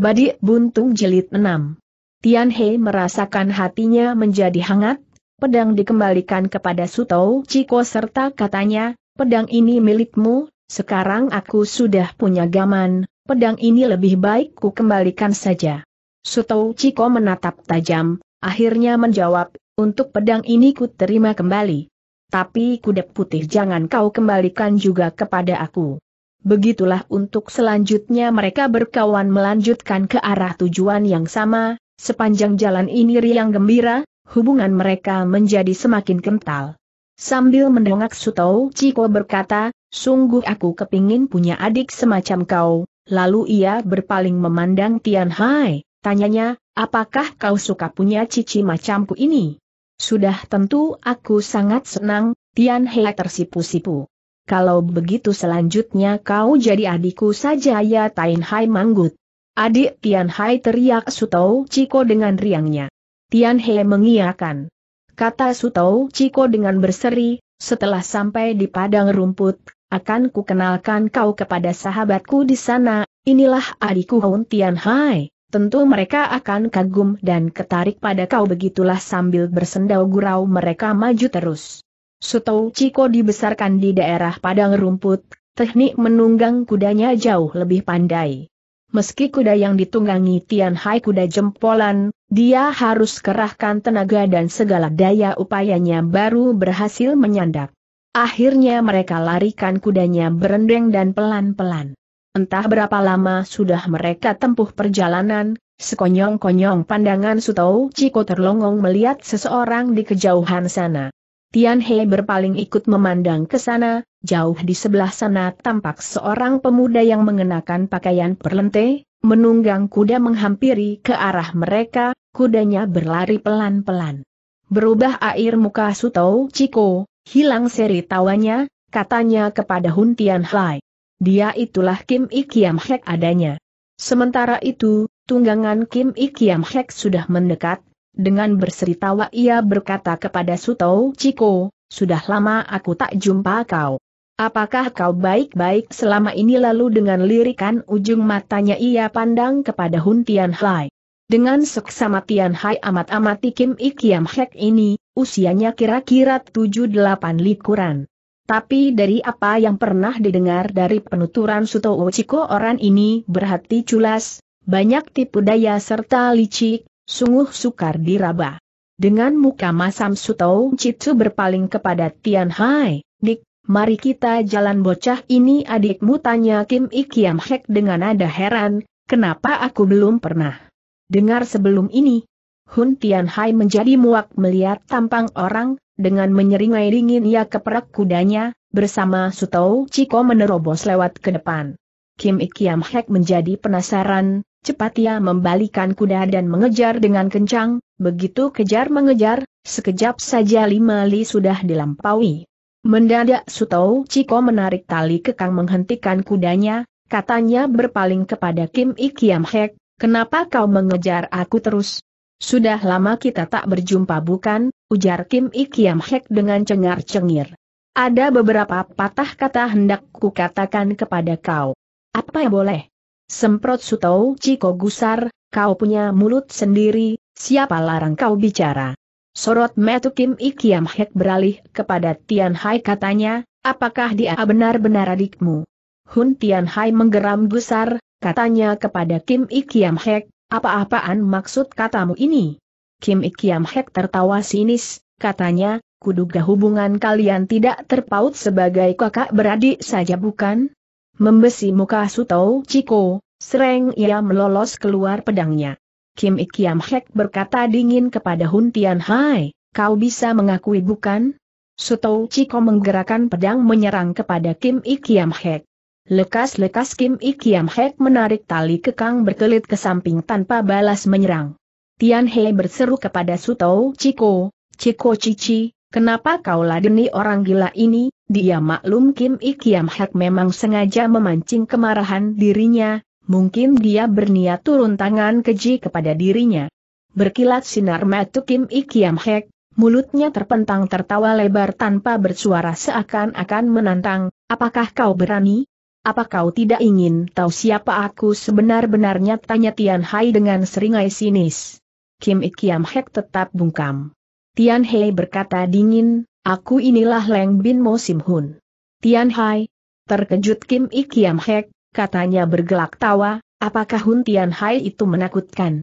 Badi Buntung jelit 6 Tian He merasakan hatinya menjadi hangat, pedang dikembalikan kepada Sutou Ciko serta katanya, pedang ini milikmu, sekarang aku sudah punya gaman, pedang ini lebih baik ku kembalikan saja. Sutou Ciko menatap tajam, akhirnya menjawab, untuk pedang ini ku terima kembali. Tapi kudep putih jangan kau kembalikan juga kepada aku. Begitulah untuk selanjutnya mereka berkawan melanjutkan ke arah tujuan yang sama, sepanjang jalan ini riang gembira, hubungan mereka menjadi semakin kental. Sambil mendongak sutau Ciko berkata, sungguh aku kepingin punya adik semacam kau, lalu ia berpaling memandang Tian Hai, tanyanya, apakah kau suka punya cici macamku ini? Sudah tentu aku sangat senang, Tian Hai tersipu-sipu kalau begitu selanjutnya kau jadi adikku saja ya Tain Hai manggut. Adik Tian Hai teriak Sutou Chiko dengan riangnya. Tian Hai mengiakan. Kata Sutou Chiko dengan berseri, setelah sampai di padang rumput, akan kukenalkan kau kepada sahabatku di sana, inilah adikku Hun Tian Hai. Tentu mereka akan kagum dan ketarik pada kau begitulah sambil bersendau gurau mereka maju terus. Sutou Ciko dibesarkan di daerah padang rumput, teknik menunggang kudanya jauh lebih pandai. Meski kuda yang ditunggangi Tian Hai kuda jempolan, dia harus kerahkan tenaga dan segala daya upayanya baru berhasil menyandak. Akhirnya mereka larikan kudanya berendeng dan pelan-pelan. Entah berapa lama sudah mereka tempuh perjalanan, sekonyong-konyong pandangan Sutou Ciko terlongong melihat seseorang di kejauhan sana. Tian He berpaling ikut memandang ke sana, jauh di sebelah sana tampak seorang pemuda yang mengenakan pakaian perlente, menunggang kuda menghampiri ke arah mereka, kudanya berlari pelan-pelan. Berubah air muka Sutou Ciko, hilang seri tawanya, katanya kepada Hun Tian Hai. Dia itulah Kim Ikiam Hek adanya. Sementara itu, tunggangan Kim Ikiam Hek sudah mendekat, dengan berseritawa ia berkata kepada Suto Ciko, sudah lama aku tak jumpa kau. Apakah kau baik-baik selama ini lalu dengan lirikan ujung matanya ia pandang kepada Hun Tian Hai. Dengan seksama Tian Hai amat-amati Kim Ik Yam Hek ini, usianya kira-kira 78 likuran. Tapi dari apa yang pernah didengar dari penuturan Suto Chiko orang ini berhati culas, banyak tipu daya serta licik, Sungguh sukar diraba. Dengan muka masam sutau, Cicu berpaling kepada Tian Hai, Dik, mari kita jalan bocah ini adikmu tanya Kim Ikiam Hek dengan nada heran, kenapa aku belum pernah dengar sebelum ini? Hun Tian Hai menjadi muak melihat tampang orang, dengan menyeringai dingin ia keperak kudanya, bersama Sutou Ciko menerobos lewat ke depan. Kim Ikiam Hek menjadi penasaran, Cepat ia membalikan kuda dan mengejar dengan kencang, begitu kejar-mengejar, sekejap saja lima li sudah dilampaui. Mendadak Sutou Ciko menarik tali kekang menghentikan kudanya, katanya berpaling kepada Kim Ikiam Hek, kenapa kau mengejar aku terus? Sudah lama kita tak berjumpa bukan, ujar Kim Ikiam Hek dengan cengar-cengir. Ada beberapa patah kata hendak kukatakan kepada kau. Apa yang boleh? Semprot Sutau Ciko gusar, kau punya mulut sendiri, siapa larang kau bicara. Sorot metu Kim Ikiam Hek beralih kepada Tian Hai katanya, apakah dia benar-benar adikmu? Hun Tian Hai menggeram gusar, katanya kepada Kim Ikiam Hek, apa-apaan maksud katamu ini? Kim Ikiam Hek tertawa sinis, katanya, kuduga hubungan kalian tidak terpaut sebagai kakak beradik saja bukan? Membesi muka Suto Chiko, sereng ia melolos keluar pedangnya. Kim Ikiam Hek berkata dingin kepada Hun Tian Hai, kau bisa mengakui bukan? Suto Chiko menggerakkan pedang menyerang kepada Kim Ikiam Hek. Lekas-lekas Kim Ikiam Hek menarik tali kekang berkelit ke samping tanpa balas menyerang. Tian He berseru kepada Suto Chiko, Chiko Cici, Kenapa kau ladeni orang gila ini? Dia maklum Kim I Kiam Hak memang sengaja memancing kemarahan dirinya, mungkin dia berniat turun tangan keji kepada dirinya. Berkilat sinar mata Kim I Kiam Hak, mulutnya terpentang tertawa lebar tanpa bersuara seakan-akan menantang, apakah kau berani? Apa kau tidak ingin tahu siapa aku sebenar-benarnya? Tanya Tian Hai dengan seringai sinis. Kim I Kiam Hak tetap bungkam. Tian Hei berkata dingin, aku inilah Leng Bin Mo Sim Hun. Tian Hai, terkejut Kim I Kiam Hek, katanya bergelak tawa, apakah Hun Tian Hai itu menakutkan?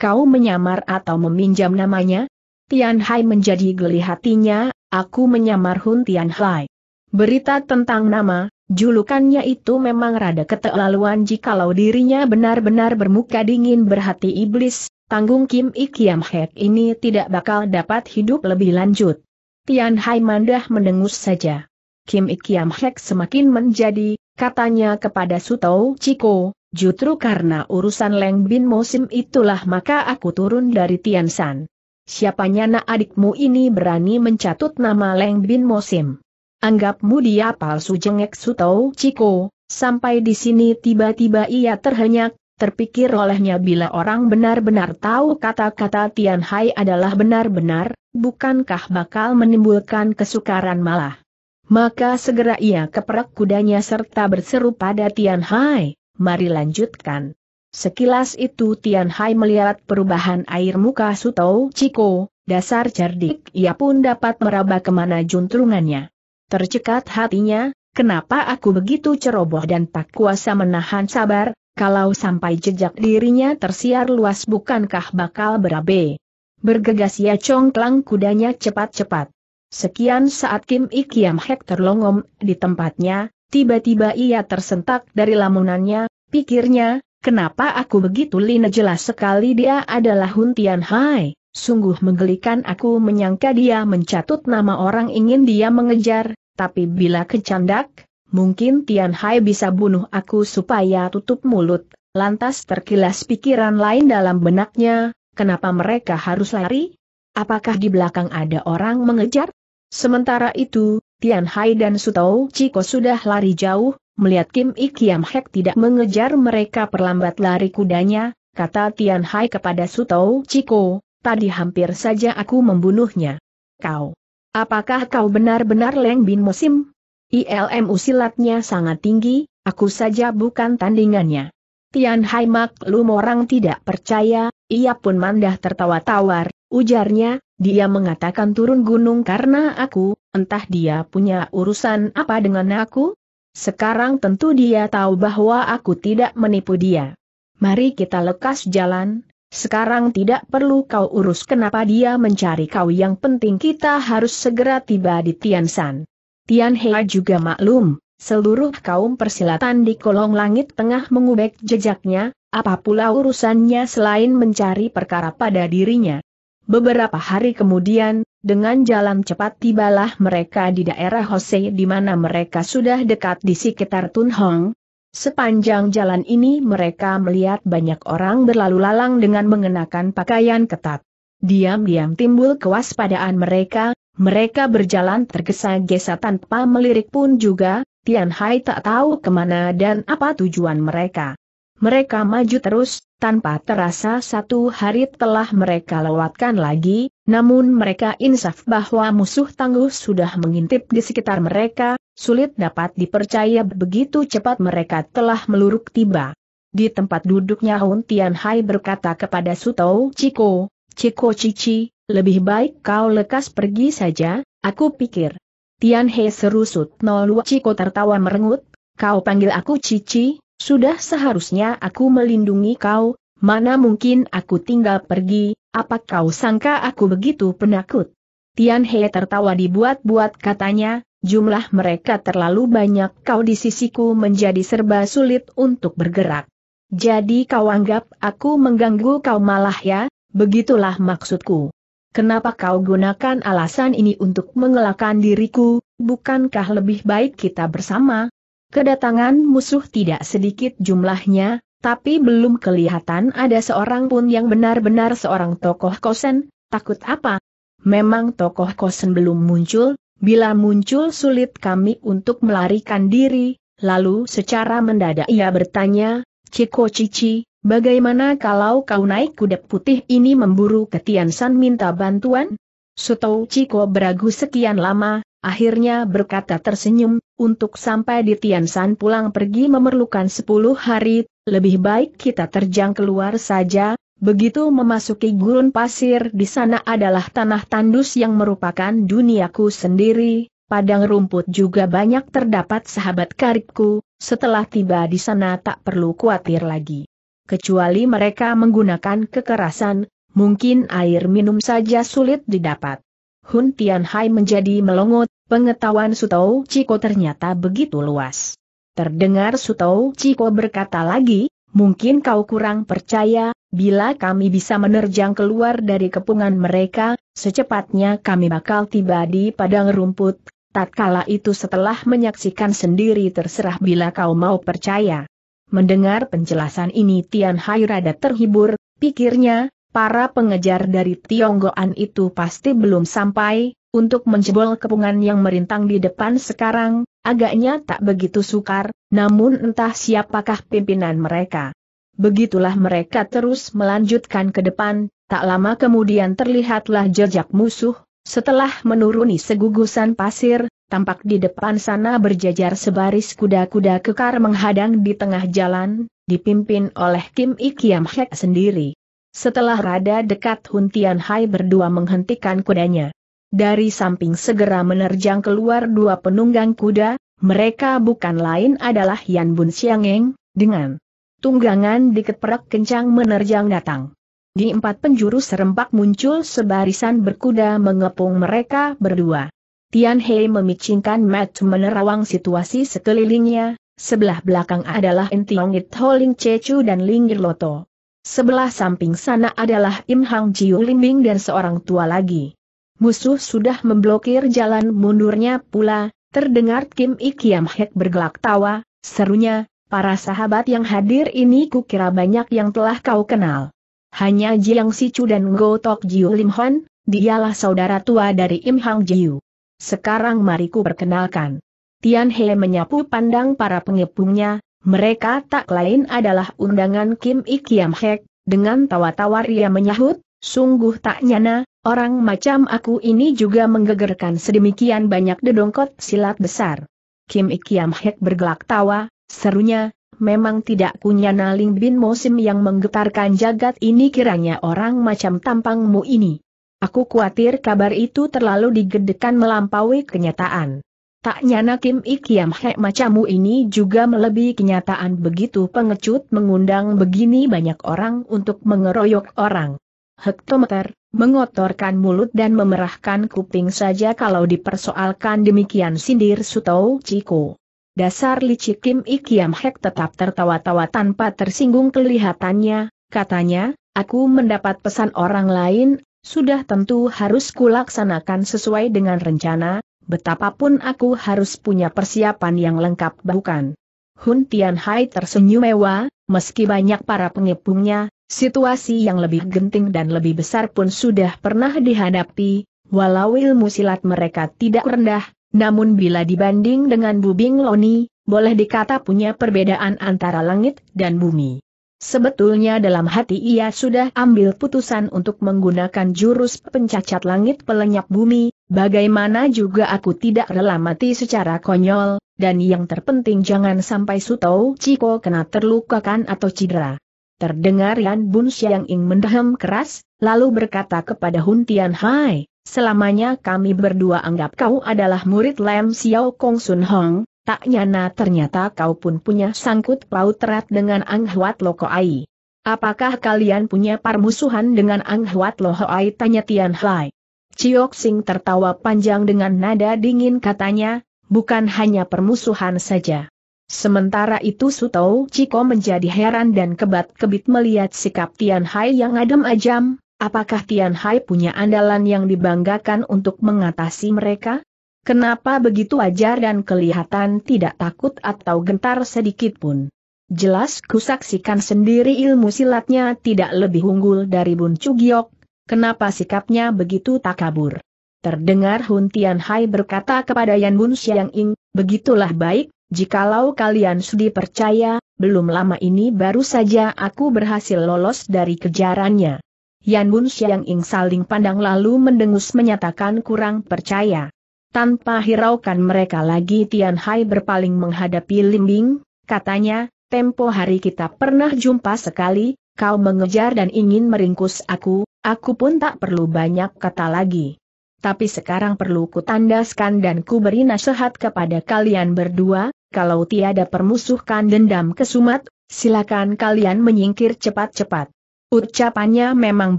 Kau menyamar atau meminjam namanya? Tian Hai menjadi geli hatinya, aku menyamar Hun Tian Hai. Berita tentang nama, Julukannya itu memang rada keterlaluan jikalau dirinya benar-benar bermuka dingin berhati iblis, tanggung Kim I Kiam Hek ini tidak bakal dapat hidup lebih lanjut. Tian Hai Mandah mendengus saja. Kim I Kiam Hek semakin menjadi, katanya kepada Sutou Chiko. justru karena urusan Leng Bin Mosim itulah maka aku turun dari Tian San. Siapanya nak adikmu ini berani mencatut nama Leng Bin Mosim. Anggapmu dia palsu jengek Sutou Chiko. sampai di sini tiba-tiba ia terhenyak, Terpikir olehnya bila orang benar-benar tahu kata-kata Tian Hai adalah benar-benar, bukankah bakal menimbulkan kesukaran malah. Maka segera ia keperak kudanya serta berseru pada Tian Hai, mari lanjutkan. Sekilas itu Tian Hai melihat perubahan air muka Suto Ciko, dasar cerdik ia pun dapat meraba kemana juntrungannya. Tercekat hatinya, kenapa aku begitu ceroboh dan tak kuasa menahan sabar, kalau sampai jejak dirinya tersiar luas bukankah bakal berabe. Bergegas ya congklang kudanya cepat-cepat. Sekian saat Kim Ikiam Hek terlongom di tempatnya, tiba-tiba ia tersentak dari lamunannya, pikirnya, kenapa aku begitu lina jelas sekali dia adalah Huntian Hai. Sungguh menggelikan aku menyangka dia mencatut nama orang ingin dia mengejar, tapi bila kecandak, mungkin Tian Hai bisa bunuh aku supaya tutup mulut. Lantas terkilas pikiran lain dalam benaknya, kenapa mereka harus lari? Apakah di belakang ada orang mengejar? Sementara itu, Tian Hai dan Sutou Chiko sudah lari jauh, melihat Kim Ik Kiam Hek tidak mengejar mereka perlambat lari kudanya, kata Tian Hai kepada Sutou Chiko, tadi hampir saja aku membunuhnya. Kau. Apakah kau benar-benar Leng Bin Musim? ILMU silatnya sangat tinggi, aku saja bukan tandingannya. Tian Hai maklum orang tidak percaya, ia pun mandah tertawa tawar, ujarnya, dia mengatakan turun gunung karena aku, entah dia punya urusan apa dengan aku? Sekarang tentu dia tahu bahwa aku tidak menipu dia. Mari kita lekas jalan, sekarang tidak perlu kau urus kenapa dia mencari kau yang penting kita harus segera tiba di Tian Shan. Tian Hei juga maklum, seluruh kaum persilatan di kolong langit tengah mengubek jejaknya, apa pula urusannya selain mencari perkara pada dirinya. Beberapa hari kemudian, dengan jalan cepat tibalah mereka di daerah Hosei di mana mereka sudah dekat di sekitar Tun Hong, Sepanjang jalan ini mereka melihat banyak orang berlalu lalang dengan mengenakan pakaian ketat. Diam-diam timbul kewaspadaan mereka, mereka berjalan tergesa-gesa tanpa melirik pun juga, Tian Hai tak tahu kemana dan apa tujuan mereka. Mereka maju terus, tanpa terasa satu hari telah mereka lewatkan lagi, namun mereka insaf bahwa musuh tangguh sudah mengintip di sekitar mereka, sulit dapat dipercaya begitu cepat mereka telah meluruk tiba. Di tempat duduknya Hun Tian Hai berkata kepada Sutou Chiko, Chiko Cici, lebih baik kau lekas pergi saja, aku pikir. Tian He seru Sutno Ciko tertawa merengut, kau panggil aku Cici, sudah seharusnya aku melindungi kau, mana mungkin aku tinggal pergi, apa kau sangka aku begitu penakut? Tian He tertawa dibuat-buat katanya, jumlah mereka terlalu banyak kau di sisiku menjadi serba sulit untuk bergerak. Jadi kau anggap aku mengganggu kau malah ya, begitulah maksudku. Kenapa kau gunakan alasan ini untuk mengelakkan diriku, bukankah lebih baik kita bersama? Kedatangan musuh tidak sedikit jumlahnya, tapi belum kelihatan ada seorang pun yang benar-benar seorang tokoh kosen, takut apa? Memang tokoh kosen belum muncul, bila muncul sulit kami untuk melarikan diri, lalu secara mendadak ia bertanya, Ciko Cici, Bagaimana kalau kau naik kuda putih ini memburu ke Tiansan minta bantuan? Sutou Ciko beragu sekian lama, akhirnya berkata tersenyum, untuk sampai di Tiansan pulang pergi memerlukan 10 hari, lebih baik kita terjang keluar saja, begitu memasuki gurun pasir di sana adalah tanah tandus yang merupakan duniaku sendiri, padang rumput juga banyak terdapat sahabat karibku, setelah tiba di sana tak perlu khawatir lagi kecuali mereka menggunakan kekerasan, mungkin air minum saja sulit didapat. Hun Tianhai menjadi melongot, pengetahuan Sutou Ciko ternyata begitu luas. Terdengar Sutou Ciko berkata lagi, mungkin kau kurang percaya, bila kami bisa menerjang keluar dari kepungan mereka, secepatnya kami bakal tiba di padang rumput, tatkala itu setelah menyaksikan sendiri terserah bila kau mau percaya. Mendengar penjelasan ini Tian Hai rada terhibur, pikirnya, para pengejar dari Tionggoan itu pasti belum sampai, untuk menjebol kepungan yang merintang di depan sekarang, agaknya tak begitu sukar, namun entah siapakah pimpinan mereka. Begitulah mereka terus melanjutkan ke depan, tak lama kemudian terlihatlah jejak musuh, setelah menuruni segugusan pasir, tampak di depan sana berjajar sebaris kuda-kuda kekar menghadang di tengah jalan, dipimpin oleh Kim Ikiam Hek sendiri. Setelah rada dekat Hun Tian Hai berdua menghentikan kudanya. Dari samping segera menerjang keluar dua penunggang kuda, mereka bukan lain adalah Yan Bun Eng dengan tunggangan diketperak kencang menerjang datang. Di empat penjuru serempak muncul sebarisan berkuda mengepung mereka berdua. Tian Hei memicingkan mata menerawang situasi sekelilingnya, sebelah belakang adalah Entiongit Ho Ling Cecu dan Lingir Loto. Sebelah samping sana adalah Im Hang Jiu Liming dan seorang tua lagi. Musuh sudah memblokir jalan mundurnya pula, terdengar Kim Ikiam Hek bergelak tawa, serunya, para sahabat yang hadir ini kukira banyak yang telah kau kenal. Hanya Jiang Sichu dan Go Tok Jiu Lim Hon, dialah saudara tua dari Im Hang Jiu. Sekarang mariku perkenalkan. Tian He menyapu pandang para pengepungnya, mereka tak lain adalah undangan Kim I Kiam Hek, dengan tawa-tawa ia menyahut, sungguh tak nyana, orang macam aku ini juga menggegerkan sedemikian banyak dedongkot silat besar. Kim I Kiam Hek bergelak tawa, serunya, memang tidak kunyana Ling Bin Mosim yang menggetarkan jagat ini kiranya orang macam tampangmu ini. Aku khawatir kabar itu terlalu digedekan melampaui kenyataan. Tak nyana Kim Ikiam Hek macamu ini juga melebihi kenyataan begitu pengecut mengundang begini banyak orang untuk mengeroyok orang. Hektometer, mengotorkan mulut dan memerahkan kuping saja kalau dipersoalkan demikian sindir Sutou Ciko. Dasar licik Kim Ikiam Hek tetap tertawa-tawa tanpa tersinggung kelihatannya, katanya, aku mendapat pesan orang lain, sudah tentu harus kulaksanakan sesuai dengan rencana, betapapun aku harus punya persiapan yang lengkap bukan. Hun Tianhai tersenyum mewah, meski banyak para pengepungnya, situasi yang lebih genting dan lebih besar pun sudah pernah dihadapi, walau ilmu silat mereka tidak rendah, namun bila dibanding dengan Bubing Loni, boleh dikata punya perbedaan antara langit dan bumi. Sebetulnya dalam hati ia sudah ambil putusan untuk menggunakan jurus pencacat langit pelenyap bumi, bagaimana juga aku tidak rela mati secara konyol, dan yang terpenting jangan sampai Suto Ciko kena terlukakan atau cedera. Terdengar Yan Bun Xiang Ing mendehem keras, lalu berkata kepada Hun Tian Hai, selamanya kami berdua anggap kau adalah murid Lem Xiao Kong Sun Hong, Tak nyana ternyata kau pun punya sangkut paut erat dengan Ang Huat ai. Apakah kalian punya permusuhan dengan Ang Huat Lohoai? Tanya Tian Hai. Chiok Sing tertawa panjang dengan nada dingin katanya, bukan hanya permusuhan saja. Sementara itu Sutou Ciko menjadi heran dan kebat-kebit melihat sikap Tian Hai yang adem ajam, apakah Tian Hai punya andalan yang dibanggakan untuk mengatasi mereka? Kenapa begitu wajar dan kelihatan tidak takut atau gentar sedikit pun? Jelas kusaksikan sendiri ilmu silatnya tidak lebih unggul dari Bun Cugiok, kenapa sikapnya begitu takabur? Terdengar Hun Tian Hai berkata kepada Yan Bun Xiang Ing, begitulah baik, jikalau kalian sudi percaya, belum lama ini baru saja aku berhasil lolos dari kejarannya. Yan Bun Xiang Ing saling pandang lalu mendengus menyatakan kurang percaya. Tanpa hiraukan mereka lagi Tian Hai berpaling menghadapi Bing. katanya, tempo hari kita pernah jumpa sekali, kau mengejar dan ingin meringkus aku, aku pun tak perlu banyak kata lagi. Tapi sekarang perlu kutandaskan dan ku beri nasihat kepada kalian berdua, kalau tiada permusuhkan dendam kesumat, silakan kalian menyingkir cepat-cepat. Ucapannya memang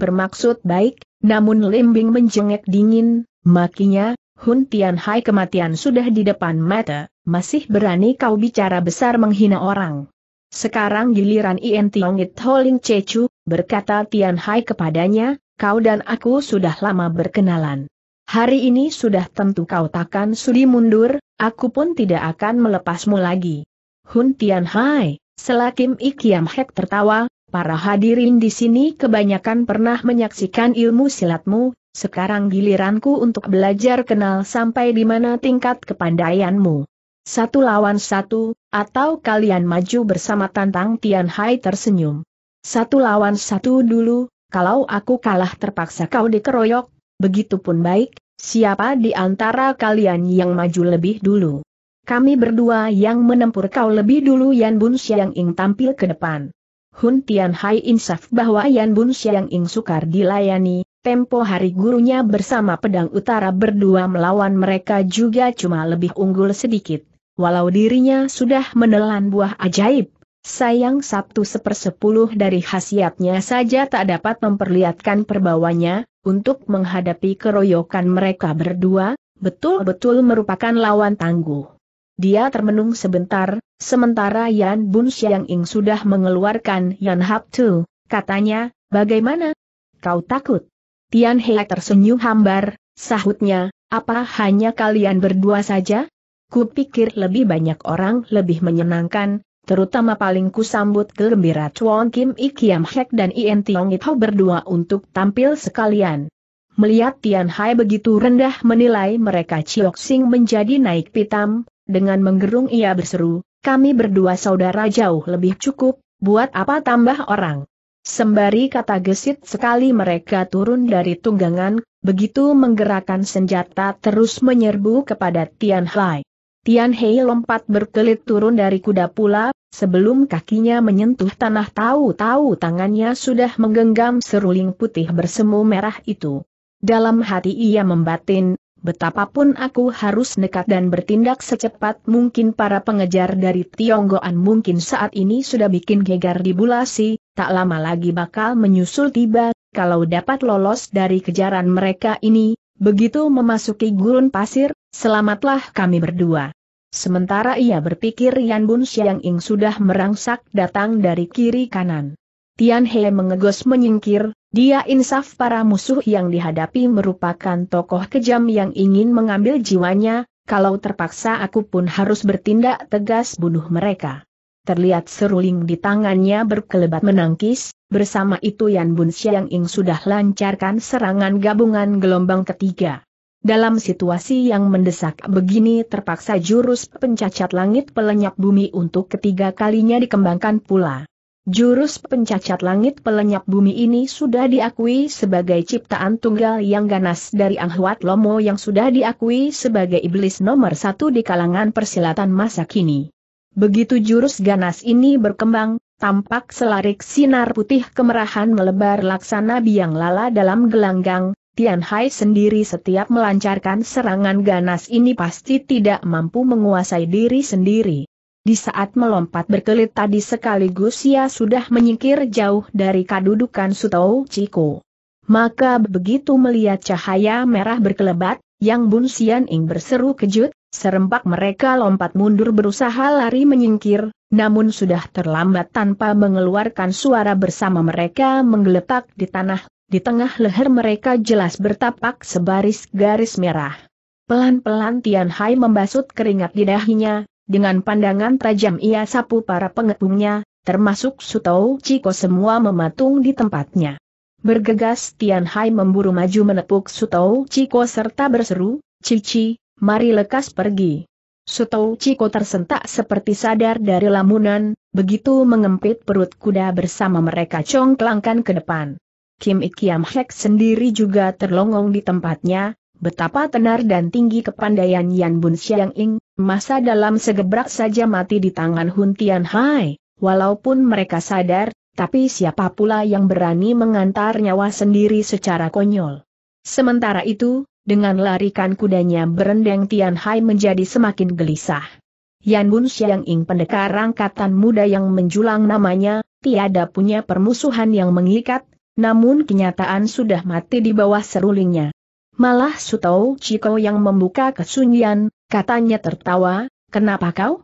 bermaksud baik, namun Limbing menjengek dingin, makinya, Hun Hai kematian sudah di depan mata, masih berani kau bicara besar menghina orang. Sekarang giliran Ien It Holing Cecu, berkata Tianhai kepadanya, kau dan aku sudah lama berkenalan. Hari ini sudah tentu kau takkan sudi mundur, aku pun tidak akan melepasmu lagi. Hun Hai, Selakim Ikiam Hek tertawa, Para hadirin di sini kebanyakan pernah menyaksikan ilmu silatmu, sekarang giliranku untuk belajar kenal sampai di mana tingkat kepandaianmu. Satu lawan satu, atau kalian maju bersama tantang Tian Hai tersenyum. Satu lawan satu dulu, kalau aku kalah terpaksa kau dikeroyok, begitupun baik, siapa di antara kalian yang maju lebih dulu? Kami berdua yang menempur kau lebih dulu Yan Bun Xiang Ing tampil ke depan. Hun Tian Hai insaf bahwa Yan Bun Xiang Ing sukar dilayani, tempo hari gurunya bersama pedang utara berdua melawan mereka juga cuma lebih unggul sedikit. Walau dirinya sudah menelan buah ajaib, sayang Sabtu sepersepuluh dari khasiatnya saja tak dapat memperlihatkan perbawanya, untuk menghadapi keroyokan mereka berdua, betul-betul merupakan lawan tangguh. Dia termenung sebentar, Sementara Yan Bun Xiang Ing sudah mengeluarkan Yan Hap Tu, katanya, bagaimana? Kau takut? Tian Hei tersenyum hambar, sahutnya, apa hanya kalian berdua saja? Kupikir lebih banyak orang lebih menyenangkan, terutama paling kusambut gembira Chuan Kim I Kiam Hek dan Ien Tiong berdua untuk tampil sekalian. Melihat Tian Hai begitu rendah menilai mereka Chiok Sing menjadi naik pitam, dengan menggerung ia berseru, kami berdua saudara jauh lebih cukup, buat apa tambah orang? Sembari kata gesit sekali mereka turun dari tunggangan, begitu menggerakkan senjata terus menyerbu kepada Tian Hai. Tian Hei lompat berkelit turun dari kuda pula, sebelum kakinya menyentuh tanah tahu-tahu tangannya sudah menggenggam seruling putih bersemu merah itu. Dalam hati ia membatin, Betapapun aku harus nekat dan bertindak secepat mungkin para pengejar dari Tionggoan mungkin saat ini sudah bikin gegar di Bulasi, tak lama lagi bakal menyusul tiba, kalau dapat lolos dari kejaran mereka ini, begitu memasuki gurun pasir, selamatlah kami berdua. Sementara ia berpikir Yan Bun Xiang Ing sudah merangsak datang dari kiri kanan. Tian He mengegos menyingkir, dia insaf para musuh yang dihadapi merupakan tokoh kejam yang ingin mengambil jiwanya, kalau terpaksa aku pun harus bertindak tegas bunuh mereka. Terlihat seruling di tangannya berkelebat menangkis, bersama itu Yan Bun Xiang Ing sudah lancarkan serangan gabungan gelombang ketiga. Dalam situasi yang mendesak begini terpaksa jurus pencacat langit pelenyap bumi untuk ketiga kalinya dikembangkan pula. Jurus pencacat langit pelenyap bumi ini sudah diakui sebagai ciptaan tunggal yang ganas dari Anghuat Lomo yang sudah diakui sebagai iblis nomor satu di kalangan persilatan masa kini. Begitu jurus ganas ini berkembang, tampak selarik sinar putih kemerahan melebar laksana biang lala dalam gelanggang, Tian Hai sendiri setiap melancarkan serangan ganas ini pasti tidak mampu menguasai diri sendiri. Di saat melompat berkelit tadi sekaligus ia sudah menyingkir jauh dari kadudukan Sutou Ciko. Maka begitu melihat cahaya merah berkelebat, Yang Bun Sian Ing berseru kejut, serempak mereka lompat mundur berusaha lari menyingkir, namun sudah terlambat tanpa mengeluarkan suara bersama mereka menggeletak di tanah, di tengah leher mereka jelas bertapak sebaris garis merah. Pelan-pelan Tian Hai membasut keringat di dahinya, dengan pandangan tajam ia sapu para pengepungnya, termasuk Sutou Ciko semua mematung di tempatnya. Bergegas Tian Hai memburu maju menepuk Sutou Ciko serta berseru, Cici, mari lekas pergi. Sutou Ciko tersentak seperti sadar dari lamunan, begitu mengempit perut kuda bersama mereka congklangkan ke depan. Kim Ikiam Hek sendiri juga terlongong di tempatnya, betapa tenar dan tinggi kepandaian Yan Bun Siang Ing, Masa dalam segebrak saja mati di tangan Hun Tian Hai, walaupun mereka sadar, tapi siapa pula yang berani mengantar nyawa sendiri secara konyol. Sementara itu, dengan larikan kudanya berendeng Tian Hai menjadi semakin gelisah. Yan Bun Xiang Ing pendekar angkatan muda yang menjulang namanya, tiada punya permusuhan yang mengikat, namun kenyataan sudah mati di bawah serulingnya. Malah Sutou Chiko yang membuka kesunyian, Katanya tertawa, kenapa kau?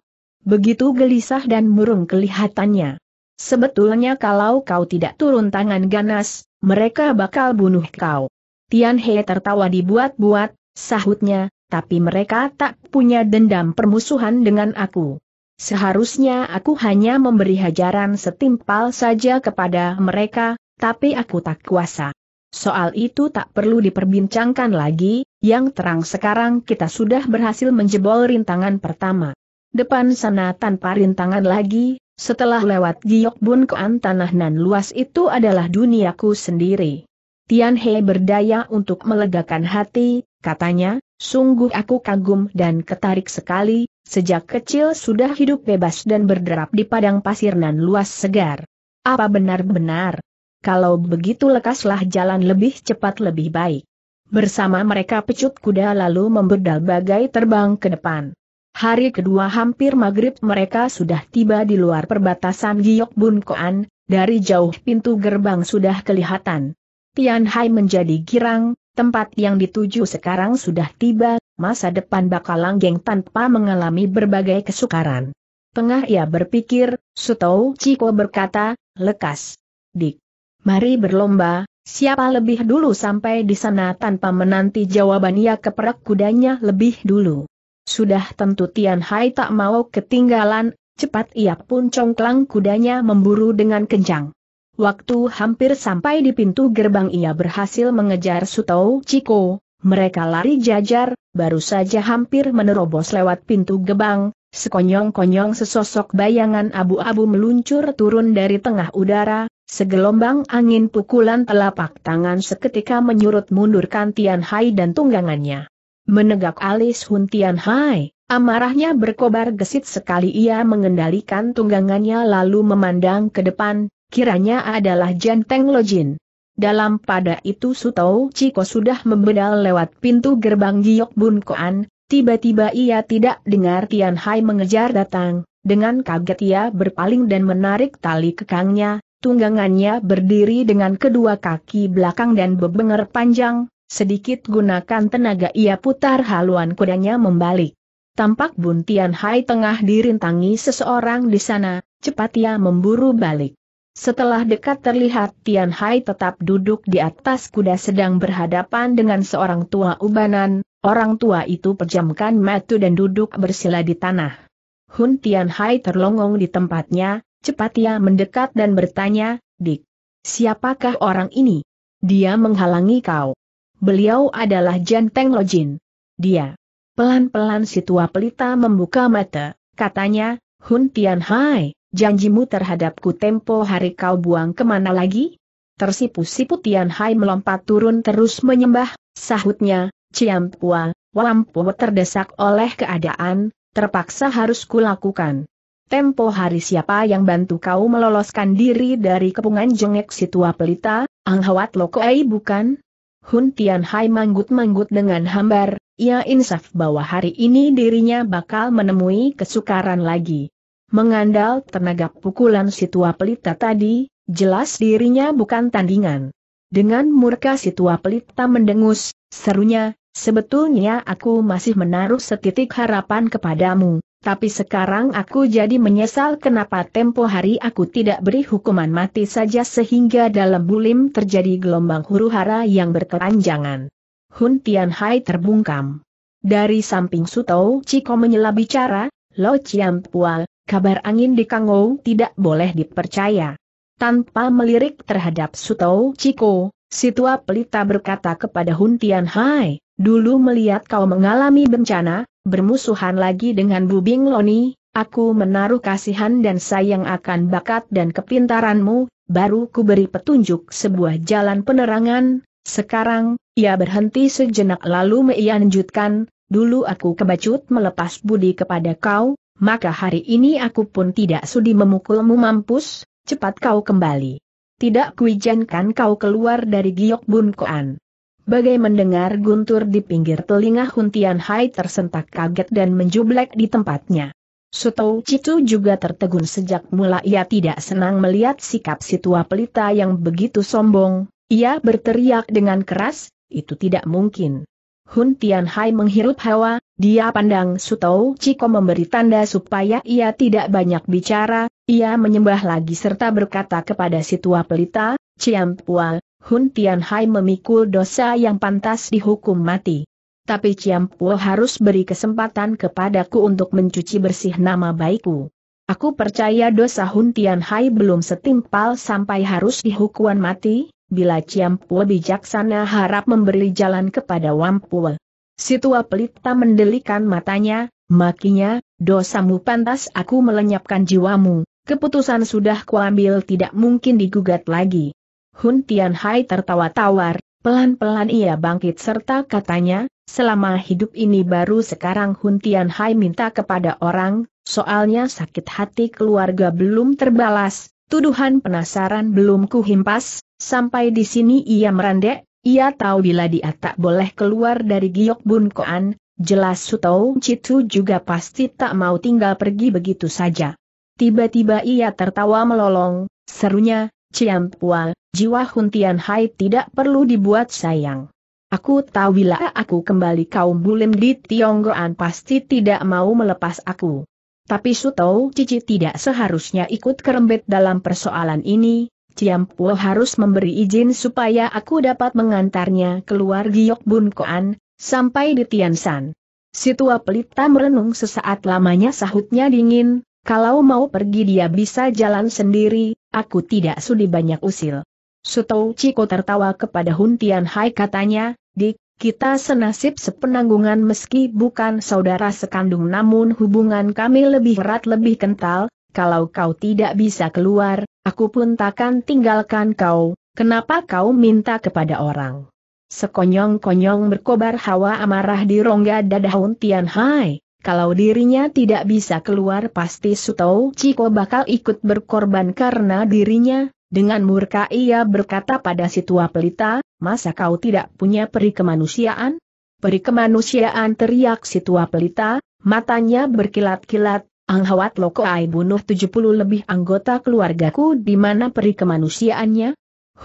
Begitu gelisah dan murung kelihatannya. Sebetulnya kalau kau tidak turun tangan ganas, mereka bakal bunuh kau. Tian He tertawa dibuat-buat, sahutnya, tapi mereka tak punya dendam permusuhan dengan aku. Seharusnya aku hanya memberi hajaran setimpal saja kepada mereka, tapi aku tak kuasa. Soal itu tak perlu diperbincangkan lagi, yang terang sekarang kita sudah berhasil menjebol rintangan pertama. Depan sana tanpa rintangan lagi, setelah lewat bun kean tanah nan luas itu adalah duniaku sendiri. Tian He berdaya untuk melegakan hati, katanya, sungguh aku kagum dan ketarik sekali, sejak kecil sudah hidup bebas dan berderap di padang pasir nan luas segar. Apa benar-benar, kalau begitu lekaslah jalan lebih cepat lebih baik. Bersama mereka pecut kuda lalu memberdal bagai terbang ke depan. Hari kedua hampir maghrib mereka sudah tiba di luar perbatasan Giok Bun Koan, dari jauh pintu gerbang sudah kelihatan. Tian Hai menjadi girang, tempat yang dituju sekarang sudah tiba, masa depan bakal langgeng tanpa mengalami berbagai kesukaran. Tengah ia berpikir, Sutou Chiko berkata, lekas. Dik. Mari berlomba, siapa lebih dulu sampai di sana tanpa menanti jawaban ia keperak kudanya lebih dulu. Sudah tentu Tian Hai tak mau ketinggalan, cepat ia pun congklang kudanya memburu dengan kencang. Waktu hampir sampai di pintu gerbang ia berhasil mengejar Sutou Chiko, mereka lari jajar, baru saja hampir menerobos lewat pintu gerbang, sekonyong-konyong sesosok bayangan abu-abu meluncur turun dari tengah udara, Segelombang angin pukulan telapak tangan seketika menyurut mundurkan Tian Hai dan tunggangannya. Menegak alis Hun Tian Hai, amarahnya berkobar gesit sekali ia mengendalikan tunggangannya lalu memandang ke depan, kiranya adalah Jenteng Lojin. Dalam pada itu Sutou Ciko sudah membedal lewat pintu gerbang Giok Bun Koan, tiba-tiba ia tidak dengar Tian Hai mengejar datang, dengan kaget ia berpaling dan menarik tali kekangnya, Tunggangannya berdiri dengan kedua kaki belakang dan bebenger panjang, sedikit gunakan tenaga ia putar haluan kudanya membalik. Tampak Buntian Hai tengah dirintangi seseorang di sana, cepat ia memburu balik. Setelah dekat terlihat Tian Hai tetap duduk di atas kuda sedang berhadapan dengan seorang tua ubanan, orang tua itu pejamkan mata dan duduk bersila di tanah. Hun Tian Hai terlongong di tempatnya, Cepat ia mendekat dan bertanya, Dik, siapakah orang ini? Dia menghalangi kau. Beliau adalah Janteng Lojin. Dia. Pelan-pelan si tua pelita membuka mata, katanya, Hun Tian Hai, janjimu terhadapku tempo hari kau buang kemana lagi? Tersipu-sipu Tian Hai melompat turun terus menyembah, sahutnya, Ciampua, Wampu terdesak oleh keadaan, terpaksa harus kulakukan. Tempo hari siapa yang bantu kau meloloskan diri dari kepungan jongek si tua pelita, Anghawat Lokoai bukan? Hun Tian Hai manggut-manggut dengan hambar, ia insaf bahwa hari ini dirinya bakal menemui kesukaran lagi. Mengandal tenaga pukulan si tua pelita tadi, jelas dirinya bukan tandingan. Dengan murka si tua pelita mendengus, serunya, sebetulnya aku masih menaruh setitik harapan kepadamu, tapi sekarang aku jadi menyesal kenapa tempo hari aku tidak beri hukuman mati saja sehingga dalam bulim terjadi gelombang huru-hara yang berkepanjangan. Hun Hai terbungkam. Dari samping Suto Ciko menyela bicara, Lo Chiam Pual, kabar angin di Kangou tidak boleh dipercaya. Tanpa melirik terhadap Suto Ciko, si tua pelita berkata kepada Hun Hai, dulu melihat kau mengalami bencana, bermusuhan lagi dengan Bubing Loni, aku menaruh kasihan dan sayang akan bakat dan kepintaranmu, baru ku beri petunjuk sebuah jalan penerangan, sekarang, ia berhenti sejenak lalu meianjutkan, dulu aku kebacut melepas budi kepada kau, maka hari ini aku pun tidak sudi memukulmu mampus, cepat kau kembali. Tidak kuijankan kau keluar dari Giok Bun Bagai mendengar guntur di pinggir telinga Huntian Hai tersentak kaget dan menjublek di tempatnya. Sutou Citu juga tertegun sejak mula ia tidak senang melihat sikap si tua pelita yang begitu sombong, ia berteriak dengan keras, itu tidak mungkin. Hun Tian Hai menghirup hawa, dia pandang Sutou Ciko memberi tanda supaya ia tidak banyak bicara, ia menyembah lagi serta berkata kepada si tua pelita, Ciam Hun Hai memikul dosa yang pantas dihukum mati. Tapi Po harus beri kesempatan kepadaku untuk mencuci bersih nama baikku. Aku percaya dosa Hun Hai belum setimpal sampai harus dihukuman mati, bila Po bijaksana harap memberi jalan kepada Wampuo. Si tua pelita mendelikan matanya, makinya, dosamu pantas aku melenyapkan jiwamu, keputusan sudah kuambil tidak mungkin digugat lagi. Hun Hai tertawa tawar, pelan-pelan ia bangkit serta katanya, selama hidup ini baru sekarang Hun Hai minta kepada orang, soalnya sakit hati keluarga belum terbalas, tuduhan penasaran belum kuhimpas, sampai di sini ia merandek, ia tahu bila dia tak boleh keluar dari Giok Bun Koan, jelas Sutau Citu juga pasti tak mau tinggal pergi begitu saja. Tiba-tiba ia tertawa melolong, serunya, Ciampua, jiwa Huntian Hai tidak perlu dibuat sayang. Aku tahu bila aku kembali kaum bulim di Tionggoan pasti tidak mau melepas aku. Tapi Sutou Cici tidak seharusnya ikut kerembet dalam persoalan ini, Ciampuo harus memberi izin supaya aku dapat mengantarnya keluar Giok Bun Koan, sampai di Tian Tiansan. Situa pelita merenung sesaat lamanya sahutnya dingin, kalau mau pergi dia bisa jalan sendiri, aku tidak sudi banyak usil. Sutou Ciko tertawa kepada Hun Tian Hai katanya, Dik, kita senasib sepenanggungan meski bukan saudara sekandung namun hubungan kami lebih erat lebih kental, kalau kau tidak bisa keluar, aku pun takkan tinggalkan kau, kenapa kau minta kepada orang? Sekonyong-konyong berkobar hawa amarah di rongga dada Hun Hai. Kalau dirinya tidak bisa keluar pasti Suto Ciko bakal ikut berkorban karena dirinya, dengan murka ia berkata pada si tua pelita, masa kau tidak punya peri kemanusiaan? Peri kemanusiaan teriak si tua pelita, matanya berkilat-kilat, Anghawat Loko Ai bunuh 70 lebih anggota keluargaku di mana peri kemanusiaannya?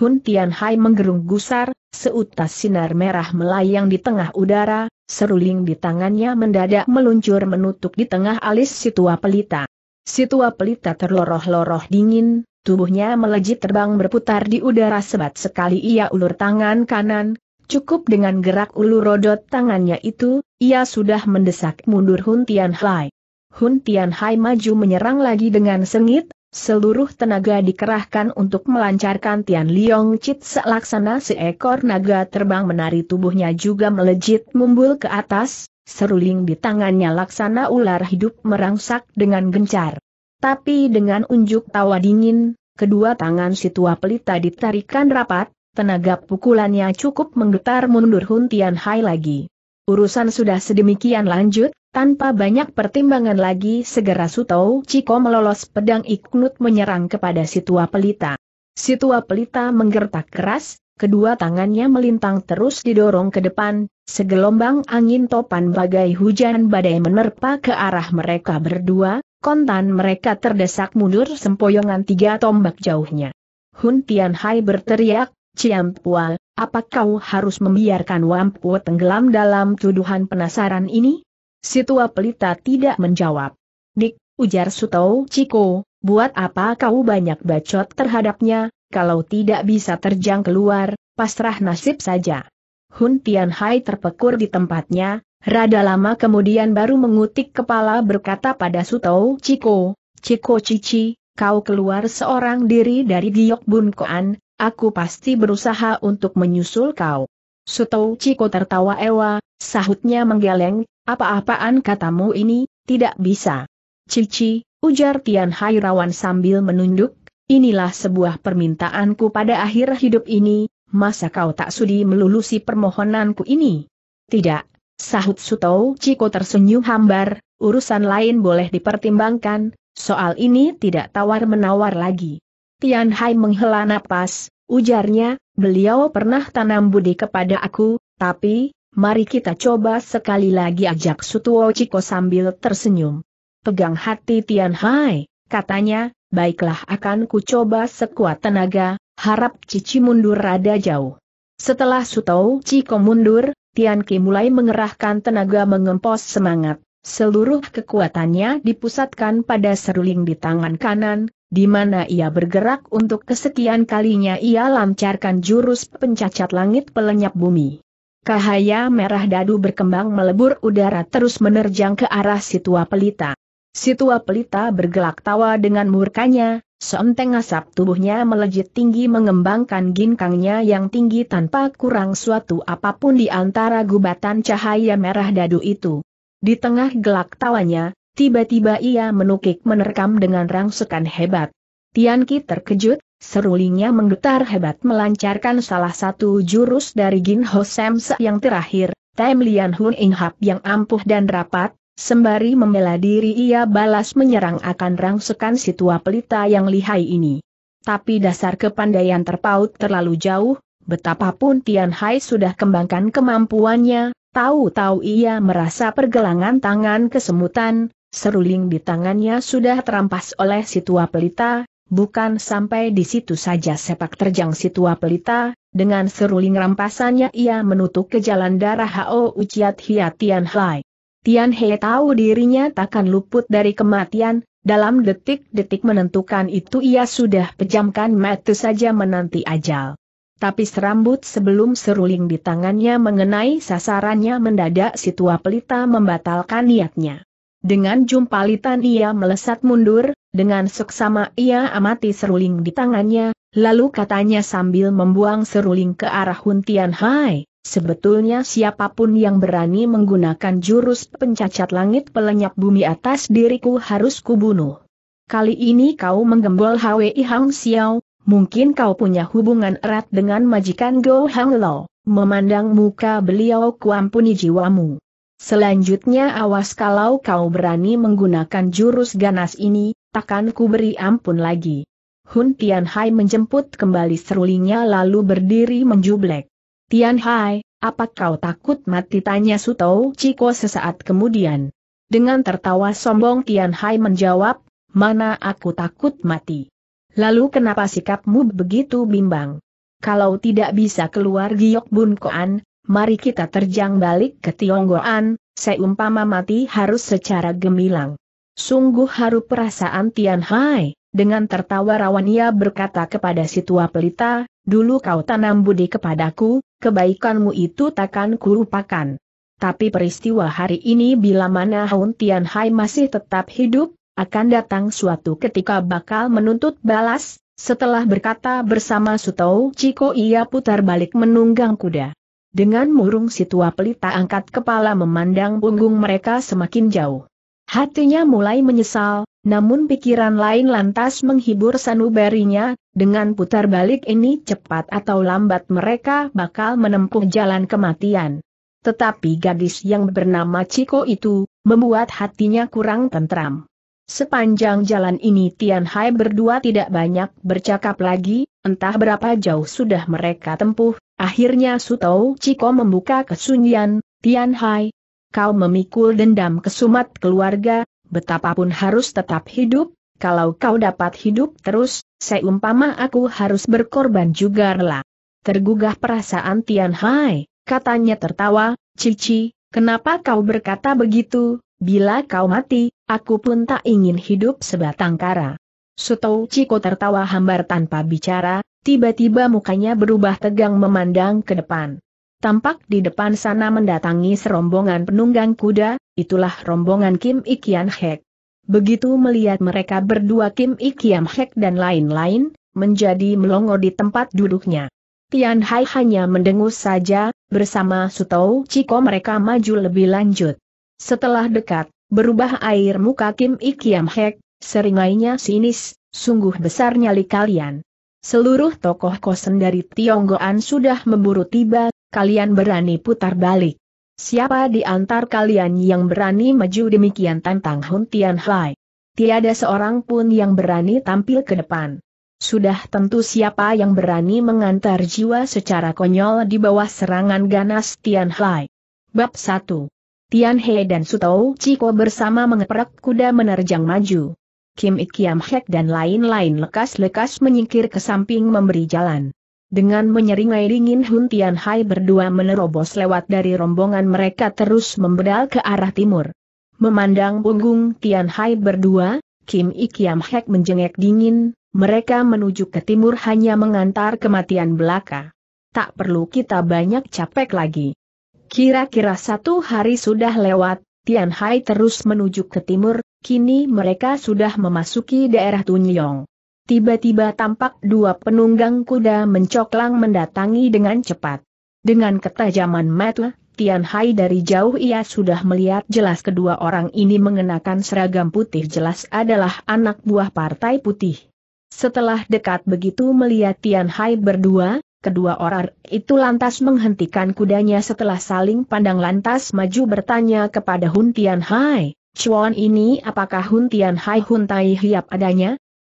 Hun Tianhai menggerung gusar, seutas sinar merah melayang di tengah udara, Seruling di tangannya mendadak meluncur menutup di tengah alis Situa Pelita. Situa Pelita terloroh-loroh dingin, tubuhnya melejit terbang berputar di udara sebat sekali ia ulur tangan kanan, Cukup dengan gerak ulur rodot tangannya itu, ia sudah mendesak mundur Hun Tian hai. Hun Tian hai maju menyerang lagi dengan sengit, Seluruh tenaga dikerahkan untuk melancarkan Tian Liong Chit laksana seekor naga terbang menari tubuhnya juga melejit mumbul ke atas, seruling di tangannya laksana ular hidup merangsak dengan gencar. Tapi dengan unjuk tawa dingin, kedua tangan si tua pelita ditarikan rapat, tenaga pukulannya cukup menggetar mundur Hun Tian Hai lagi. Urusan sudah sedemikian lanjut, tanpa banyak pertimbangan lagi segera Sutou Ciko melolos pedang iknut menyerang kepada si pelita. Si pelita menggertak keras, kedua tangannya melintang terus didorong ke depan, segelombang angin topan bagai hujan badai menerpa ke arah mereka berdua, kontan mereka terdesak mundur sempoyongan tiga tombak jauhnya. Hun Tian Hai berteriak, Ciam Pua, apa kau harus membiarkan Wampu tenggelam dalam tuduhan penasaran ini? Si tua pelita tidak menjawab. Dik, ujar Suto Ciko, buat apa kau banyak bacot terhadapnya, kalau tidak bisa terjang keluar, pasrah nasib saja. Hun Tianhai terpekur di tempatnya, rada lama kemudian baru mengutik kepala berkata pada Suto Ciko, Ciko Cici, kau keluar seorang diri dari Giok Bun Koan, aku pasti berusaha untuk menyusul kau. Suto Ciko tertawa ewa, sahutnya menggeleng, apa-apaan katamu ini, tidak bisa. Cici, ujar Tian Hai Hairawan sambil menunduk, inilah sebuah permintaanku pada akhir hidup ini, masa kau tak sudi melulusi permohonanku ini? Tidak, sahut Suto Ciko tersenyum hambar, urusan lain boleh dipertimbangkan, soal ini tidak tawar-menawar lagi. Tian Hai menghela napas, ujarnya, beliau pernah tanam budi kepada aku, tapi, mari kita coba sekali lagi ajak Sutuo Chiko sambil tersenyum. Pegang hati Tian Hai, katanya, baiklah akan ku coba sekuat tenaga, harap Cici mundur rada jauh. Setelah Sutuo Chiko mundur, Tian Ki mulai mengerahkan tenaga mengempos semangat. Seluruh kekuatannya dipusatkan pada seruling di tangan kanan, di mana ia bergerak untuk kesekian kalinya ia lancarkan jurus pencacat langit pelenyap bumi. Cahaya merah dadu berkembang melebur udara terus menerjang ke arah Situa Pelita. Situa Pelita bergelak tawa dengan murkanya, seenteng asap tubuhnya melejit tinggi mengembangkan ginkangnya yang tinggi tanpa kurang suatu apapun di antara gubatan cahaya merah dadu itu. Di tengah gelak tawanya, tiba-tiba ia menukik menerkam dengan rangsekan hebat. Tian Ki terkejut, Serulingnya menggetar hebat melancarkan salah satu jurus dari Gin Ho Sam Se yang terakhir, Tem Lian Hun In Hap yang ampuh dan rapat, sembari membela diri ia balas menyerang akan rangsekan si tua pelita yang lihai ini. Tapi dasar kepandaian terpaut terlalu jauh, betapapun Tian Hai sudah kembangkan kemampuannya, tahu-tahu ia merasa pergelangan tangan kesemutan, seruling di tangannya sudah terampas oleh si tua pelita, Bukan sampai di situ saja sepak terjang si tua pelita, dengan seruling rampasannya ia menutup ke jalan darah Hao Uciat Hia Tian Hai. Tian He tahu dirinya takkan luput dari kematian, dalam detik-detik menentukan itu ia sudah pejamkan mata saja menanti ajal. Tapi serambut sebelum seruling di tangannya mengenai sasarannya mendadak si tua pelita membatalkan niatnya. Dengan jumpalitan ia melesat mundur, dengan seksama ia amati seruling di tangannya, lalu katanya sambil membuang seruling ke arah Huntian Hai, sebetulnya siapapun yang berani menggunakan jurus pencacat langit pelenyap bumi atas diriku harus kubunuh. Kali ini kau menggembol Hwi Hang Xiao, mungkin kau punya hubungan erat dengan majikan Go Hang Lo, memandang muka beliau kuampuni jiwamu. Selanjutnya awas kalau kau berani menggunakan jurus ganas ini, takkan ku beri ampun lagi. Hun Tian Hai menjemput kembali serulingnya lalu berdiri menjublek. Tian Hai, apa kau takut mati tanya Sutou Ciko sesaat kemudian. Dengan tertawa sombong Tian Hai menjawab, mana aku takut mati. Lalu kenapa sikapmu begitu bimbang? Kalau tidak bisa keluar Giok Bun Koan, mari kita terjang balik ke Tionggoan, seumpama mati harus secara gemilang. Sungguh haru perasaan Tian Hai, dengan tertawa rawan ia berkata kepada si tua pelita, dulu kau tanam budi kepadaku, kebaikanmu itu takkan kulupakan. Tapi peristiwa hari ini bila mana Haun Tian Hai masih tetap hidup, akan datang suatu ketika bakal menuntut balas, setelah berkata bersama Sutou Ciko ia putar balik menunggang kuda. Dengan murung si tua pelita angkat kepala memandang punggung mereka semakin jauh. Hatinya mulai menyesal, namun pikiran lain lantas menghibur sanubarinya, dengan putar balik ini cepat atau lambat mereka bakal menempuh jalan kematian. Tetapi gadis yang bernama Ciko itu, membuat hatinya kurang tentram. Sepanjang jalan ini Tian Hai berdua tidak banyak bercakap lagi, entah berapa jauh sudah mereka tempuh, akhirnya Sutou Ciko membuka kesunyian, Tian Hai, kau memikul dendam kesumat keluarga, betapapun harus tetap hidup, kalau kau dapat hidup terus, seumpama aku harus berkorban juga rela. Tergugah perasaan Tian Hai, katanya tertawa, Cici, kenapa kau berkata begitu, bila kau mati, aku pun tak ingin hidup sebatang kara. Sutou Ciko tertawa hambar tanpa bicara, tiba-tiba mukanya berubah tegang memandang ke depan. Tampak di depan sana mendatangi serombongan penunggang kuda, itulah rombongan Kim Ikian Hek. Begitu melihat mereka berdua Kim Ikian Hek dan lain-lain, menjadi melongo di tempat duduknya. Tian Hai hanya mendengus saja, bersama Sutou Ciko mereka maju lebih lanjut. Setelah dekat, berubah air muka Kim Ikian Hek, seringainya sinis, sungguh besar nyali kalian. Seluruh tokoh kosen dari Tionggoan sudah memburu tiba, kalian berani putar balik. Siapa di antar kalian yang berani maju demikian tantang Hun Tian Hai? Tiada seorang pun yang berani tampil ke depan. Sudah tentu siapa yang berani mengantar jiwa secara konyol di bawah serangan ganas Tian Hai. Bab 1. Tian He dan Sutou Chiko bersama mengeprak kuda menerjang maju. Kim Ikiam Hek dan lain-lain lekas-lekas menyingkir ke samping memberi jalan. Dengan menyeringai dingin Hun Tian Hai berdua menerobos lewat dari rombongan mereka terus membedal ke arah timur. Memandang punggung Tian Hai berdua, Kim I Kiam Hek menjengek dingin, mereka menuju ke timur hanya mengantar kematian belaka. Tak perlu kita banyak capek lagi. Kira-kira satu hari sudah lewat, Tian Hai terus menuju ke timur, kini mereka sudah memasuki daerah Tunyong. Tiba-tiba tampak dua penunggang kuda mencoklang mendatangi dengan cepat. Dengan ketajaman mata, Tian Hai dari jauh ia sudah melihat jelas kedua orang ini mengenakan seragam putih jelas adalah anak buah partai putih. Setelah dekat begitu melihat Tian Hai berdua, kedua orang itu lantas menghentikan kudanya setelah saling pandang lantas maju bertanya kepada Hun Tian Hai, Chuan ini apakah Hun Tian Hai Hun Tai Hiap adanya?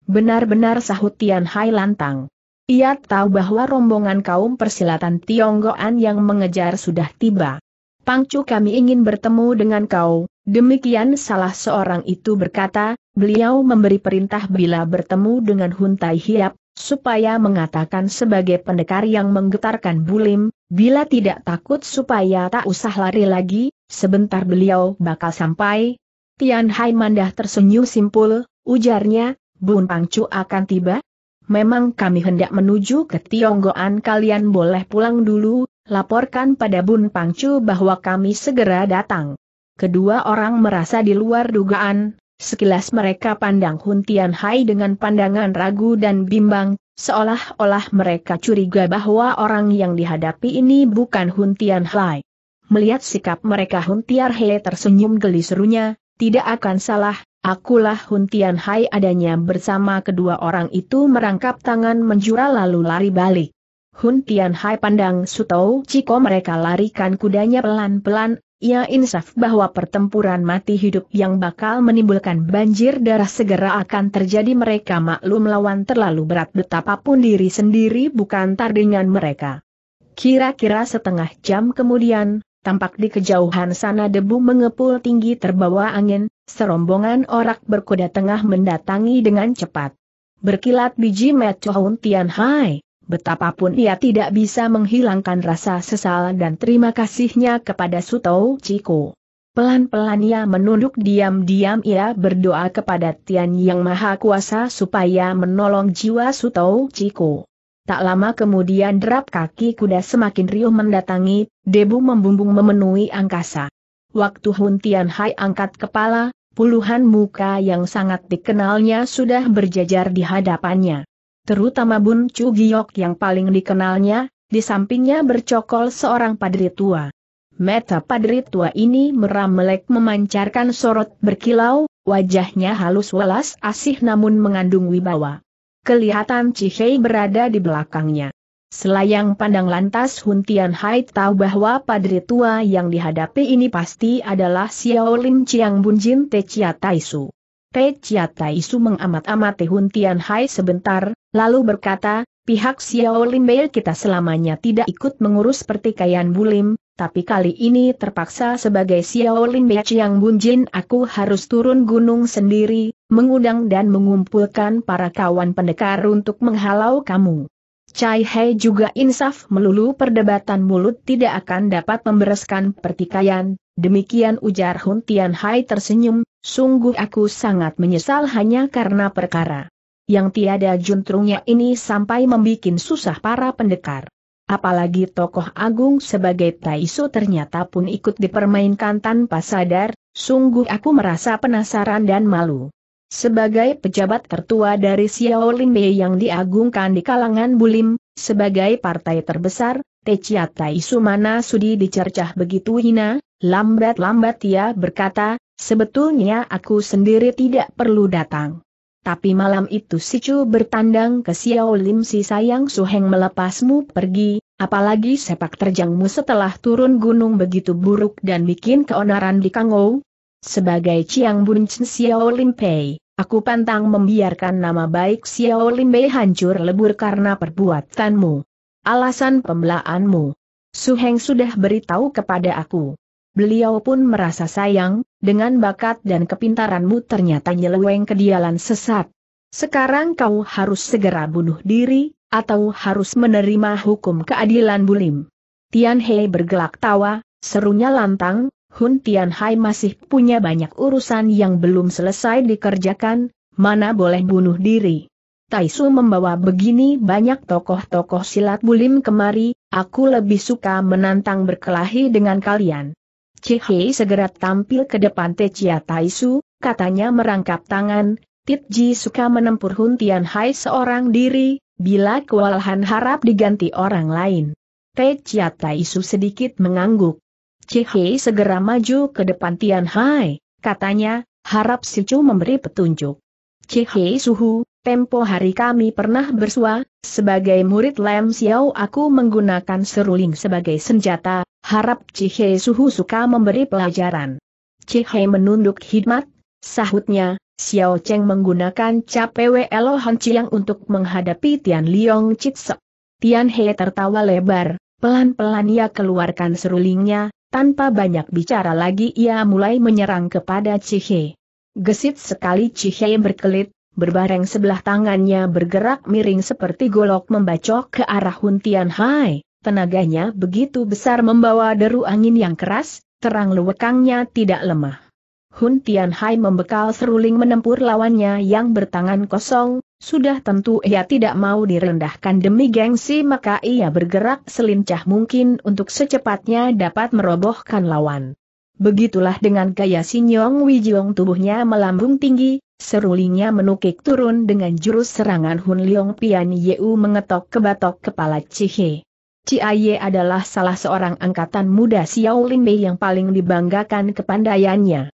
Benar-benar sahut Tian Hai lantang. Ia tahu bahwa rombongan kaum persilatan Tionggoan yang mengejar sudah tiba. Pangcu kami ingin bertemu dengan kau, demikian salah seorang itu berkata, beliau memberi perintah bila bertemu dengan Huntai Hiap, supaya mengatakan sebagai pendekar yang menggetarkan bulim, bila tidak takut supaya tak usah lari lagi, sebentar beliau bakal sampai. Tian Hai Mandah tersenyum simpul, ujarnya, Bun Pangcu akan tiba? Memang kami hendak menuju ke Tionggoan kalian boleh pulang dulu, laporkan pada Bun Pangcu bahwa kami segera datang. Kedua orang merasa di luar dugaan, sekilas mereka pandang Hun Tian Hai dengan pandangan ragu dan bimbang, seolah-olah mereka curiga bahwa orang yang dihadapi ini bukan Hun Tian Hai. Melihat sikap mereka Hun Tian Hai tersenyum geli serunya, tidak akan salah, Akulah Tian Hai adanya bersama kedua orang itu merangkap tangan menjura lalu lari balik. Tian Hai pandang Sutou Ciko mereka larikan kudanya pelan-pelan, ia insaf bahwa pertempuran mati hidup yang bakal menimbulkan banjir darah segera akan terjadi mereka maklum lawan terlalu berat betapapun diri sendiri bukan tandingan mereka. Kira-kira setengah jam kemudian, tampak di kejauhan sana debu mengepul tinggi terbawa angin, serombongan orak berkuda tengah mendatangi dengan cepat. Berkilat biji Mechohun Tian Hai, betapapun ia tidak bisa menghilangkan rasa sesal dan terima kasihnya kepada Sutou Chiko. Pelan-pelan ia menunduk diam-diam ia berdoa kepada Tian Yang Maha Kuasa supaya menolong jiwa Sutou Chiko. Tak lama kemudian derap kaki kuda semakin riuh mendatangi, debu membumbung memenuhi angkasa. Waktu Hun Tian Hai angkat kepala, puluhan muka yang sangat dikenalnya sudah berjajar di hadapannya. Terutama Bun Chu Giok yang paling dikenalnya, di sampingnya bercokol seorang padri tua. Mata padri tua ini meram memancarkan sorot berkilau, wajahnya halus welas asih namun mengandung wibawa kelihatan Cihei berada di belakangnya. Selayang pandang lantas Hun Tian Hai tahu bahwa padri tua yang dihadapi ini pasti adalah Xiao Lim Chiang Bunjin Te Chia Su. Te Chia Su mengamat-amati Hun Tian Hai sebentar, lalu berkata, pihak Xiao Lim Bel kita selamanya tidak ikut mengurus pertikaian Bulim, tapi kali ini terpaksa sebagai Xiao Lin yang bunjin aku harus turun gunung sendiri, mengundang dan mengumpulkan para kawan pendekar untuk menghalau kamu. Cai Hei juga insaf melulu perdebatan mulut tidak akan dapat membereskan pertikaian, demikian ujar Hun Tian Hai tersenyum, sungguh aku sangat menyesal hanya karena perkara yang tiada juntrungnya ini sampai membuat susah para pendekar. Apalagi tokoh agung sebagai Taiso ternyata pun ikut dipermainkan tanpa sadar, sungguh aku merasa penasaran dan malu. Sebagai pejabat tertua dari Xiaolinbei yang diagungkan di kalangan Bulim, sebagai partai terbesar, Techia Taiso mana sudi dicercah begitu hina, lambat-lambat ia berkata, sebetulnya aku sendiri tidak perlu datang. Tapi malam itu si Chu bertandang ke Xiao Lim si sayang Suheng melepasmu pergi, Apalagi sepak terjangmu setelah turun gunung begitu buruk dan bikin keonaran di Kangou? Sebagai Chiang Bun Xiao Lim Pei, aku pantang membiarkan nama baik Xiao Lim Pei hancur lebur karena perbuatanmu. Alasan pembelaanmu. Su Heng sudah beritahu kepada aku. Beliau pun merasa sayang, dengan bakat dan kepintaranmu ternyata nyeleweng kedialan sesat. Sekarang kau harus segera bunuh diri, atau harus menerima hukum keadilan Bulim. Tian Hei bergelak tawa, serunya lantang, Hun Tian Hai masih punya banyak urusan yang belum selesai dikerjakan, mana boleh bunuh diri. Tai Su membawa begini banyak tokoh-tokoh silat bulim kemari, aku lebih suka menantang berkelahi dengan kalian. Hei segera tampil ke depan te Tai Su, katanya merangkap tangan, Tit Ji suka menempur Hun Tian Hai seorang diri, bila kewalahan harap diganti orang lain. Te Chia Taisu sedikit mengangguk. Cihe segera maju ke depan Tian Hai, katanya, harap Chu memberi petunjuk. Cihe Suhu, tempo hari kami pernah bersua, sebagai murid Lam Xiao aku menggunakan seruling sebagai senjata, harap Cihe Suhu suka memberi pelajaran. Cihe menunduk hikmat, sahutnya, Xiao Cheng menggunakan capewe Elo Han Chiang untuk menghadapi Tian Liong Chitse. Tian He tertawa lebar, pelan-pelan ia keluarkan serulingnya, tanpa banyak bicara lagi ia mulai menyerang kepada Cihe. Gesit sekali Cihe berkelit, berbareng sebelah tangannya bergerak miring seperti golok membacok ke arah Hun Tian Hai. Tenaganya begitu besar membawa deru angin yang keras, terang lewekangnya tidak lemah. Hun Tianhai membekal seruling menempur lawannya yang bertangan kosong, sudah tentu ia tidak mau direndahkan demi gengsi maka ia bergerak selincah mungkin untuk secepatnya dapat merobohkan lawan. Begitulah dengan gaya Sinyong Wijong tubuhnya melambung tinggi, serulingnya menukik turun dengan jurus serangan Hun Leong Pian Yeu mengetok ke batok kepala Cihe. Ciaye adalah salah seorang angkatan muda Xiao Lin Mei yang paling dibanggakan kepandaiannya.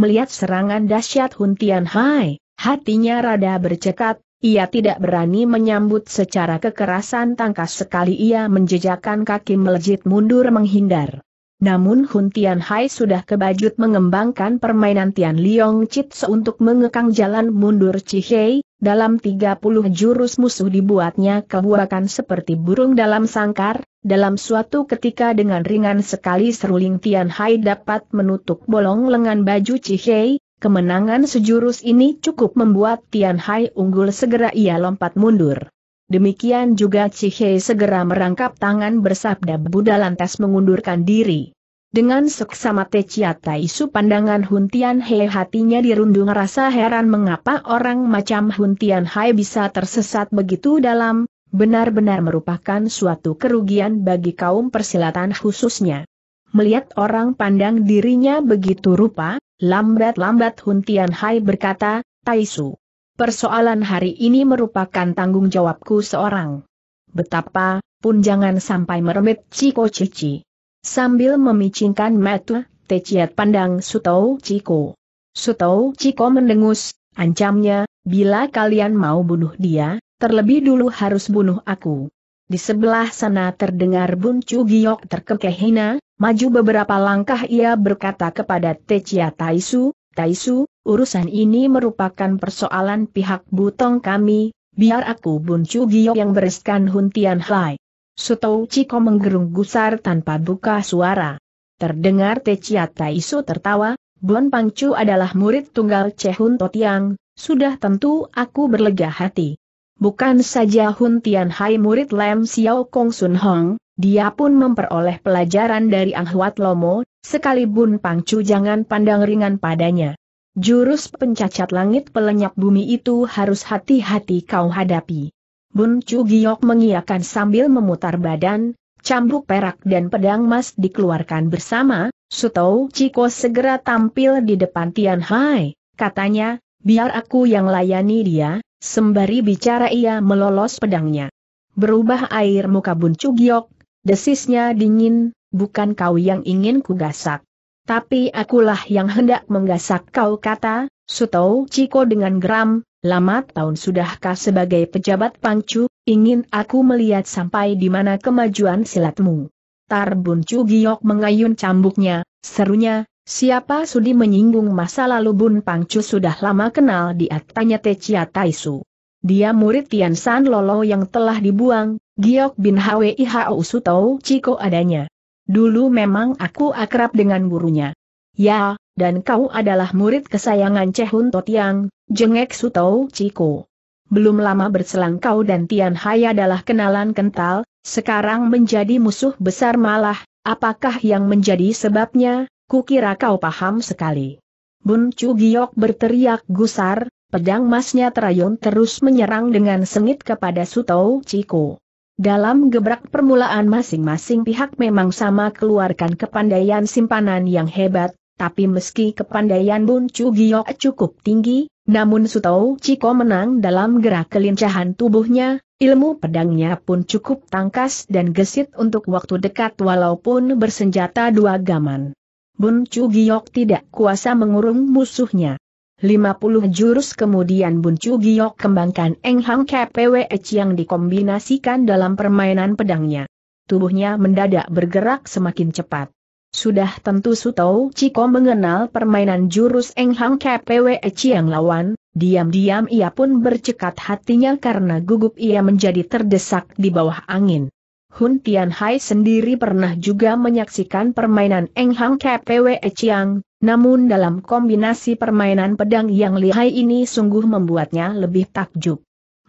Melihat serangan dahsyat Hun Tian Hai, hatinya rada bercekat, ia tidak berani menyambut secara kekerasan tangkas sekali ia menjejakkan kaki melejit mundur menghindar. Namun Hun Tian Hai sudah kebajut mengembangkan permainan Tian Liong Chit untuk mengekang jalan mundur Hei, dalam 30 jurus musuh dibuatnya kebuakan seperti burung dalam sangkar, dalam suatu ketika dengan ringan sekali seruling Tian Hai dapat menutup bolong lengan baju Cihei, kemenangan sejurus ini cukup membuat Tian Hai unggul segera ia lompat mundur. Demikian juga Cihei segera merangkap tangan bersabda Buddha lantas mengundurkan diri. Dengan seksama Tecia su pandangan Hun Tian He hatinya dirundung rasa heran mengapa orang macam Hun Hai bisa tersesat begitu dalam, benar-benar merupakan suatu kerugian bagi kaum persilatan khususnya. Melihat orang pandang dirinya begitu rupa, lambat-lambat Hun Hai berkata, Taisu, persoalan hari ini merupakan tanggung jawabku seorang. Betapa, pun jangan sampai meremit Ciko Cici. Sambil memicingkan mata, Teciat pandang Sutou Ciko. Sutou Ciko mendengus, ancamnya, bila kalian mau bunuh dia, terlebih dulu harus bunuh aku. Di sebelah sana terdengar Buncu Giok terkekehina, maju beberapa langkah ia berkata kepada Teciat Taisu, Taisu, urusan ini merupakan persoalan pihak butong kami, biar aku Buncu Giok yang bereskan Huntian Hai. Sutou Chiko menggerung gusar tanpa buka suara. Terdengar Tecia Taiso tertawa, Bon Pangcu adalah murid tunggal Cehun Totiang, sudah tentu aku berlega hati. Bukan saja Hun Tian Hai murid Lem Xiao Kong Sun Hong, dia pun memperoleh pelajaran dari Ang Huat Lomo, sekali Bun Pangcu jangan pandang ringan padanya. Jurus pencacat langit pelenyap bumi itu harus hati-hati kau hadapi. Bun Chu Giok mengiakan sambil memutar badan, cambuk perak dan pedang emas dikeluarkan bersama, Sutou Chiko segera tampil di depan Tian Hai, katanya, biar aku yang layani dia, sembari bicara ia melolos pedangnya. Berubah air muka Bun Chu Giok, desisnya dingin, bukan kau yang ingin kugasak. Tapi akulah yang hendak menggasak kau kata, Sutou Chiko dengan geram, Lama tahun sudahkah sebagai pejabat pangcu, ingin aku melihat sampai di mana kemajuan silatmu. Tarbun Chu Giok mengayun cambuknya, serunya, siapa sudi menyinggung masa lalu Bun Pangcu sudah lama kenal di atanya Techia Taisu. Dia murid Tian San Lolo yang telah dibuang, Giok bin Hwi Hao Sutou Ciko adanya. Dulu memang aku akrab dengan gurunya. Ya, dan kau adalah murid kesayangan Cehun Totiang, jengek Sutou Ciko. Belum lama berselang kau dan Tian Hai adalah kenalan kental, sekarang menjadi musuh besar malah, apakah yang menjadi sebabnya, kukira kau paham sekali. Bun Chu Giok berteriak gusar, pedang masnya terayun terus menyerang dengan sengit kepada Sutou Ciko. Dalam gebrak permulaan masing-masing pihak memang sama keluarkan kepandaian simpanan yang hebat, tapi meski kepandaian Bun Chu cukup tinggi, namun Sutau Ciko menang dalam gerak kelincahan tubuhnya, ilmu pedangnya pun cukup tangkas dan gesit untuk waktu dekat walaupun bersenjata dua gaman. Bun Chu tidak kuasa mengurung musuhnya. 50 jurus kemudian Bun Chu kembangkan Eng Hang KPWH yang dikombinasikan dalam permainan pedangnya. Tubuhnya mendadak bergerak semakin cepat. Sudah tentu Sutou Chiko mengenal permainan jurus Eng Hang KPWE Chiang lawan, diam-diam ia pun bercekat hatinya karena gugup ia menjadi terdesak di bawah angin. Hun Tian Hai sendiri pernah juga menyaksikan permainan Eng Hang KPWE Chiang, namun dalam kombinasi permainan pedang yang lihai ini sungguh membuatnya lebih takjub.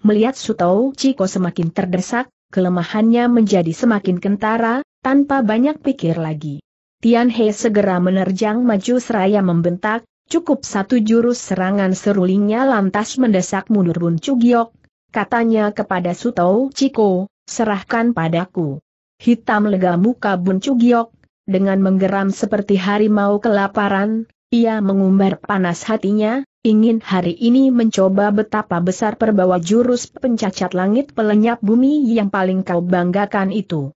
Melihat Sutou Chiko semakin terdesak, kelemahannya menjadi semakin kentara, tanpa banyak pikir lagi. Tian He segera menerjang maju seraya membentak, cukup satu jurus serangan serulingnya lantas mendesak mundur Bun Cugiok, katanya kepada Sutou Chiko, serahkan padaku. Hitam lega muka Bun Cugiok, dengan menggeram seperti harimau kelaparan, ia mengumbar panas hatinya, ingin hari ini mencoba betapa besar perbawa jurus pencacat langit pelenyap bumi yang paling kau banggakan itu.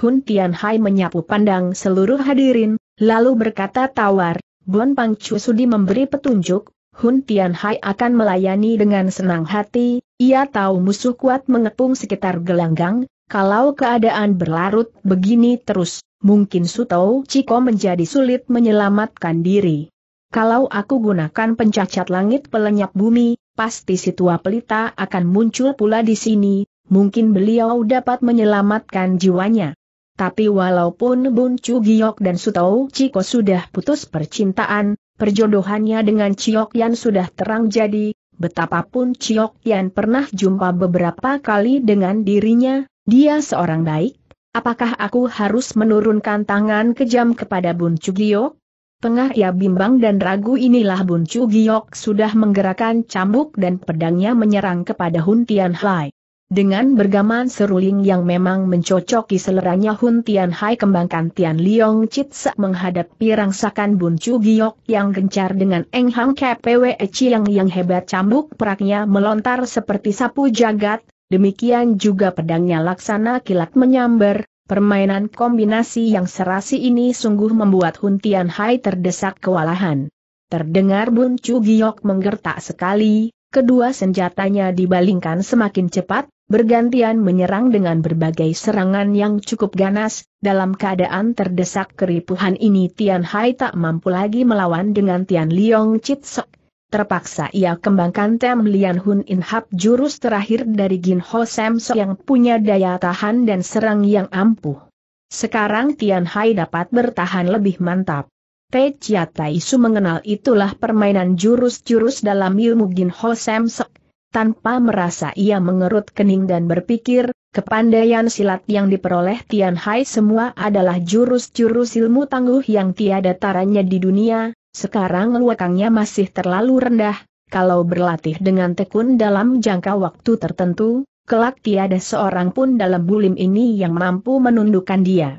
Hun Tianhai menyapu pandang seluruh hadirin, lalu berkata tawar, Bon Pangcu sudi memberi petunjuk, Hun Tianhai akan melayani dengan senang hati, ia tahu musuh kuat mengepung sekitar gelanggang, kalau keadaan berlarut begini terus, mungkin Sutau Ciko menjadi sulit menyelamatkan diri. Kalau aku gunakan pencacat langit pelenyap bumi, pasti si tua pelita akan muncul pula di sini, mungkin beliau dapat menyelamatkan jiwanya. Tapi walaupun Bun Chu Giok dan Sutou Chiko sudah putus percintaan, perjodohannya dengan Chiok Yan sudah terang jadi, betapapun Chiok Yan pernah jumpa beberapa kali dengan dirinya, dia seorang baik. Apakah aku harus menurunkan tangan kejam kepada Bun Chu Giok? Tengah ia bimbang dan ragu inilah Bun Chu Giok sudah menggerakkan cambuk dan pedangnya menyerang kepada Hun Tian Hai. Dengan bergaman seruling yang memang mencocoki seleranya Hun Tian Hai kembangkan Tian Liong menghadap menghadapi rangsakan Bun Chu Giok yang gencar dengan Eng Hang KPW e Chiang yang hebat cambuk peraknya melontar seperti sapu jagat, demikian juga pedangnya laksana kilat menyambar, permainan kombinasi yang serasi ini sungguh membuat Hun Tian Hai terdesak kewalahan. Terdengar Bun Chu Giok menggertak sekali, Kedua senjatanya dibalingkan semakin cepat, bergantian menyerang dengan berbagai serangan yang cukup ganas, dalam keadaan terdesak keripuhan ini Tian Hai tak mampu lagi melawan dengan Tian Liong Chit Sok. Terpaksa ia kembangkan Tem Lian Hun In Hap jurus terakhir dari Gin Ho Sam Sok yang punya daya tahan dan serang yang ampuh. Sekarang Tian Hai dapat bertahan lebih mantap. Te Chia Tai Su mengenal itulah permainan jurus-jurus dalam ilmu Gin Ho Sam Sok tanpa merasa ia mengerut kening dan berpikir, kepandaian silat yang diperoleh Tian Hai semua adalah jurus-jurus ilmu tangguh yang tiada taranya di dunia, sekarang luakangnya masih terlalu rendah, kalau berlatih dengan tekun dalam jangka waktu tertentu, kelak tiada seorang pun dalam bulim ini yang mampu menundukkan dia.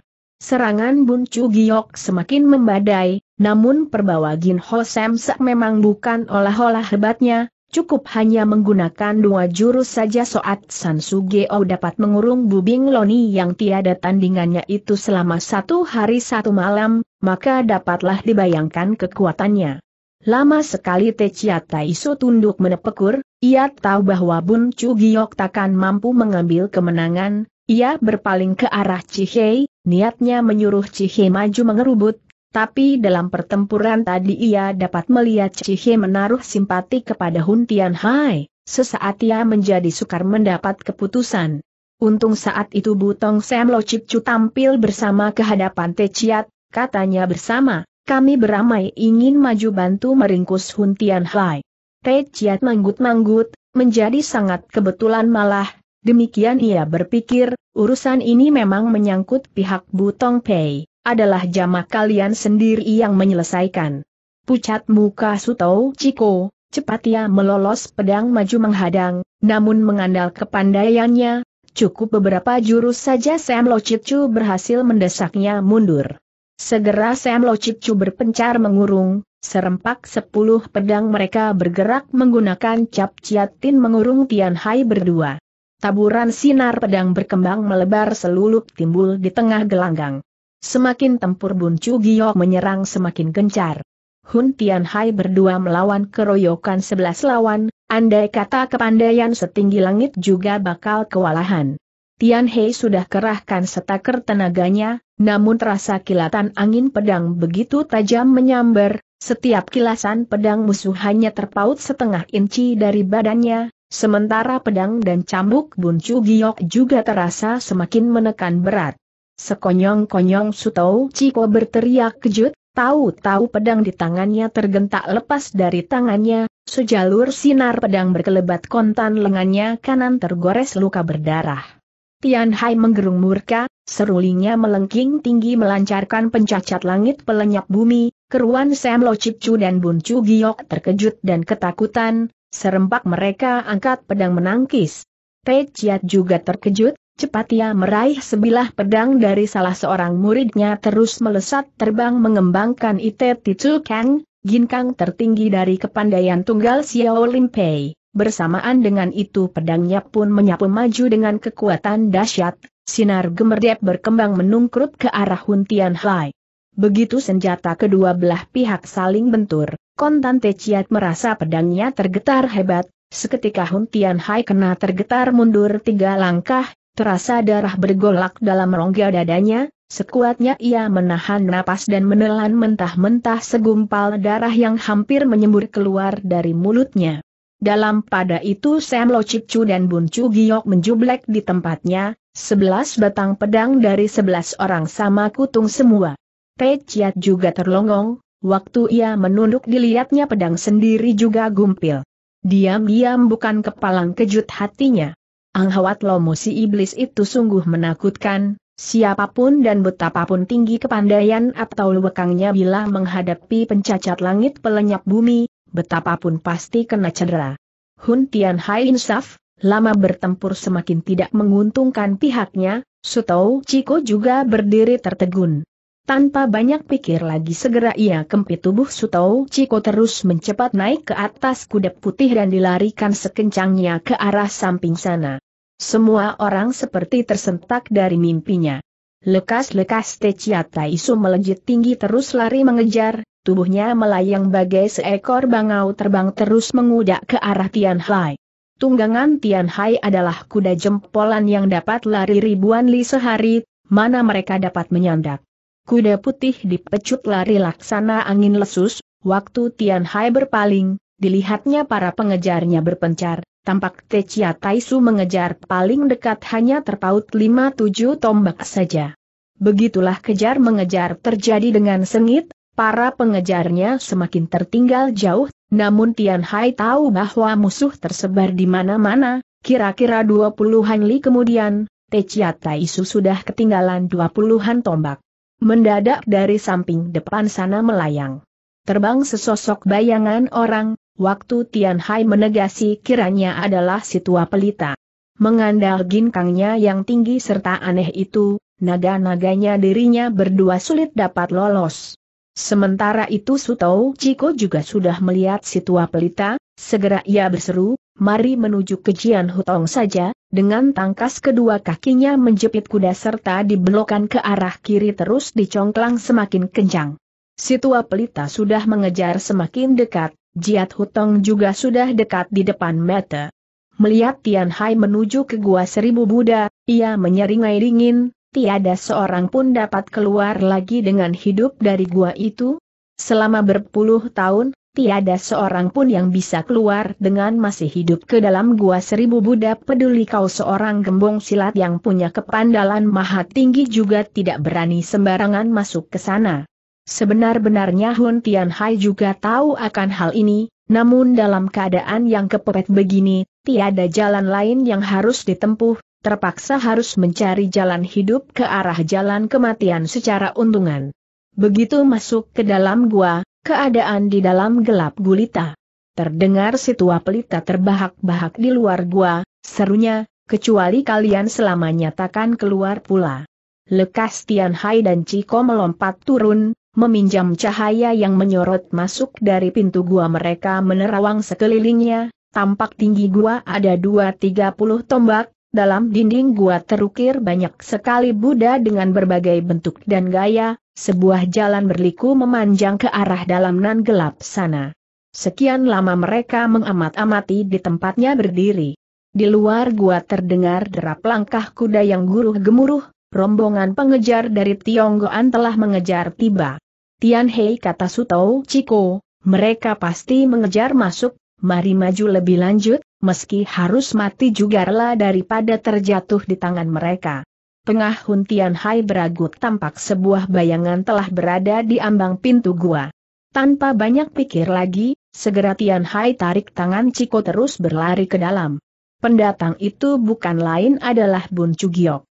Serangan Bun Chu Giok semakin membadai, namun perbawa Gin Ho Sam Sak memang bukan olah-olah hebatnya, Cukup hanya menggunakan dua jurus saja Soat San Geo dapat mengurung Bubing Loni yang tiada tandingannya itu selama satu hari satu malam, maka dapatlah dibayangkan kekuatannya. Lama sekali Techia Taiso tunduk menepekur, ia tahu bahwa Bun Chu Giok takkan mampu mengambil kemenangan, ia berpaling ke arah Cihei, niatnya menyuruh Cihei maju mengerubut, tapi dalam pertempuran tadi ia dapat melihat Cihe menaruh simpati kepada Hun Tian Hai, sesaat ia menjadi sukar mendapat keputusan. Untung saat itu Butong Sam Lo Chip Chu tampil bersama kehadapan Te Chiat, katanya bersama, kami beramai ingin maju bantu meringkus Hun Tian Hai. Chiat manggut-manggut, menjadi sangat kebetulan malah, demikian ia berpikir, urusan ini memang menyangkut pihak Butong Pei adalah jama kalian sendiri yang menyelesaikan. Pucat muka Suto Chiko, cepat ia melolos pedang maju menghadang, namun mengandal kepandaiannya, cukup beberapa jurus saja Sam Locitcu berhasil mendesaknya mundur. Segera Sam Locitcu berpencar mengurung, serempak sepuluh pedang mereka bergerak menggunakan cap ciatin mengurung Tian Hai berdua. Taburan sinar pedang berkembang melebar selulup timbul di tengah gelanggang. Semakin tempur Bun Chu Giyok menyerang semakin gencar. Hun Tianhai berdua melawan keroyokan sebelas lawan, andai kata kepandaian setinggi langit juga bakal kewalahan. Tian Hai sudah kerahkan setaker tenaganya, namun terasa kilatan angin pedang begitu tajam menyambar, setiap kilasan pedang musuh hanya terpaut setengah inci dari badannya, sementara pedang dan cambuk Bun Chu Giyok juga terasa semakin menekan berat. Sekonyong-konyong Sutau Ciko berteriak kejut, tahu-tahu pedang di tangannya tergentak lepas dari tangannya, sejalur sinar pedang berkelebat kontan lengannya kanan tergores luka berdarah. Tian Hai menggerung murka, serulingnya melengking tinggi melancarkan pencacat langit pelenyap bumi, keruan Sam Lo Chip Chu dan Bun Chu Giok terkejut dan ketakutan, serempak mereka angkat pedang menangkis. Te Chiat juga terkejut, Cepat ia meraih sebilah pedang dari salah seorang muridnya terus melesat terbang mengembangkan Ite titul Kang, ginkang tertinggi dari kepandaian tunggal Xiao Limpei. Bersamaan dengan itu pedangnya pun menyapu maju dengan kekuatan dahsyat, sinar gemerdep berkembang menungkrut ke arah Huntian Hai. Begitu senjata kedua belah pihak saling bentur, Kontan Teciat merasa pedangnya tergetar hebat, seketika Huntian Hai kena tergetar mundur tiga langkah, Terasa darah bergolak dalam rongga dadanya, sekuatnya ia menahan napas dan menelan mentah-mentah segumpal darah yang hampir menyembur keluar dari mulutnya. Dalam pada itu Sam Lo Chu dan Bun Chu Giok menjublek di tempatnya, sebelas batang pedang dari sebelas orang sama kutung semua. Pei Chiat juga terlongong, waktu ia menunduk dilihatnya pedang sendiri juga gumpil. Diam-diam bukan kepalang kejut hatinya. Anghawat Lomo si iblis itu sungguh menakutkan, siapapun dan betapapun tinggi kepandaian atau lewekangnya bila menghadapi pencacat langit pelenyap bumi, betapapun pasti kena cedera. Hun Tian Hai Insaf, lama bertempur semakin tidak menguntungkan pihaknya, Sutou Ciko juga berdiri tertegun. Tanpa banyak pikir lagi segera ia kempit tubuh Sutau Ciko terus mencepat naik ke atas kuda putih dan dilarikan sekencangnya ke arah samping sana. Semua orang seperti tersentak dari mimpinya. Lekas-lekas Teciata Isu melejit tinggi terus lari mengejar, tubuhnya melayang bagai seekor bangau terbang terus mengudak ke arah Tian Hai. Tunggangan Tian Hai adalah kuda jempolan yang dapat lari ribuan li sehari, mana mereka dapat menyandak kuda putih dipecut lari laksana angin lesus, waktu Tian Hai berpaling, dilihatnya para pengejarnya berpencar, tampak Te Chia Tai Su mengejar paling dekat hanya terpaut lima tujuh tombak saja. Begitulah kejar mengejar terjadi dengan sengit, para pengejarnya semakin tertinggal jauh, namun Tian Hai tahu bahwa musuh tersebar di mana-mana, kira-kira dua puluhan li kemudian, Te Chia Tai Su sudah ketinggalan dua puluhan tombak. Mendadak dari samping depan sana melayang. Terbang sesosok bayangan orang, waktu Tian Hai menegasi kiranya adalah si tua pelita. Mengandal ginkangnya yang tinggi serta aneh itu, naga-naganya dirinya berdua sulit dapat lolos. Sementara itu Sutou Chiko juga sudah melihat si tua pelita, segera ia berseru, mari menuju ke Jian Hutong saja, dengan tangkas kedua kakinya menjepit kuda serta dibelokan ke arah kiri terus dicongklang semakin kencang. Situa pelita sudah mengejar semakin dekat, Jiat Hutong juga sudah dekat di depan mata. Melihat Tian Hai menuju ke gua seribu Buddha, ia menyeringai dingin, tiada seorang pun dapat keluar lagi dengan hidup dari gua itu. Selama berpuluh tahun, tiada seorang pun yang bisa keluar dengan masih hidup ke dalam gua seribu Buddha peduli kau seorang gembong silat yang punya kepandalan maha tinggi juga tidak berani sembarangan masuk ke sana. Sebenar-benarnya Hun Tian Hai juga tahu akan hal ini, namun dalam keadaan yang kepepet begini, tiada jalan lain yang harus ditempuh, terpaksa harus mencari jalan hidup ke arah jalan kematian secara untungan. Begitu masuk ke dalam gua, Keadaan di dalam gelap gulita. Terdengar si tua pelita terbahak-bahak di luar gua, serunya, kecuali kalian selama nyatakan keluar pula. Lekas Tian Hai dan Ciko melompat turun, meminjam cahaya yang menyorot masuk dari pintu gua mereka menerawang sekelilingnya, tampak tinggi gua ada dua tiga puluh tombak, dalam dinding gua terukir banyak sekali Buddha dengan berbagai bentuk dan gaya, sebuah jalan berliku memanjang ke arah dalam nan gelap sana. Sekian lama mereka mengamat-amati di tempatnya berdiri. Di luar gua terdengar derap langkah kuda yang guruh gemuruh, rombongan pengejar dari Tionggoan telah mengejar tiba. Tian Hei kata Sutou Ciko, mereka pasti mengejar masuk, mari maju lebih lanjut, meski harus mati juga rela daripada terjatuh di tangan mereka. Tengah Huntian Hai beragut tampak sebuah bayangan telah berada di ambang pintu gua. Tanpa banyak pikir lagi, segera Tian Hai tarik tangan Ciko terus berlari ke dalam. Pendatang itu bukan lain adalah Bun Cugiok.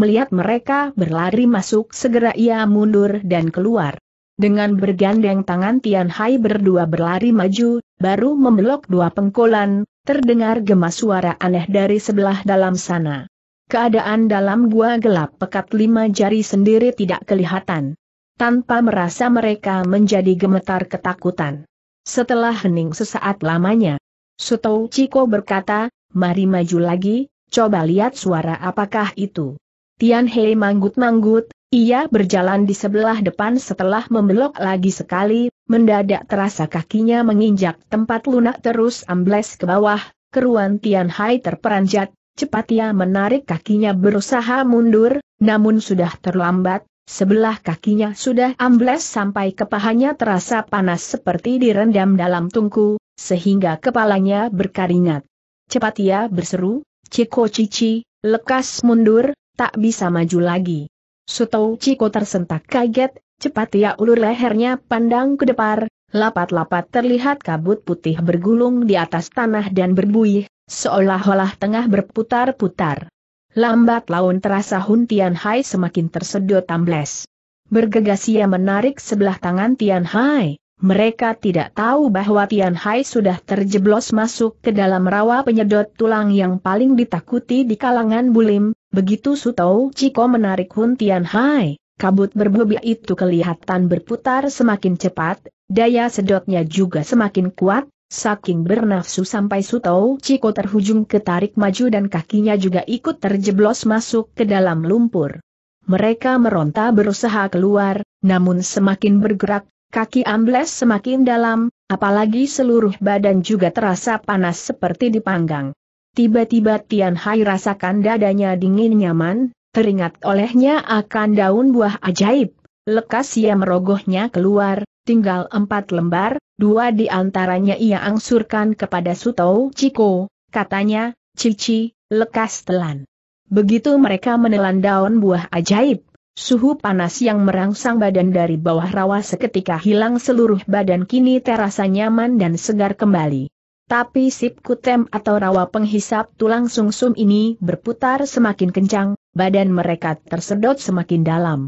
Melihat mereka berlari masuk segera ia mundur dan keluar. Dengan bergandeng tangan Tian Hai berdua berlari maju, baru membelok dua pengkolan, terdengar gemas suara aneh dari sebelah dalam sana. Keadaan dalam gua gelap pekat lima jari sendiri tidak kelihatan. Tanpa merasa mereka menjadi gemetar ketakutan. Setelah hening sesaat lamanya, Suto Chiko berkata, mari maju lagi, coba lihat suara apakah itu. Tian Hei manggut-manggut, ia berjalan di sebelah depan setelah membelok lagi sekali, mendadak terasa kakinya menginjak tempat lunak terus ambles ke bawah, keruan Tian Hai terperanjat, Cepat ia menarik kakinya berusaha mundur, namun sudah terlambat, sebelah kakinya sudah ambles sampai kepahanya terasa panas seperti direndam dalam tungku, sehingga kepalanya berkeringat. Cepat ia berseru, Ciko Cici, lekas mundur, tak bisa maju lagi. Suto Ciko tersentak kaget, cepat ia ulur lehernya pandang ke depan, lapat-lapat terlihat kabut putih bergulung di atas tanah dan berbuih, Seolah-olah tengah berputar-putar. Lambat laun terasa Hun Tian Hai semakin tersedot ambles. Bergegas ia menarik sebelah tangan Tian Hai. Mereka tidak tahu bahwa Tian Hai sudah terjeblos masuk ke dalam rawa penyedot tulang yang paling ditakuti di kalangan bulim. Begitu Sutou Chiko menarik Hun Tian Hai, kabut berbubi itu kelihatan berputar semakin cepat, daya sedotnya juga semakin kuat, Saking bernafsu sampai sutau, Ciko terhujung ketarik maju dan kakinya juga ikut terjeblos masuk ke dalam lumpur. Mereka meronta berusaha keluar, namun semakin bergerak, kaki ambles semakin dalam, apalagi seluruh badan juga terasa panas seperti dipanggang. Tiba-tiba Tian Hai rasakan dadanya dingin nyaman, teringat olehnya akan daun buah ajaib Lekas ia merogohnya keluar, tinggal empat lembar, dua di antaranya ia angsurkan kepada Sutou Ciko, katanya, Cici, lekas telan. Begitu mereka menelan daun buah ajaib, suhu panas yang merangsang badan dari bawah rawa seketika hilang seluruh badan kini terasa nyaman dan segar kembali. Tapi sip kutem atau rawa penghisap tulang sumsum ini berputar semakin kencang, badan mereka tersedot semakin dalam.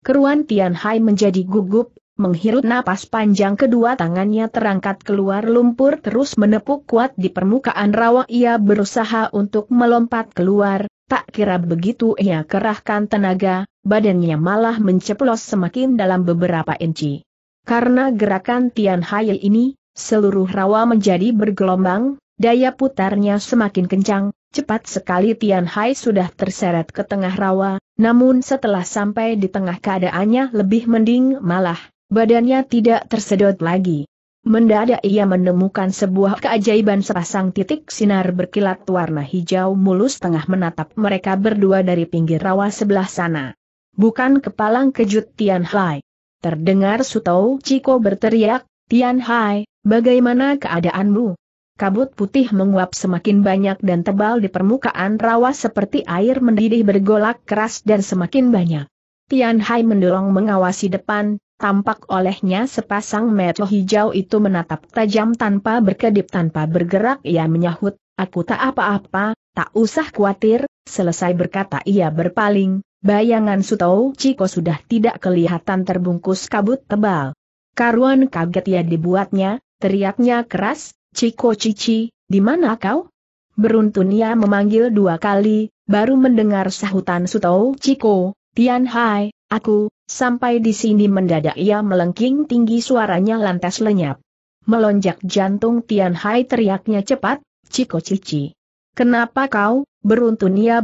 Keruan Tian Hai menjadi gugup, menghirup napas panjang kedua tangannya terangkat keluar lumpur terus menepuk kuat di permukaan rawa ia berusaha untuk melompat keluar, tak kira begitu ia kerahkan tenaga, badannya malah menceplos semakin dalam beberapa inci. Karena gerakan Tian Hai ini, seluruh rawa menjadi bergelombang, daya putarnya semakin kencang, Cepat sekali Tian Hai sudah terseret ke tengah rawa, namun setelah sampai di tengah keadaannya lebih mending malah, badannya tidak tersedot lagi. Mendadak ia menemukan sebuah keajaiban sepasang titik sinar berkilat warna hijau mulus tengah menatap mereka berdua dari pinggir rawa sebelah sana. Bukan kepalang kejut Tian Hai. Terdengar Sutou Ciko berteriak, Tian Hai, bagaimana keadaanmu? kabut putih menguap semakin banyak dan tebal di permukaan rawa seperti air mendidih bergolak keras dan semakin banyak. Tian Hai mendorong mengawasi depan, tampak olehnya sepasang mata hijau itu menatap tajam tanpa berkedip tanpa bergerak ia menyahut, aku tak apa-apa, tak usah khawatir, selesai berkata ia berpaling, bayangan Sutou Ciko sudah tidak kelihatan terbungkus kabut tebal. Karuan kaget ya dibuatnya, teriaknya keras, Ciko Cici, di mana kau? Beruntun ia memanggil dua kali, baru mendengar sahutan Sutou Ciko, Tian Hai, aku, sampai di sini mendadak ia melengking tinggi suaranya lantas lenyap. Melonjak jantung Tian Hai teriaknya cepat, Ciko Cici. Kenapa kau, beruntun ia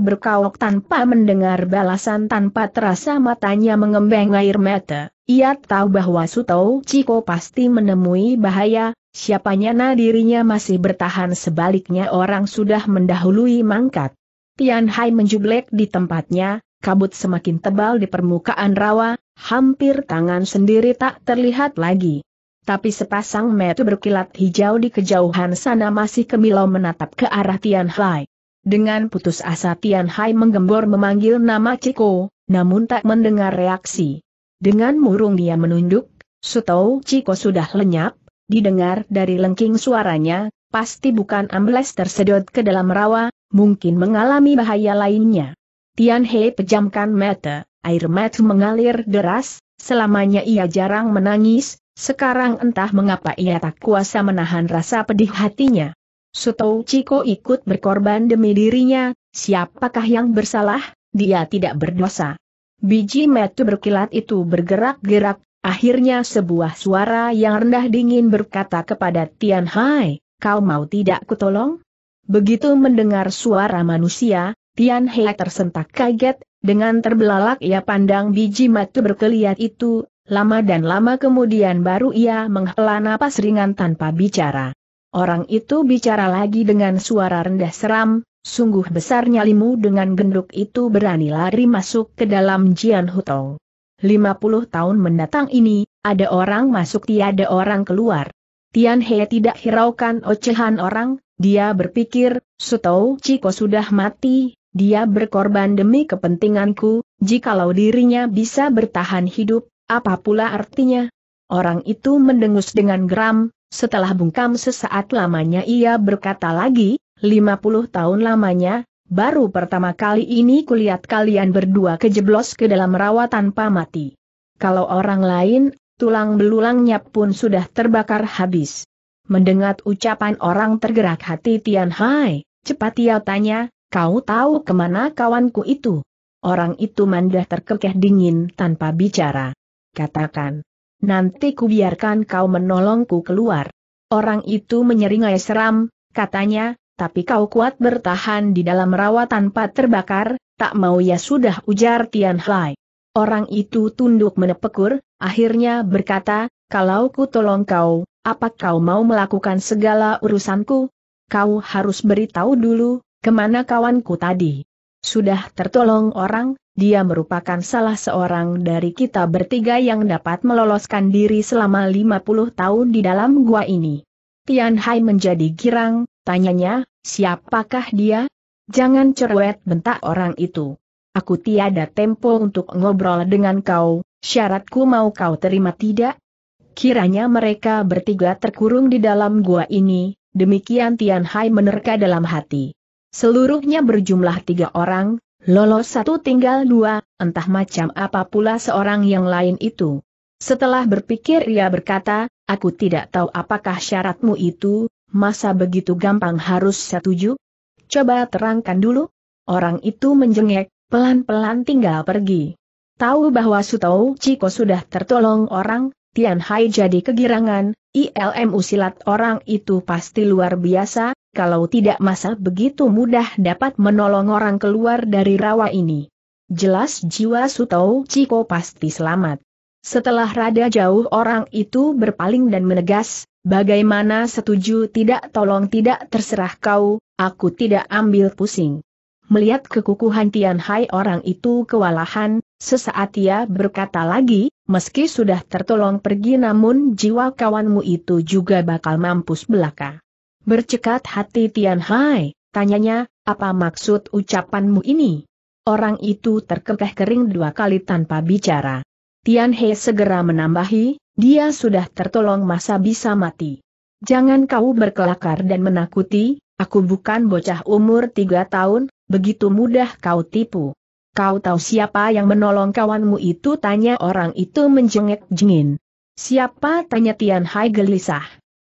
tanpa mendengar balasan tanpa terasa matanya mengembeng air mata. Ia tahu bahwa Sutou Ciko pasti menemui bahaya, Siapanya na dirinya masih bertahan sebaliknya orang sudah mendahului mangkat. Tian Hai menjublek di tempatnya, kabut semakin tebal di permukaan rawa, hampir tangan sendiri tak terlihat lagi. Tapi sepasang metu berkilat hijau di kejauhan sana masih kemilau menatap ke arah Tian Hai. Dengan putus asa Tian Hai menggembor memanggil nama Ciko, namun tak mendengar reaksi. Dengan murung dia menunduk, Sutou Ciko sudah lenyap, didengar dari lengking suaranya, pasti bukan ambles tersedot ke dalam rawa, mungkin mengalami bahaya lainnya. Tian He pejamkan mata, air mata mengalir deras, selamanya ia jarang menangis, sekarang entah mengapa ia tak kuasa menahan rasa pedih hatinya. Suto Ciko ikut berkorban demi dirinya, siapakah yang bersalah, dia tidak berdosa. Biji metu berkilat itu bergerak-gerak, Akhirnya sebuah suara yang rendah dingin berkata kepada Tian Hai, kau mau tidak kutolong? Begitu mendengar suara manusia, Tian Hai tersentak kaget, dengan terbelalak ia pandang biji matu berkeliat itu, lama dan lama kemudian baru ia menghela napas ringan tanpa bicara. Orang itu bicara lagi dengan suara rendah seram, sungguh besar nyalimu dengan genduk itu berani lari masuk ke dalam Jian Hutong. 50 tahun mendatang ini, ada orang masuk tiada orang keluar. Tian He tidak hiraukan ocehan orang, dia berpikir, Sutou Ciko sudah mati, dia berkorban demi kepentinganku, jikalau dirinya bisa bertahan hidup, apa pula artinya? Orang itu mendengus dengan geram, setelah bungkam sesaat lamanya ia berkata lagi, 50 tahun lamanya, Baru pertama kali ini kulihat kalian berdua kejeblos ke dalam rawa tanpa mati. Kalau orang lain, tulang belulangnya pun sudah terbakar habis. Mendengar ucapan orang tergerak hati Tian Hai, cepat ia tanya, kau tahu kemana kawanku itu? Orang itu mandah terkekeh dingin tanpa bicara. Katakan. Nanti ku biarkan kau menolongku keluar. Orang itu menyeringai seram, katanya, tapi kau kuat bertahan di dalam rawa tanpa terbakar, tak mau ya sudah ujar Tian Hai. Orang itu tunduk menepekur, akhirnya berkata, kalau ku tolong kau, apa kau mau melakukan segala urusanku? Kau harus beritahu dulu, kemana kawanku tadi. Sudah tertolong orang, dia merupakan salah seorang dari kita bertiga yang dapat meloloskan diri selama 50 tahun di dalam gua ini. Tian Hai menjadi girang, Tanyanya, siapakah dia? Jangan cerewet bentak orang itu. Aku tiada tempo untuk ngobrol dengan kau, syaratku mau kau terima tidak? Kiranya mereka bertiga terkurung di dalam gua ini, demikian Tian Hai menerka dalam hati. Seluruhnya berjumlah tiga orang, lolos satu tinggal dua, entah macam apa pula seorang yang lain itu. Setelah berpikir ia berkata, aku tidak tahu apakah syaratmu itu, masa begitu gampang harus setuju? Coba terangkan dulu. Orang itu menjengek, pelan-pelan tinggal pergi. Tahu bahwa Sutou Ciko sudah tertolong orang, Tian Hai jadi kegirangan, ilmu silat orang itu pasti luar biasa, kalau tidak masa begitu mudah dapat menolong orang keluar dari rawa ini. Jelas jiwa Sutou Ciko pasti selamat. Setelah rada jauh orang itu berpaling dan menegas, Bagaimana setuju tidak tolong tidak terserah kau, aku tidak ambil pusing. Melihat kekukuhan Tian Hai orang itu kewalahan, sesaat ia berkata lagi, meski sudah tertolong pergi namun jiwa kawanmu itu juga bakal mampus belaka. Bercekat hati Tian Hai, tanyanya, apa maksud ucapanmu ini? Orang itu terkekeh kering dua kali tanpa bicara. Tian He segera menambahi, dia sudah tertolong masa bisa mati. Jangan kau berkelakar dan menakuti, aku bukan bocah umur tiga tahun, begitu mudah kau tipu. Kau tahu siapa yang menolong kawanmu itu tanya orang itu menjengek jengin. Siapa tanya Tian Hai gelisah.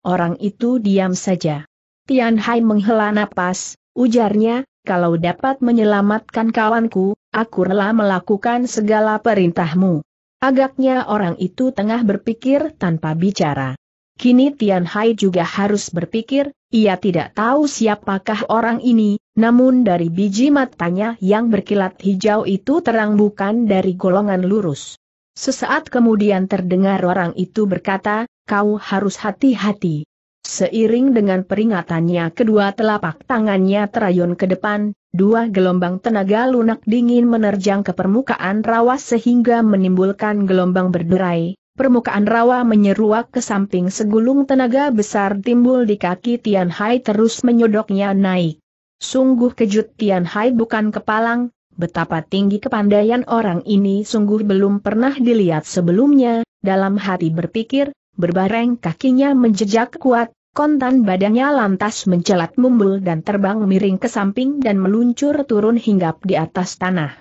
Orang itu diam saja. Tian Hai menghela napas, ujarnya, kalau dapat menyelamatkan kawanku, aku rela melakukan segala perintahmu. Agaknya orang itu tengah berpikir tanpa bicara. Kini Tian Hai juga harus berpikir, ia tidak tahu siapakah orang ini, namun dari biji matanya yang berkilat hijau itu terang bukan dari golongan lurus. Sesaat kemudian terdengar orang itu berkata, kau harus hati-hati. Seiring dengan peringatannya kedua telapak tangannya terayun ke depan, Dua gelombang tenaga lunak dingin menerjang ke permukaan rawa sehingga menimbulkan gelombang berderai. Permukaan rawa menyeruak ke samping segulung tenaga besar timbul di kaki Tian Hai terus menyodoknya naik. Sungguh kejut Tian Hai bukan kepalang, betapa tinggi kepandaian orang ini sungguh belum pernah dilihat sebelumnya, dalam hati berpikir, berbareng kakinya menjejak kuat, kontan badannya lantas mencelat mumbul dan terbang miring ke samping dan meluncur turun hinggap di atas tanah.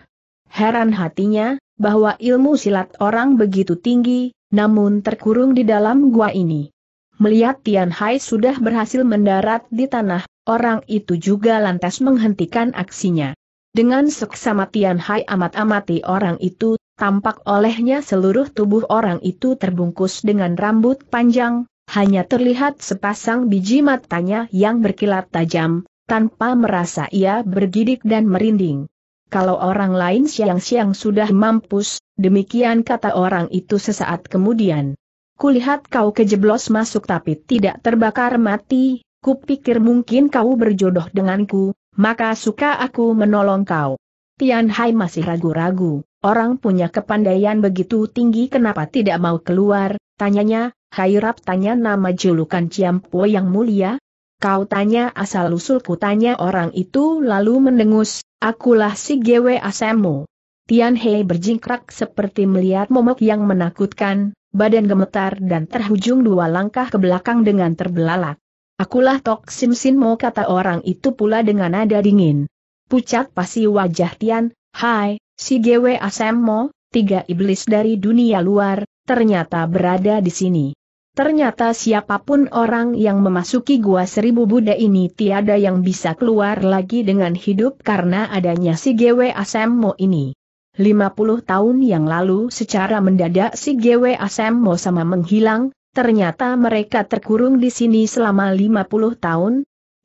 Heran hatinya, bahwa ilmu silat orang begitu tinggi, namun terkurung di dalam gua ini. Melihat Tian Hai sudah berhasil mendarat di tanah, orang itu juga lantas menghentikan aksinya. Dengan seksama Tian Hai amat-amati orang itu, tampak olehnya seluruh tubuh orang itu terbungkus dengan rambut panjang, hanya terlihat sepasang biji matanya yang berkilat tajam, tanpa merasa ia bergidik dan merinding. Kalau orang lain siang-siang sudah mampus, demikian kata orang itu sesaat kemudian. Kulihat kau kejeblos masuk tapi tidak terbakar mati, kupikir mungkin kau berjodoh denganku, maka suka aku menolong kau. Tian Hai masih ragu-ragu, orang punya kepandaian begitu tinggi kenapa tidak mau keluar, tanyanya, Hairap tanya nama julukan Ciampo yang mulia, Kau tanya asal-usulku tanya orang itu lalu mendengus, akulah si Gwe Asemo. Tian Hei berjingkrak seperti melihat momok yang menakutkan, badan gemetar dan terhujung dua langkah ke belakang dengan terbelalak. Akulah Tok Sim Sin Mo kata orang itu pula dengan nada dingin. Pucat pasi wajah Tian, Hai, si Gwe Asemo, tiga iblis dari dunia luar, ternyata berada di sini. Ternyata siapapun orang yang memasuki gua seribu Buddha ini tiada yang bisa keluar lagi dengan hidup karena adanya si Gw Mo ini. 50 tahun yang lalu secara mendadak si Gw Mo sama menghilang, ternyata mereka terkurung di sini selama 50 tahun.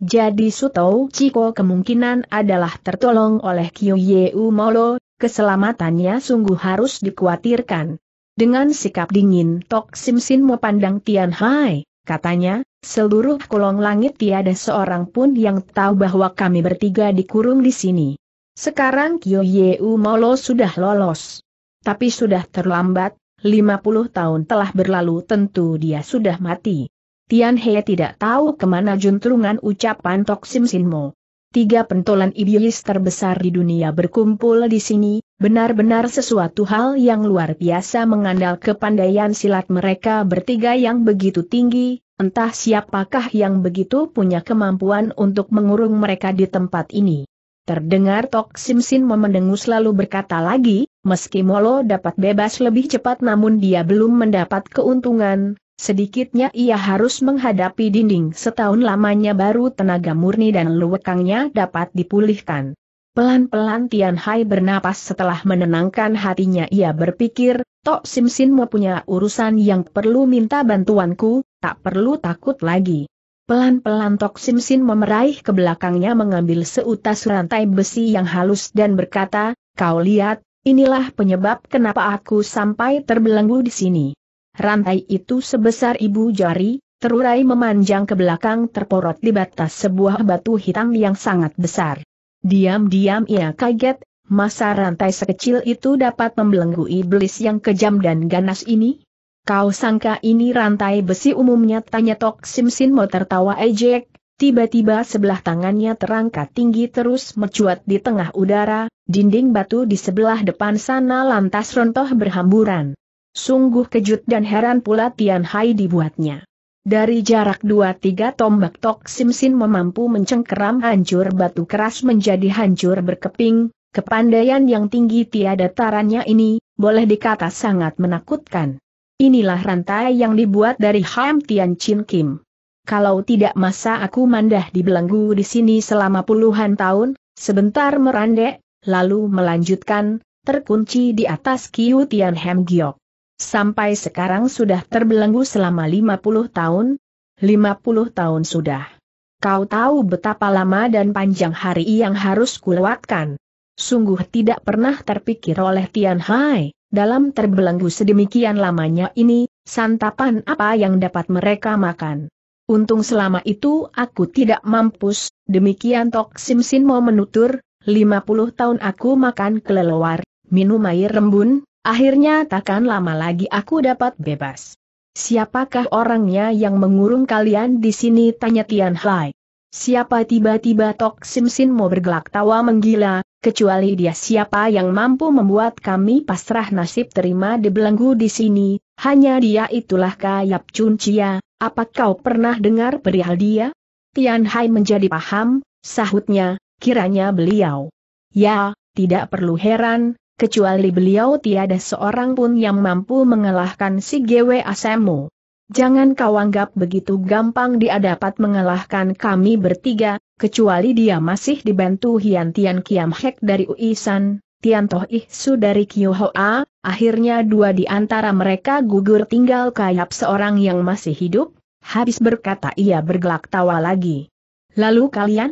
Jadi Sutou Chiko kemungkinan adalah tertolong oleh Kyu Yeu Molo, keselamatannya sungguh harus dikhawatirkan. Dengan sikap dingin Tok Sim Sin pandang Tian Hai, katanya, seluruh kolong langit tiada seorang pun yang tahu bahwa kami bertiga dikurung di sini. Sekarang Kyo Yeu Molo sudah lolos. Tapi sudah terlambat, 50 tahun telah berlalu tentu dia sudah mati. Tian He tidak tahu kemana juntrungan ucapan Tok Sim Sin Mo tiga pentolan iblis terbesar di dunia berkumpul di sini, benar-benar sesuatu hal yang luar biasa mengandalkan kepandaian silat mereka bertiga yang begitu tinggi, entah siapakah yang begitu punya kemampuan untuk mengurung mereka di tempat ini. Terdengar Tok Simsin memendengus lalu berkata lagi, meski Molo dapat bebas lebih cepat namun dia belum mendapat keuntungan, Sedikitnya ia harus menghadapi dinding setahun lamanya baru tenaga murni dan luwekangnya dapat dipulihkan. Pelan-pelan Tian Hai bernapas setelah menenangkan hatinya ia berpikir, Tok Sim Sin mau punya urusan yang perlu minta bantuanku, tak perlu takut lagi. Pelan-pelan Tok Sim Sin memeraih ke belakangnya mengambil seutas rantai besi yang halus dan berkata, kau lihat, inilah penyebab kenapa aku sampai terbelenggu di sini. Rantai itu sebesar ibu jari, terurai memanjang ke belakang terporot di batas sebuah batu hitam yang sangat besar. Diam-diam ia kaget, masa rantai sekecil itu dapat membelenggu iblis yang kejam dan ganas ini? Kau sangka ini rantai besi umumnya tanya Tok Simsin mau tertawa ejek, tiba-tiba sebelah tangannya terangkat tinggi terus mencuat di tengah udara, dinding batu di sebelah depan sana lantas rontoh berhamburan. Sungguh kejut dan heran pula Tian Hai dibuatnya. Dari jarak dua tiga tombak Tok Sim Sin memampu mencengkeram hancur batu keras menjadi hancur berkeping, kepandaian yang tinggi tiada tarannya ini, boleh dikata sangat menakutkan. Inilah rantai yang dibuat dari Ham Tian Chin Kim. Kalau tidak masa aku mandah dibelenggu di sini selama puluhan tahun, sebentar merandek, lalu melanjutkan, terkunci di atas Kiu Tian Hem Giok sampai sekarang sudah terbelenggu selama 50 tahun? 50 tahun sudah. Kau tahu betapa lama dan panjang hari yang harus kulewatkan. Sungguh tidak pernah terpikir oleh Tian Hai, dalam terbelenggu sedemikian lamanya ini, santapan apa yang dapat mereka makan. Untung selama itu aku tidak mampus, demikian Tok Sim Sin mau menutur, 50 tahun aku makan kelelawar, minum air rembun, Akhirnya takkan lama lagi aku dapat bebas. Siapakah orangnya yang mengurung kalian di sini? Tanya Tian Hai. Siapa tiba-tiba Tok Sim Sin mau bergelak tawa menggila, kecuali dia siapa yang mampu membuat kami pasrah nasib terima dibelenggu di sini, hanya dia itulah Kayap Chun Chia, apa kau pernah dengar perihal dia? Tian Hai menjadi paham, sahutnya, kiranya beliau. Ya, tidak perlu heran, kecuali beliau tiada seorang pun yang mampu mengalahkan si GW asemu. Jangan kau anggap begitu gampang dia dapat mengalahkan kami bertiga, kecuali dia masih dibantu Hian Tian Kiam Hek dari Uisan, Tian Toh Ihsu dari Hoa, akhirnya dua di antara mereka gugur tinggal kayap seorang yang masih hidup, habis berkata ia bergelak tawa lagi. Lalu kalian?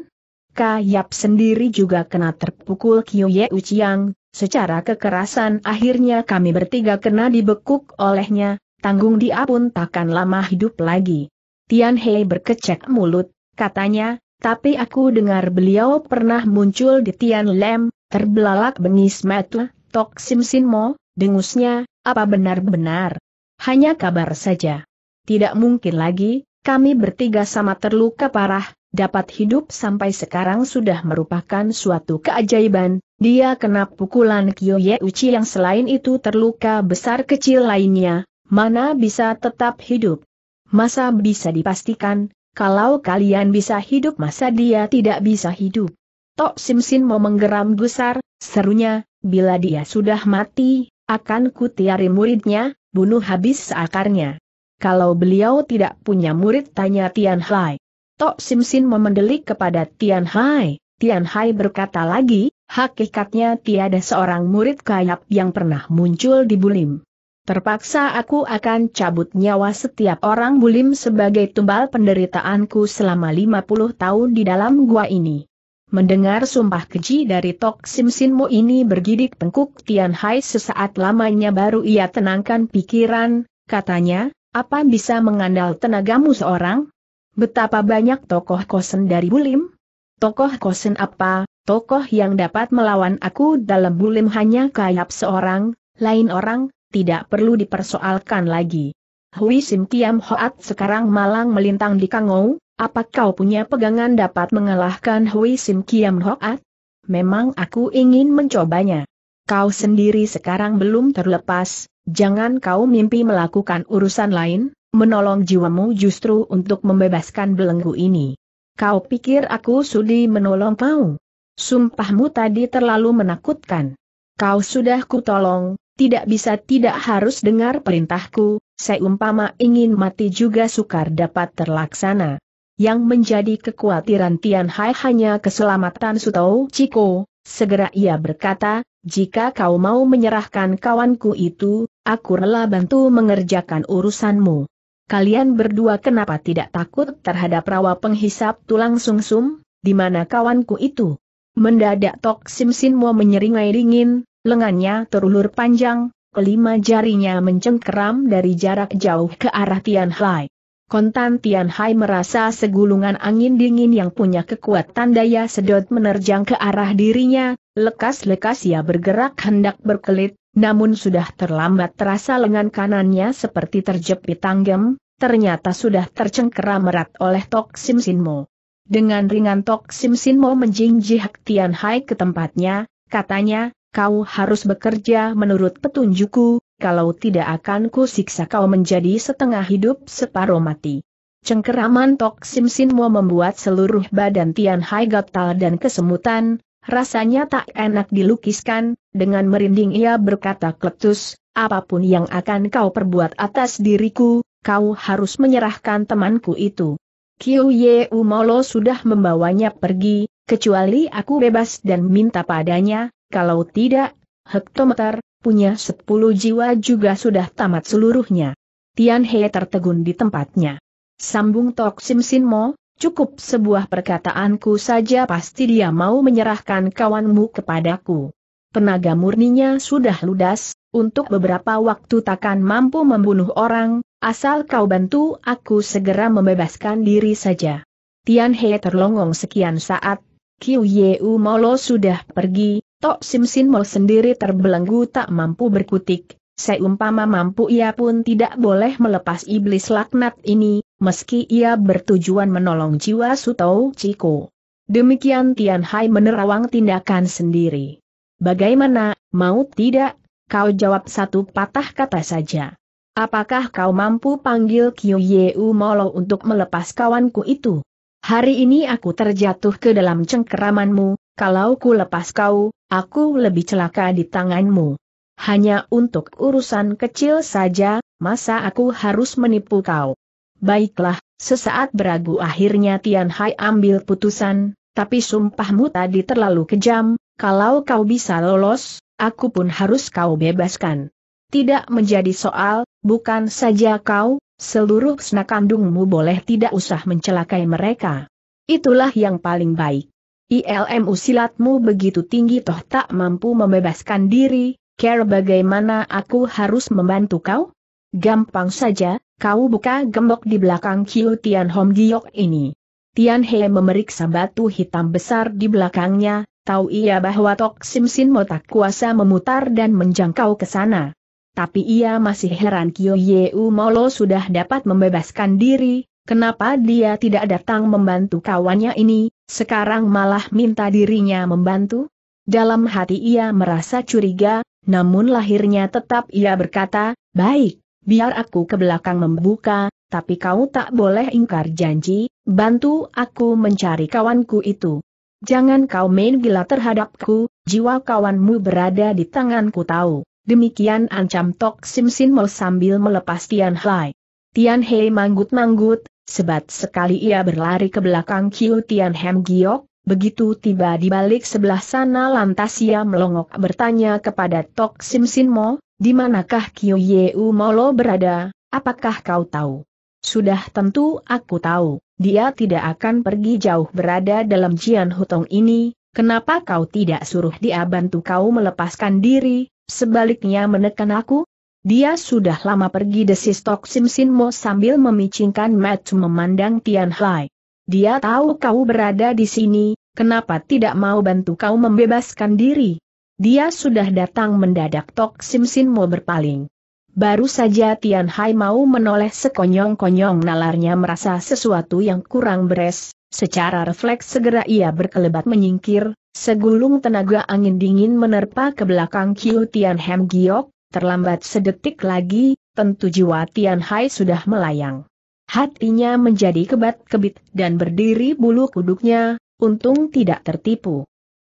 Kayap sendiri juga kena terpukul Kyu Ye Uchiang, Secara kekerasan akhirnya kami bertiga kena dibekuk olehnya, tanggung dia pun takkan lama hidup lagi. Tian Hei berkecek mulut, katanya, tapi aku dengar beliau pernah muncul di Tian Lem, terbelalak bengis metu, Tok Sim Sin Mo, dengusnya, apa benar-benar? Hanya kabar saja. Tidak mungkin lagi, kami bertiga sama terluka parah, dapat hidup sampai sekarang sudah merupakan suatu keajaiban, dia kena pukulan Kyo Ye Uchi yang selain itu terluka besar kecil lainnya, mana bisa tetap hidup. Masa bisa dipastikan, kalau kalian bisa hidup masa dia tidak bisa hidup. Tok Sim mau menggeram gusar, serunya, bila dia sudah mati, akan kutiari muridnya, bunuh habis akarnya. Kalau beliau tidak punya murid tanya Tian Hai. Tok Simsin memendelik kepada Tian Hai. Tian Hai berkata lagi, hakikatnya tiada seorang murid kayap yang pernah muncul di Bulim. Terpaksa aku akan cabut nyawa setiap orang Bulim sebagai tumbal penderitaanku selama 50 tahun di dalam gua ini. Mendengar sumpah keji dari Tok Simsinmu ini bergidik tengkuk Tian Hai sesaat lamanya baru ia tenangkan pikiran, katanya, apa bisa mengandal tenagamu seorang? Betapa banyak tokoh kosen dari Bulim? Tokoh kosen apa, tokoh yang dapat melawan aku dalam Bulim hanya kayap seorang, lain orang, tidak perlu dipersoalkan lagi. Hui Sim Kiam Hoat sekarang malang melintang di Kangou, apa kau punya pegangan dapat mengalahkan Hui Sim Kiam Hoat? Memang aku ingin mencobanya. Kau sendiri sekarang belum terlepas, jangan kau mimpi melakukan urusan lain, menolong jiwamu justru untuk membebaskan belenggu ini. Kau pikir aku sudi menolong kau? Sumpahmu tadi terlalu menakutkan. Kau sudah kutolong, tidak bisa tidak harus dengar perintahku, seumpama ingin mati juga sukar dapat terlaksana. Yang menjadi kekhawatiran Tian Hai hanya keselamatan Sutau Ciko, segera ia berkata, jika kau mau menyerahkan kawanku itu, aku rela bantu mengerjakan urusanmu kalian berdua kenapa tidak takut terhadap rawa penghisap tulang sungsum, di mana kawanku itu? Mendadak Tok Sim Sin menyeringai dingin, lengannya terulur panjang, kelima jarinya mencengkeram dari jarak jauh ke arah Tian Hai. Kontan Tian Hai merasa segulungan angin dingin yang punya kekuatan daya sedot menerjang ke arah dirinya, lekas-lekas ia bergerak hendak berkelit, namun sudah terlambat terasa lengan kanannya seperti terjepit tanggem, ternyata sudah tercengkeram erat oleh Tok Sim Sinmo. Dengan ringan Tok Sim Sinmo menjinjihak Tian Hai ke tempatnya, katanya, kau harus bekerja menurut petunjukku, kalau tidak akan ku siksa kau menjadi setengah hidup separuh mati. Cengkeraman Tok Sim Sinmo membuat seluruh badan Tian Hai gatal dan kesemutan, Rasanya tak enak dilukiskan, dengan merinding ia berkata kletus, apapun yang akan kau perbuat atas diriku, kau harus menyerahkan temanku itu. Kiu Ye Umolo sudah membawanya pergi, kecuali aku bebas dan minta padanya, kalau tidak, hektometer, punya sepuluh jiwa juga sudah tamat seluruhnya. Tian He tertegun di tempatnya. Sambung Tok Sim Sin Mo, Cukup sebuah perkataanku saja pasti dia mau menyerahkan kawanmu kepadaku. Tenaga murninya sudah ludas, untuk beberapa waktu takkan mampu membunuh orang, asal kau bantu aku segera membebaskan diri saja. Tian He terlongong sekian saat, Qiu Yeu Molo sudah pergi, Tok Sim Sin Mo sendiri terbelenggu tak mampu berkutik, seumpama mampu ia pun tidak boleh melepas iblis laknat ini, meski ia bertujuan menolong jiwa Sutou Chiko. Demikian Tian Hai menerawang tindakan sendiri. Bagaimana, mau tidak, kau jawab satu patah kata saja. Apakah kau mampu panggil Kyu Yeu Molo untuk melepas kawanku itu? Hari ini aku terjatuh ke dalam cengkeramanmu, kalau ku lepas kau, aku lebih celaka di tanganmu. Hanya untuk urusan kecil saja, masa aku harus menipu kau? Baiklah, sesaat beragu akhirnya Tian Hai ambil putusan, tapi sumpahmu tadi terlalu kejam, kalau kau bisa lolos, aku pun harus kau bebaskan. Tidak menjadi soal, bukan saja kau, seluruh senak kandungmu boleh tidak usah mencelakai mereka. Itulah yang paling baik. ILMU silatmu begitu tinggi toh tak mampu membebaskan diri, care bagaimana aku harus membantu kau? Gampang saja, Kau buka gembok di belakang Kiu Tian Hom Giok ini. Tian He memeriksa batu hitam besar di belakangnya, tahu ia bahwa Tok Sim Sin tak kuasa memutar dan menjangkau ke sana. Tapi ia masih heran Kyo Yeu Molo sudah dapat membebaskan diri, kenapa dia tidak datang membantu kawannya ini, sekarang malah minta dirinya membantu? Dalam hati ia merasa curiga, namun lahirnya tetap ia berkata, baik, biar aku ke belakang membuka, tapi kau tak boleh ingkar janji, bantu aku mencari kawanku itu. Jangan kau main gila terhadapku, jiwa kawanmu berada di tanganku tahu. Demikian ancam Tok Sim Sin Mo sambil melepas Tian Hai. Tian Hai manggut-manggut, sebat sekali ia berlari ke belakang Kiu Tian Hem Giok, begitu tiba di balik sebelah sana lantas ia melongok bertanya kepada Tok Sim Sin Mo, di manakah Kyo Yeu Molo berada, apakah kau tahu? Sudah tentu aku tahu, dia tidak akan pergi jauh berada dalam Jian Hutong ini, kenapa kau tidak suruh dia bantu kau melepaskan diri, sebaliknya menekan aku? Dia sudah lama pergi desis Tok Sim Sin Mo sambil memicingkan mata memandang Tian Hai. Dia tahu kau berada di sini, kenapa tidak mau bantu kau membebaskan diri? Dia sudah datang mendadak Tok Sim mau berpaling. Baru saja Tian Hai mau menoleh sekonyong-konyong nalarnya merasa sesuatu yang kurang beres, secara refleks segera ia berkelebat menyingkir, segulung tenaga angin dingin menerpa ke belakang Kiu Tian Hem Giok, terlambat sedetik lagi, tentu jiwa Tian Hai sudah melayang. Hatinya menjadi kebat-kebit dan berdiri bulu kuduknya, untung tidak tertipu.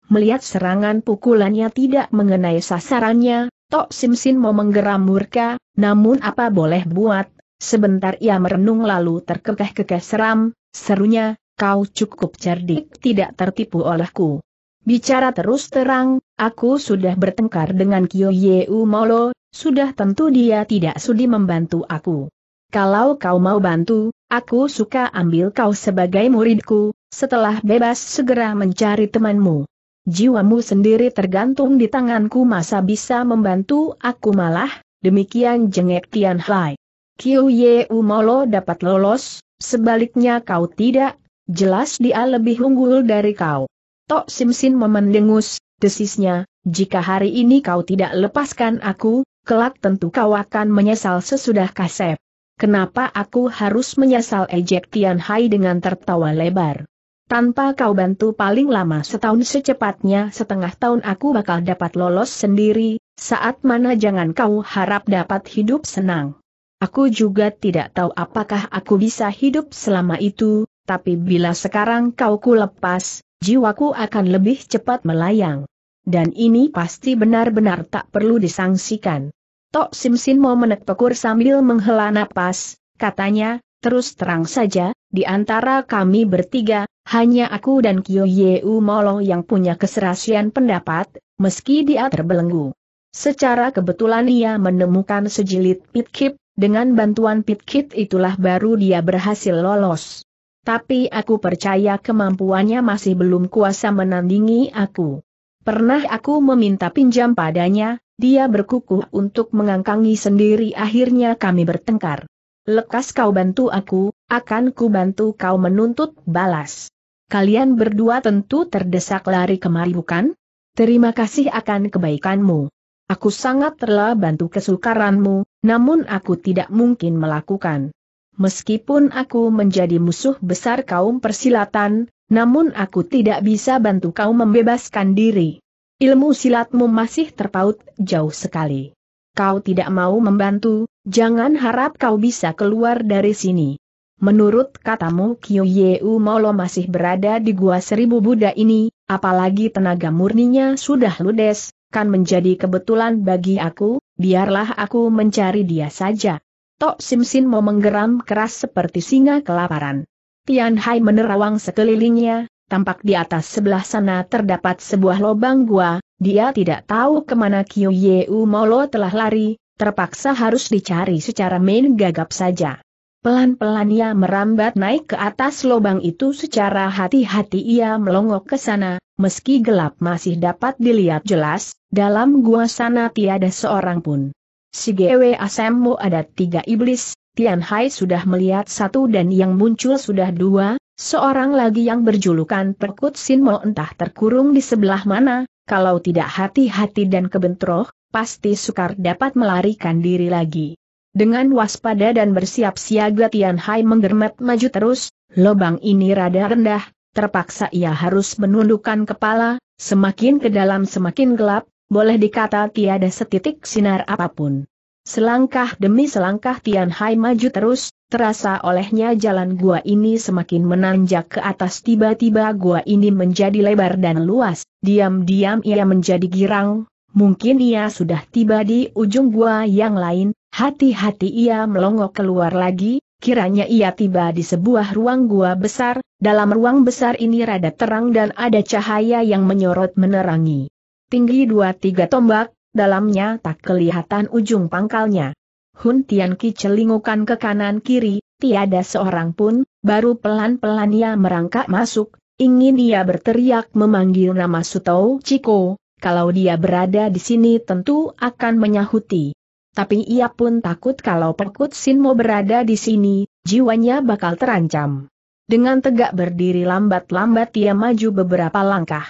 Melihat serangan pukulannya tidak mengenai sasarannya, Tok Simsin mau menggeram murka, namun apa boleh buat, sebentar ia merenung lalu terkekeh-kekeh seram, serunya, kau cukup cerdik tidak tertipu olehku. Bicara terus terang, aku sudah bertengkar dengan Kyo Yeu Molo, sudah tentu dia tidak sudi membantu aku. Kalau kau mau bantu, aku suka ambil kau sebagai muridku, setelah bebas segera mencari temanmu jiwamu sendiri tergantung di tanganku masa bisa membantu aku malah, demikian jengek Tian Hai. Kiu Ye Umolo dapat lolos, sebaliknya kau tidak, jelas dia lebih unggul dari kau. Tok Sim memendengus, desisnya, jika hari ini kau tidak lepaskan aku, kelak tentu kau akan menyesal sesudah kasep. Kenapa aku harus menyesal ejek Tian Hai dengan tertawa lebar? Tanpa kau bantu paling lama setahun secepatnya setengah tahun aku bakal dapat lolos sendiri, saat mana jangan kau harap dapat hidup senang. Aku juga tidak tahu apakah aku bisa hidup selama itu, tapi bila sekarang kau ku lepas, jiwaku akan lebih cepat melayang. Dan ini pasti benar-benar tak perlu disangsikan. Tok Simsin mau menek sambil menghela napas, katanya, terus terang saja, di antara kami bertiga, hanya aku dan Kyo Yeu Molo yang punya keserasian pendapat, meski dia terbelenggu. Secara kebetulan ia menemukan sejilid pitkip, dengan bantuan pitkit itulah baru dia berhasil lolos. Tapi aku percaya kemampuannya masih belum kuasa menandingi aku. Pernah aku meminta pinjam padanya, dia berkukuh untuk mengangkangi sendiri akhirnya kami bertengkar lekas kau bantu aku, akan ku bantu kau menuntut balas. Kalian berdua tentu terdesak lari kemari bukan? Terima kasih akan kebaikanmu. Aku sangat telah bantu kesukaranmu, namun aku tidak mungkin melakukan. Meskipun aku menjadi musuh besar kaum persilatan, namun aku tidak bisa bantu kau membebaskan diri. Ilmu silatmu masih terpaut jauh sekali kau tidak mau membantu, jangan harap kau bisa keluar dari sini. Menurut katamu Kyu Yeu Molo masih berada di gua seribu Buddha ini, apalagi tenaga murninya sudah ludes, kan menjadi kebetulan bagi aku, biarlah aku mencari dia saja. Tok Simsin mau menggeram keras seperti singa kelaparan. Tian Hai menerawang sekelilingnya, tampak di atas sebelah sana terdapat sebuah lobang gua, dia tidak tahu kemana Kyu Yeu Molo telah lari, terpaksa harus dicari secara main gagap saja. Pelan-pelan ia merambat naik ke atas lubang itu secara hati-hati ia melongok ke sana, meski gelap masih dapat dilihat jelas, dalam gua sana tiada seorang pun. Si Gwe Asemmu ada tiga iblis, Tian Hai sudah melihat satu dan yang muncul sudah dua, seorang lagi yang berjulukan Perkut Sin Mo entah terkurung di sebelah mana, kalau tidak hati-hati dan kebentroh, pasti sukar dapat melarikan diri lagi. Dengan waspada dan bersiap siaga Tian Hai menggermet maju terus, Lubang ini rada rendah, terpaksa ia harus menundukkan kepala, semakin ke dalam semakin gelap, boleh dikata tiada setitik sinar apapun. Selangkah demi selangkah Tian Hai maju terus, terasa olehnya jalan gua ini semakin menanjak ke atas tiba-tiba gua ini menjadi lebar dan luas, diam-diam ia menjadi girang, mungkin ia sudah tiba di ujung gua yang lain, hati-hati ia melongo keluar lagi, kiranya ia tiba di sebuah ruang gua besar, dalam ruang besar ini rada terang dan ada cahaya yang menyorot menerangi. Tinggi dua tiga tombak, dalamnya tak kelihatan ujung pangkalnya. Hun Tian celingukan ke kanan kiri, tiada seorang pun, baru pelan-pelan ia merangkak masuk, ingin ia berteriak memanggil nama Sutou Chiko, kalau dia berada di sini tentu akan menyahuti. Tapi ia pun takut kalau Pekut Sinmo berada di sini, jiwanya bakal terancam. Dengan tegak berdiri lambat-lambat ia maju beberapa langkah.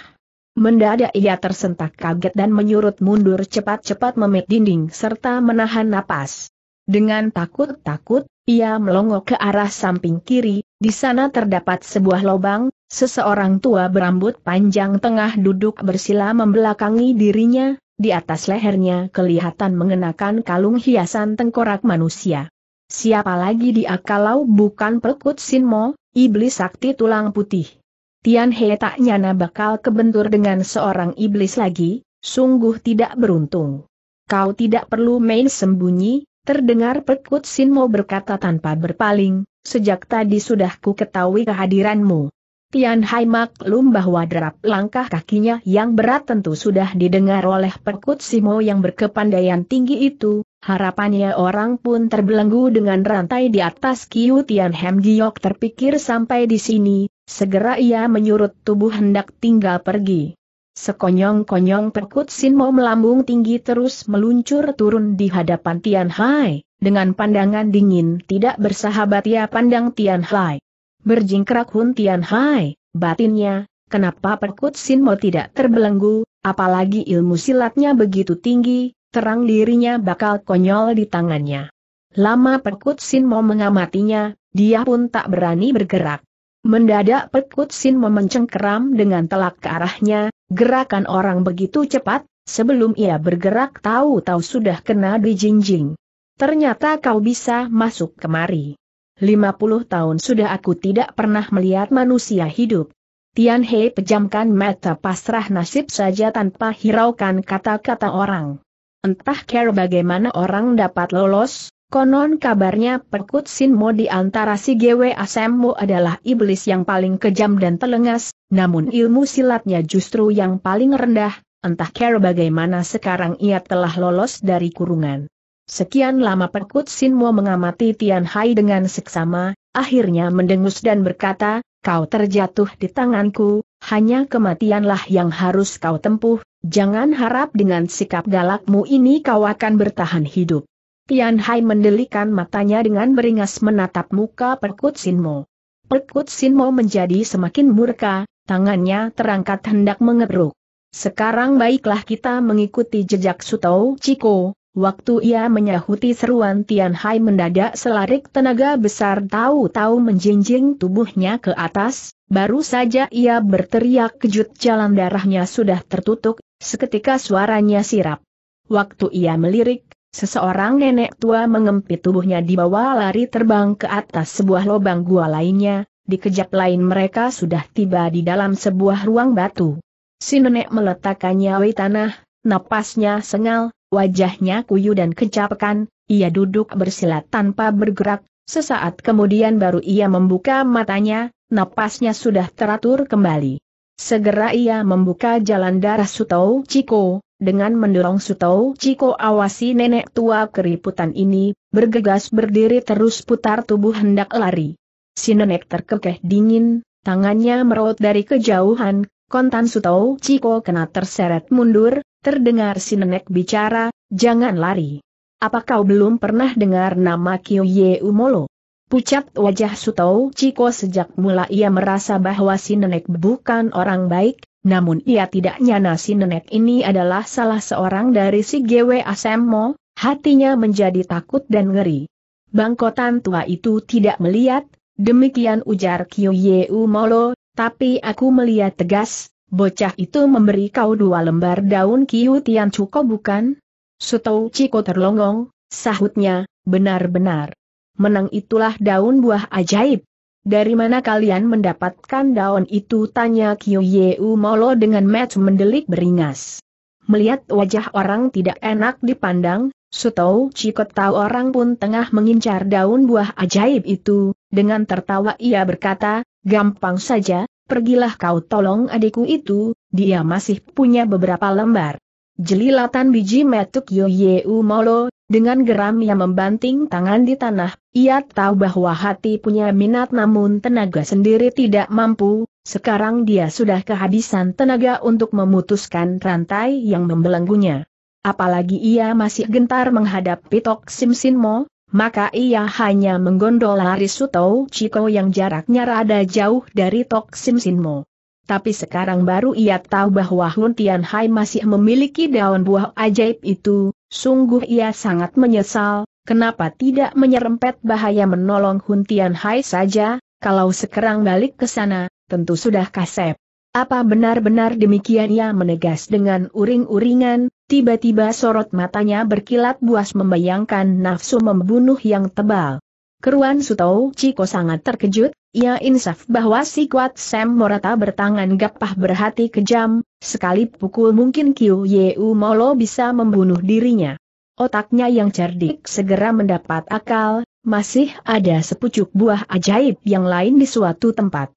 Mendadak ia tersentak kaget dan menyurut mundur cepat-cepat memet dinding serta menahan napas. Dengan takut-takut, ia melongok ke arah samping kiri, di sana terdapat sebuah lobang, seseorang tua berambut panjang tengah duduk bersila membelakangi dirinya, di atas lehernya kelihatan mengenakan kalung hiasan tengkorak manusia. Siapa lagi dia kalau bukan Pekut Sinmo, iblis sakti tulang putih. Tian He tak nyana bakal kebentur dengan seorang iblis lagi, sungguh tidak beruntung. Kau tidak perlu main sembunyi, terdengar perkut Sinmo berkata tanpa berpaling, sejak tadi sudah ku ketahui kehadiranmu. Tian Hai maklum bahwa derap langkah kakinya yang berat tentu sudah didengar oleh perkut Simo yang berkepandaian tinggi itu, Harapannya orang pun terbelenggu dengan rantai di atas Kiu Tian Hem Giok terpikir sampai di sini, Segera ia menyurut tubuh hendak tinggal pergi. Sekonyong-konyong perkut Sinmo melambung tinggi terus meluncur turun di hadapan Tian Hai, dengan pandangan dingin tidak bersahabat ia pandang Tian Hai. Berjingkrak Hun Tian Hai, batinnya, kenapa perkut Sinmo tidak terbelenggu, apalagi ilmu silatnya begitu tinggi, terang dirinya bakal konyol di tangannya. Lama perkut Sinmo mengamatinya, dia pun tak berani bergerak. Mendadak pekut Sin memenceng dengan telak ke arahnya, gerakan orang begitu cepat, sebelum ia bergerak tahu-tahu sudah kena dijinjing. Ternyata kau bisa masuk kemari. 50 tahun sudah aku tidak pernah melihat manusia hidup. Tian He pejamkan mata pasrah nasib saja tanpa hiraukan kata-kata orang. Entah care bagaimana orang dapat lolos, Konon kabarnya Pekut Sinmo di antara si Gwe Asemmo adalah iblis yang paling kejam dan telengas, namun ilmu silatnya justru yang paling rendah, entah kira bagaimana sekarang ia telah lolos dari kurungan. Sekian lama Pekut Sinmo mengamati Tian Hai dengan seksama, akhirnya mendengus dan berkata, kau terjatuh di tanganku, hanya kematianlah yang harus kau tempuh, jangan harap dengan sikap galakmu ini kau akan bertahan hidup. Tian Hai mendelikan matanya dengan beringas menatap muka Perkut Sinmo. Perkut Sinmo menjadi semakin murka, tangannya terangkat hendak mengebruk. Sekarang baiklah kita mengikuti jejak Sutou Ciko. Waktu ia menyahuti seruan Tian Hai mendadak selarik tenaga besar tahu-tahu menjinjing tubuhnya ke atas, baru saja ia berteriak kejut jalan darahnya sudah tertutup, seketika suaranya sirap. Waktu ia melirik, Seseorang nenek tua mengempit tubuhnya di bawah lari terbang ke atas sebuah lubang gua lainnya, Dikejap lain mereka sudah tiba di dalam sebuah ruang batu. Si nenek meletakkannya di tanah, napasnya sengal, wajahnya kuyu dan kecapkan, ia duduk bersila tanpa bergerak, sesaat kemudian baru ia membuka matanya, napasnya sudah teratur kembali. Segera ia membuka jalan darah Sutau Ciko, dengan mendorong Sutou Ciko awasi nenek tua keriputan ini, bergegas berdiri terus putar tubuh hendak lari. Si nenek terkekeh dingin, tangannya merot dari kejauhan, kontan Sutou Ciko kena terseret mundur, terdengar si nenek bicara, jangan lari. Apa kau belum pernah dengar nama Kyo Ye Umolo? Pucat wajah Sutou Ciko sejak mula ia merasa bahwa si nenek bukan orang baik, namun ia tidak nyana si nenek ini adalah salah seorang dari si Gwe Asemo, hatinya menjadi takut dan ngeri. Bangkotan tua itu tidak melihat, demikian ujar Kyo Yeu Molo, tapi aku melihat tegas, bocah itu memberi kau dua lembar daun Kiu Tian Cuko bukan? Sutou Ciko terlongong, sahutnya, benar-benar. Menang itulah daun buah ajaib. Dari mana kalian mendapatkan daun itu? Tanya Kyu Yeu Molo dengan match mendelik beringas. Melihat wajah orang tidak enak dipandang, Sutou Cikot tahu orang pun tengah mengincar daun buah ajaib itu, dengan tertawa ia berkata, gampang saja, pergilah kau tolong adikku itu, dia masih punya beberapa lembar. Jelilatan biji metuk Yoyeu Molo, dengan geram yang membanting tangan di tanah, ia tahu bahwa hati punya minat namun tenaga sendiri tidak mampu, sekarang dia sudah kehabisan tenaga untuk memutuskan rantai yang membelenggunya. Apalagi ia masih gentar menghadapi Tok Sim Mo, maka ia hanya menggondol lari Suto Ciko yang jaraknya rada jauh dari Tok Sim Mo tapi sekarang baru ia tahu bahwa Hun Hai masih memiliki daun buah ajaib itu, sungguh ia sangat menyesal, kenapa tidak menyerempet bahaya menolong Hun Hai saja, kalau sekarang balik ke sana, tentu sudah kasep. Apa benar-benar demikian ia menegas dengan uring-uringan, tiba-tiba sorot matanya berkilat buas membayangkan nafsu membunuh yang tebal. Keruan Sutou Ciko sangat terkejut, ia insaf bahwa si kuat Sam Morata bertangan gapah berhati kejam, sekali pukul mungkin Kyu Yeu Molo bisa membunuh dirinya. Otaknya yang cerdik segera mendapat akal, masih ada sepucuk buah ajaib yang lain di suatu tempat.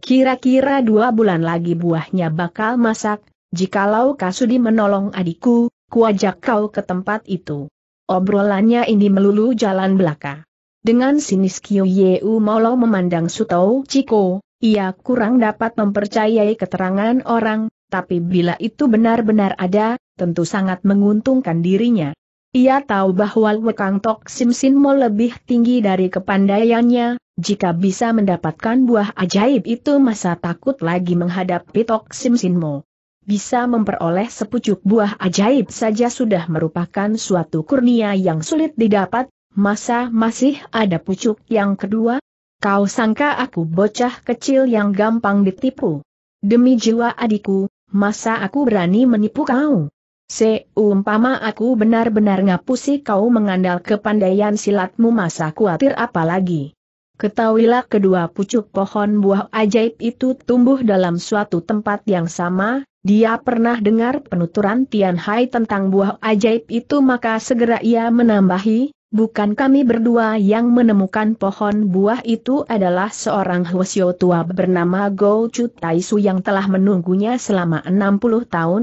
Kira-kira dua bulan lagi buahnya bakal masak, jikalau Kasudi menolong adikku, kuajak kau ke tempat itu. Obrolannya ini melulu jalan belaka. Dengan sinis Kyo Yeu Molo memandang Sutou Chiko, ia kurang dapat mempercayai keterangan orang, tapi bila itu benar-benar ada, tentu sangat menguntungkan dirinya. Ia tahu bahwa Wekang Tok Sim Sin Mo lebih tinggi dari kepandaiannya, jika bisa mendapatkan buah ajaib itu masa takut lagi menghadapi Tok Sim Sin Mo. Bisa memperoleh sepucuk buah ajaib saja sudah merupakan suatu kurnia yang sulit didapat, masa masih ada pucuk yang kedua? Kau sangka aku bocah kecil yang gampang ditipu? Demi jiwa adikku, masa aku berani menipu kau? Seumpama aku benar-benar ngapusi kau mengandal kepandaian silatmu masa kuatir apalagi. Ketahuilah kedua pucuk pohon buah ajaib itu tumbuh dalam suatu tempat yang sama, dia pernah dengar penuturan Tian Hai tentang buah ajaib itu maka segera ia menambahi, bukan kami berdua yang menemukan pohon buah itu adalah seorang Hwasyo tua bernama Go Chu Taisu yang telah menunggunya selama 60 tahun?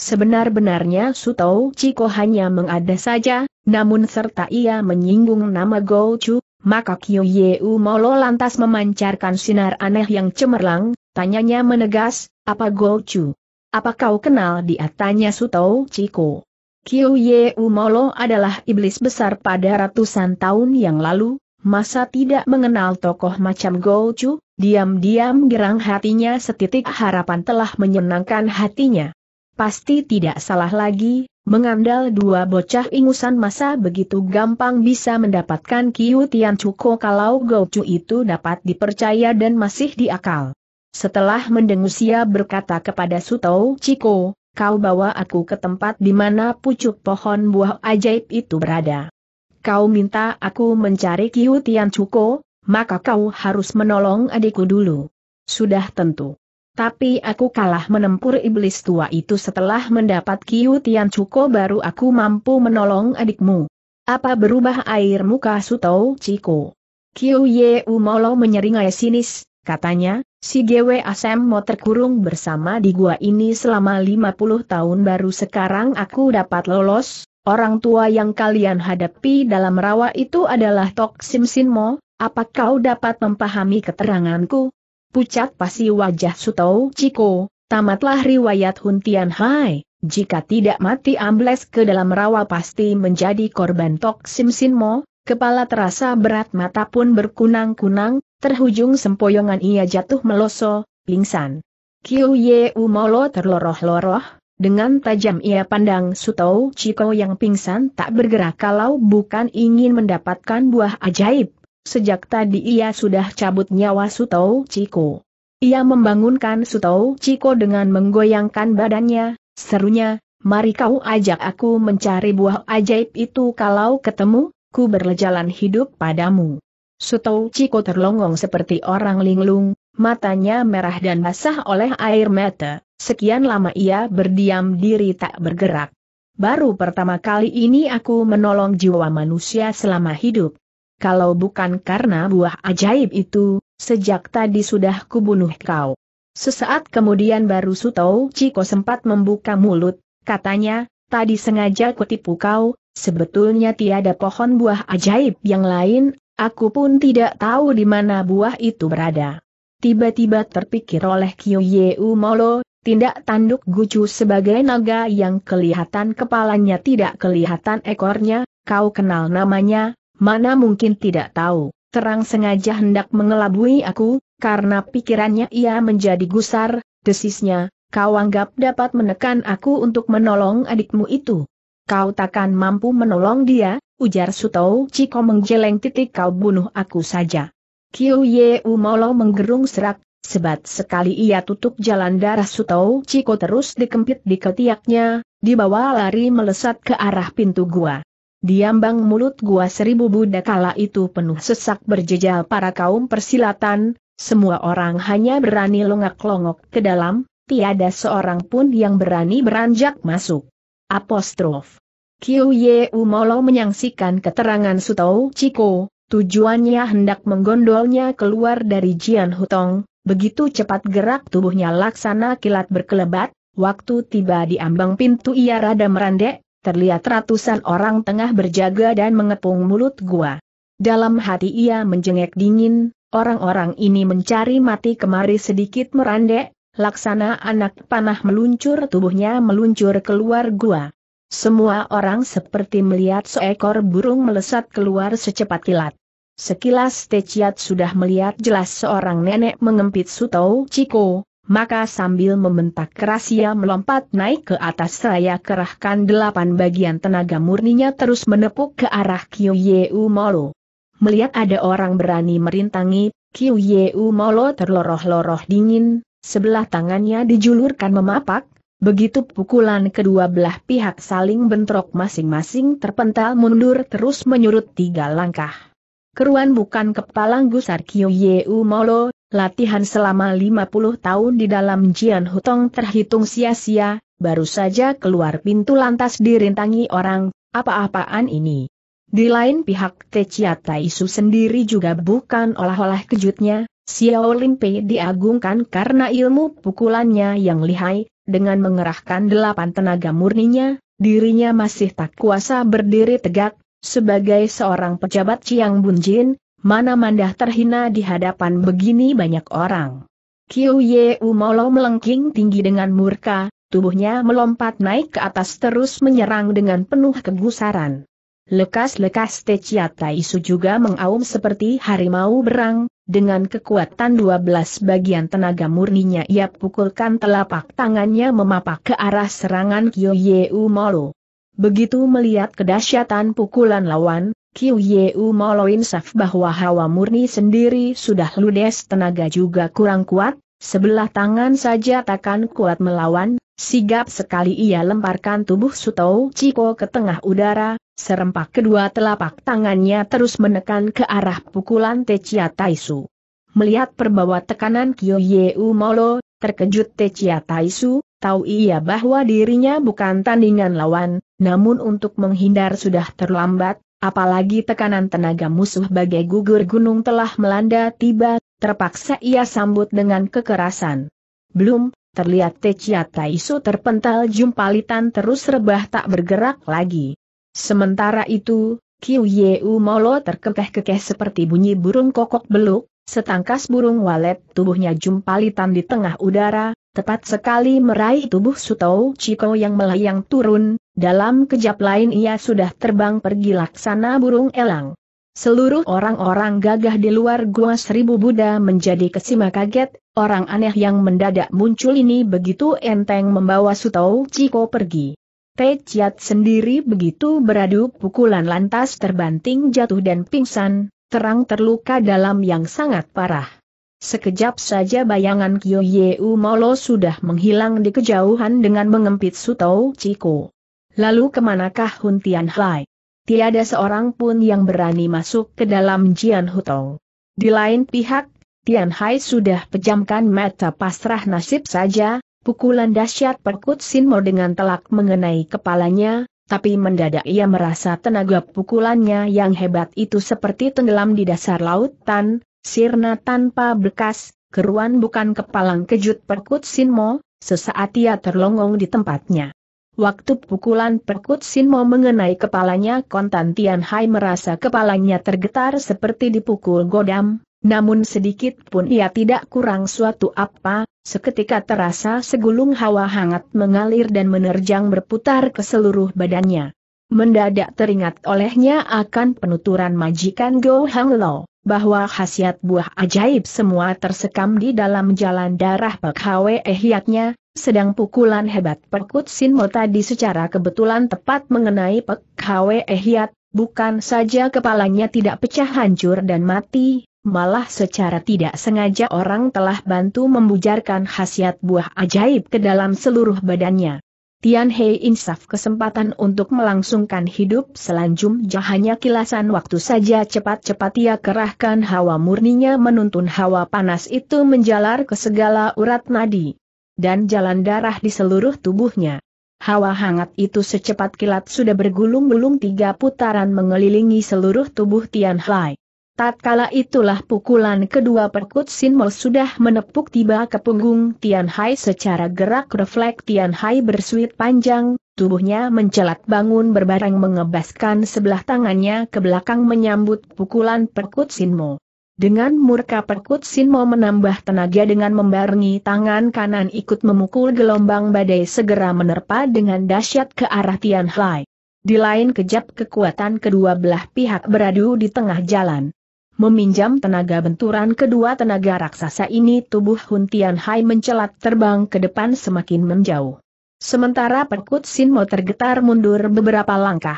Sebenar-benarnya Sutau Chiko hanya mengada saja, namun serta ia menyinggung nama Go Chu, maka Kyo Yeu Molo lantas memancarkan sinar aneh yang cemerlang, tanyanya menegas, apa Go Chu? Apa kau kenal dia tanya Sutau Chiko. Kiu Ye Umolo adalah iblis besar pada ratusan tahun yang lalu, masa tidak mengenal tokoh macam Gochu, diam-diam gerang hatinya setitik harapan telah menyenangkan hatinya. Pasti tidak salah lagi, mengandal dua bocah ingusan masa begitu gampang bisa mendapatkan Kiu Tian Chuko kalau Gochu itu dapat dipercaya dan masih diakal. Setelah mendengusia berkata kepada Sutou Chiko, kau bawa aku ke tempat di mana pucuk pohon buah ajaib itu berada. Kau minta aku mencari Kiu Tian Cuko, maka kau harus menolong adikku dulu. Sudah tentu. Tapi aku kalah menempur iblis tua itu setelah mendapat Kiu Tian Cuko baru aku mampu menolong adikmu. Apa berubah air muka Suto Ciko? Kiu Ye Umolo menyeringai sinis, katanya, Si GW Asem mau terkurung bersama di gua ini selama 50 tahun baru sekarang aku dapat lolos, orang tua yang kalian hadapi dalam rawa itu adalah Tok Sim Sin Mo, apa kau dapat memahami keteranganku? Pucat pasi wajah Sutou Ciko, tamatlah riwayat Hun Tian Hai, jika tidak mati ambles ke dalam rawa pasti menjadi korban Tok Sim Sin Mo, kepala terasa berat mata pun berkunang-kunang, Terhujung sempoyongan ia jatuh meloso, pingsan. Kiu Yeu Molo terloroh-loroh, dengan tajam ia pandang Sutou Chiko yang pingsan tak bergerak kalau bukan ingin mendapatkan buah ajaib. Sejak tadi ia sudah cabut nyawa Sutou Chiko. Ia membangunkan Sutou Chiko dengan menggoyangkan badannya, serunya, mari kau ajak aku mencari buah ajaib itu kalau ketemu, ku berjalan hidup padamu. Sutou Ciko terlongong seperti orang linglung, matanya merah dan basah oleh air mata, sekian lama ia berdiam diri tak bergerak. Baru pertama kali ini aku menolong jiwa manusia selama hidup. Kalau bukan karena buah ajaib itu, sejak tadi sudah kubunuh kau. Sesaat kemudian baru Sutou Ciko sempat membuka mulut, katanya, tadi sengaja kutipu kau, sebetulnya tiada pohon buah ajaib yang lain Aku pun tidak tahu di mana buah itu berada. Tiba-tiba terpikir oleh Kyu Yeu Molo, tindak tanduk Gucu sebagai naga yang kelihatan kepalanya tidak kelihatan ekornya, kau kenal namanya, mana mungkin tidak tahu. Terang sengaja hendak mengelabui aku, karena pikirannya ia menjadi gusar, desisnya, kau anggap dapat menekan aku untuk menolong adikmu itu. Kau takkan mampu menolong dia, ujar Sutou Ciko menggeleng titik kau bunuh aku saja. Kiu Ye Molo menggerung serak, sebat sekali ia tutup jalan darah Sutou Ciko terus dikempit di ketiaknya, dibawa lari melesat ke arah pintu gua. Diambang mulut gua seribu Buddha kala itu penuh sesak berjejal para kaum persilatan, semua orang hanya berani longak-longok ke dalam, tiada seorang pun yang berani beranjak masuk. Apostrof Kiu Ye Umolo menyaksikan keterangan Sutou Chiko, tujuannya hendak menggondolnya keluar dari Jian Hutong, begitu cepat gerak tubuhnya laksana kilat berkelebat, waktu tiba di ambang pintu ia rada merandek, terlihat ratusan orang tengah berjaga dan mengepung mulut gua. Dalam hati ia menjengek dingin, orang-orang ini mencari mati kemari sedikit merandek, laksana anak panah meluncur tubuhnya meluncur keluar gua. Semua orang seperti melihat seekor burung melesat keluar secepat kilat. Sekilas Techiat sudah melihat jelas seorang nenek mengempit Sutou Chiko. maka sambil membentak keras ia melompat naik ke atas seraya kerahkan delapan bagian tenaga murninya terus menepuk ke arah Kyu Yeu Molo. Melihat ada orang berani merintangi, Kyu Yeu Molo terloroh-loroh dingin, sebelah tangannya dijulurkan memapak, Begitu pukulan kedua belah pihak saling bentrok masing-masing terpental mundur terus menyurut tiga langkah. Keruan bukan kepalang gusar Kyo Yeu Molo, latihan selama 50 tahun di dalam Jian Hutong terhitung sia-sia, baru saja keluar pintu lantas dirintangi orang, apa-apaan ini. Di lain pihak Techia Taisu sendiri juga bukan olah-olah kejutnya, Xiao Limpe diagungkan karena ilmu pukulannya yang lihai, dengan mengerahkan delapan tenaga murninya, dirinya masih tak kuasa berdiri tegak, sebagai seorang pejabat Chiang Bunjin, mana mandah terhina di hadapan begini banyak orang. Kiu Ye Umolo melengking tinggi dengan murka, tubuhnya melompat naik ke atas terus menyerang dengan penuh kegusaran. Lekas-lekas Techia Taisu juga mengaum seperti harimau berang, dengan kekuatan 12 bagian tenaga murninya ia pukulkan telapak tangannya memapak ke arah serangan Kyu Yeu Molo. Begitu melihat kedahsyatan pukulan lawan, Kyu Yeu Molo insaf bahwa hawa murni sendiri sudah ludes tenaga juga kurang kuat, sebelah tangan saja takkan kuat melawan, sigap sekali ia lemparkan tubuh Sutou Ciko ke tengah udara, Serempak kedua telapak tangannya terus menekan ke arah pukulan Techia Taisu. Melihat perbawa tekanan Kyo Yeu Molo, terkejut Techia Taisu, tahu ia bahwa dirinya bukan tandingan lawan, namun untuk menghindar sudah terlambat, apalagi tekanan tenaga musuh bagai gugur gunung telah melanda tiba, terpaksa ia sambut dengan kekerasan. Belum, terlihat Techia Taisu terpental jumpalitan terus rebah tak bergerak lagi. Sementara itu, Kiu Yeu Molo terkekeh-kekeh seperti bunyi burung kokok beluk, setangkas burung walet tubuhnya jumpalitan di tengah udara, tepat sekali meraih tubuh Sutou Chiko yang melayang turun, dalam kejap lain ia sudah terbang pergi laksana burung elang. Seluruh orang-orang gagah di luar gua seribu Buddha menjadi kesima kaget, orang aneh yang mendadak muncul ini begitu enteng membawa Sutou Chiko pergi. Teciat Chiat sendiri begitu beradu pukulan lantas terbanting jatuh dan pingsan, terang terluka dalam yang sangat parah. Sekejap saja bayangan Kyo Yeu Molo sudah menghilang di kejauhan dengan mengempit Sutou Chiko. Lalu kemanakah Hun Tian Hai? Tiada seorang pun yang berani masuk ke dalam Jian Hutong. Di lain pihak, Tian Hai sudah pejamkan mata pasrah nasib saja, Pukulan dahsyat perkut Sinmo dengan telak mengenai kepalanya, tapi mendadak ia merasa tenaga pukulannya yang hebat itu seperti tenggelam di dasar lautan, sirna tanpa bekas, keruan bukan kepalang kejut perkut Sinmo, sesaat ia terlongong di tempatnya. Waktu pukulan perkut Sinmo mengenai kepalanya Kontan Tian Hai merasa kepalanya tergetar seperti dipukul godam, namun sedikit pun ia tidak kurang suatu apa, seketika terasa segulung hawa hangat mengalir dan menerjang berputar ke seluruh badannya. Mendadak teringat olehnya akan penuturan majikan Go Hang Lo, bahwa khasiat buah ajaib semua tersekam di dalam jalan darah Pek Hwe Ehyatnya, sedang pukulan hebat Perkut Mo tadi secara kebetulan tepat mengenai Pek Hwe Ehyat, bukan saja kepalanya tidak pecah hancur dan mati, malah secara tidak sengaja orang telah bantu membujarkan khasiat buah ajaib ke dalam seluruh badannya. Tian Hei insaf kesempatan untuk melangsungkan hidup selanjum jahanya kilasan waktu saja cepat-cepat ia kerahkan hawa murninya menuntun hawa panas itu menjalar ke segala urat nadi dan jalan darah di seluruh tubuhnya. Hawa hangat itu secepat kilat sudah bergulung-gulung tiga putaran mengelilingi seluruh tubuh Tian Hai. Tatkala itulah pukulan kedua perkut Sinmo sudah menepuk tiba ke punggung Tian Hai secara gerak refleks Tian Hai bersuit panjang, tubuhnya mencelat bangun berbareng mengebaskan sebelah tangannya ke belakang menyambut pukulan perkut Sinmo. Dengan murka perkut Sinmo menambah tenaga dengan membarengi tangan kanan ikut memukul gelombang badai segera menerpa dengan dahsyat ke arah Tian Hai. Di lain kejap kekuatan kedua belah pihak beradu di tengah jalan. Meminjam tenaga benturan kedua tenaga raksasa ini tubuh Hun Tian Hai mencelat terbang ke depan semakin menjauh. Sementara Perkut Sinmo tergetar mundur beberapa langkah.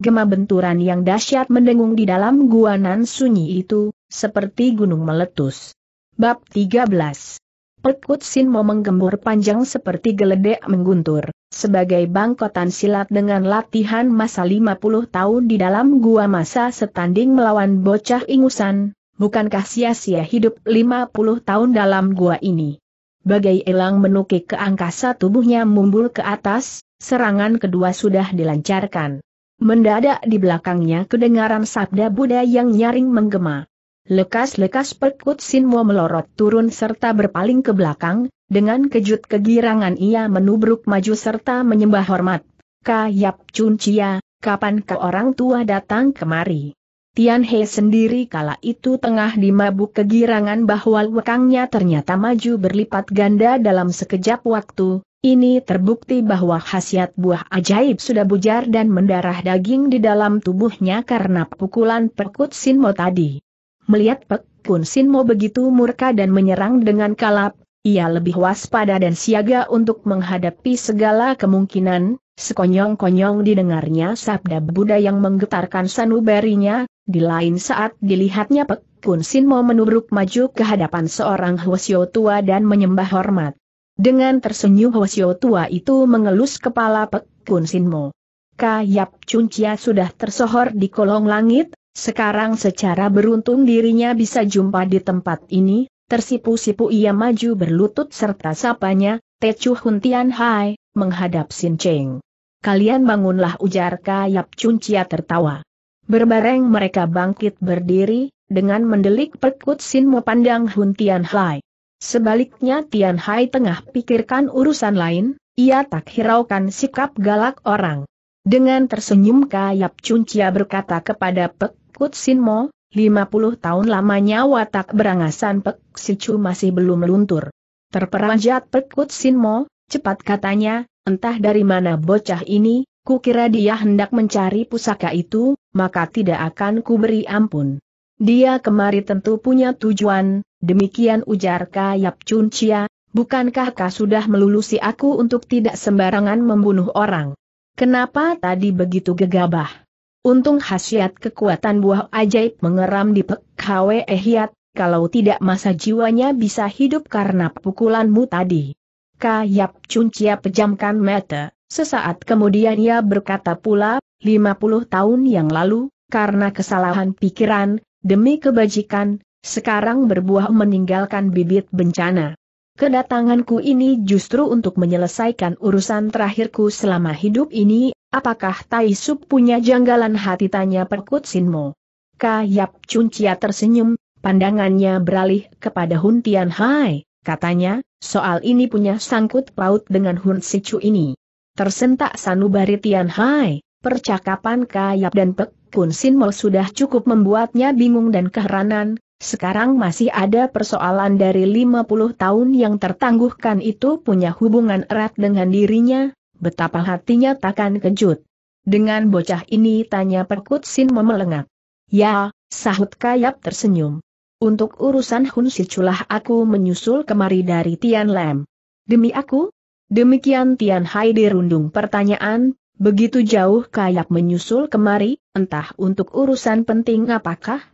Gema benturan yang dahsyat mendengung di dalam guanan sunyi itu, seperti gunung meletus. Bab 13 Sin mau menggembur panjang seperti geledek mengguntur, sebagai bangkotan silat dengan latihan masa 50 tahun di dalam gua masa setanding melawan bocah ingusan, bukankah sia-sia hidup 50 tahun dalam gua ini? Bagai elang menukik ke angkasa tubuhnya mumbul ke atas, serangan kedua sudah dilancarkan. Mendadak di belakangnya kedengaran sabda Buddha yang nyaring menggema. Lekas-lekas perkut sinmo melorot turun serta berpaling ke belakang, dengan kejut kegirangan ia menubruk maju serta menyembah hormat. Kayap Chun kapan ke orang tua datang kemari? Tian He sendiri kala itu tengah dimabuk kegirangan bahwa wekangnya ternyata maju berlipat ganda dalam sekejap waktu, ini terbukti bahwa khasiat buah ajaib sudah bujar dan mendarah daging di dalam tubuhnya karena pukulan perkut Sinmo tadi. Melihat Pek Kun Sin begitu murka dan menyerang dengan kalap, ia lebih waspada dan siaga untuk menghadapi segala kemungkinan, sekonyong-konyong didengarnya sabda Buddha yang menggetarkan sanubarinya, di lain saat dilihatnya Pek Kun Sin menubruk maju ke hadapan seorang Hwasyo tua dan menyembah hormat. Dengan tersenyum Hwasyo tua itu mengelus kepala Pek Kun Sin Mo. Kayap Chun sudah tersohor di kolong langit, sekarang secara beruntung dirinya bisa jumpa di tempat ini, tersipu-sipu ia maju berlutut serta sapanya, Hun Tian Hai, menghadap Sin Cheng. Kalian bangunlah ujar Kayap Chia tertawa. Berbareng mereka bangkit berdiri, dengan mendelik perkut Sin memandang Tian Hai. Sebaliknya Tian Hai tengah pikirkan urusan lain, ia tak hiraukan sikap galak orang. Dengan tersenyum Kayap Cuncia berkata kepada Pek Kut Sinmo, 50 tahun lamanya watak berangasan Pek Sicu masih belum luntur. Terperanjat Pek Kut Sinmo, cepat katanya, entah dari mana bocah ini, ku kira dia hendak mencari pusaka itu, maka tidak akan ku beri ampun. Dia kemari tentu punya tujuan, demikian ujar Kayap Cuncia, bukankah kau sudah melulusi aku untuk tidak sembarangan membunuh orang? Kenapa tadi begitu gegabah? Untung khasiat kekuatan buah ajaib mengeram di pekawe ehiat, kalau tidak masa jiwanya bisa hidup karena pukulanmu tadi. Kayap Cuncia pejamkan mata, sesaat kemudian ia berkata pula, 50 tahun yang lalu, karena kesalahan pikiran, demi kebajikan, sekarang berbuah meninggalkan bibit bencana. Kedatanganku ini justru untuk menyelesaikan urusan terakhirku selama hidup ini, apakah Tai Sub punya janggalan hati tanya Perkut Sinmo. Kayap Cuncia tersenyum, pandangannya beralih kepada Hun Tian Hai, katanya, soal ini punya sangkut paut dengan Hun Sicu ini. Tersentak sanubari Tian Hai, percakapan Kayap dan Pek Kun Sinmo sudah cukup membuatnya bingung dan keheranan, sekarang masih ada persoalan dari 50 tahun yang tertangguhkan itu punya hubungan erat dengan dirinya, betapa hatinya takkan kejut. Dengan bocah ini tanya Perkut Sin memelengak. Ya, sahut Kayap tersenyum. Untuk urusan Hun Siculah aku menyusul kemari dari Tian Lam. Demi aku? Demikian Tian Hai dirundung pertanyaan, Begitu jauh kayap menyusul kemari, entah untuk urusan penting apakah?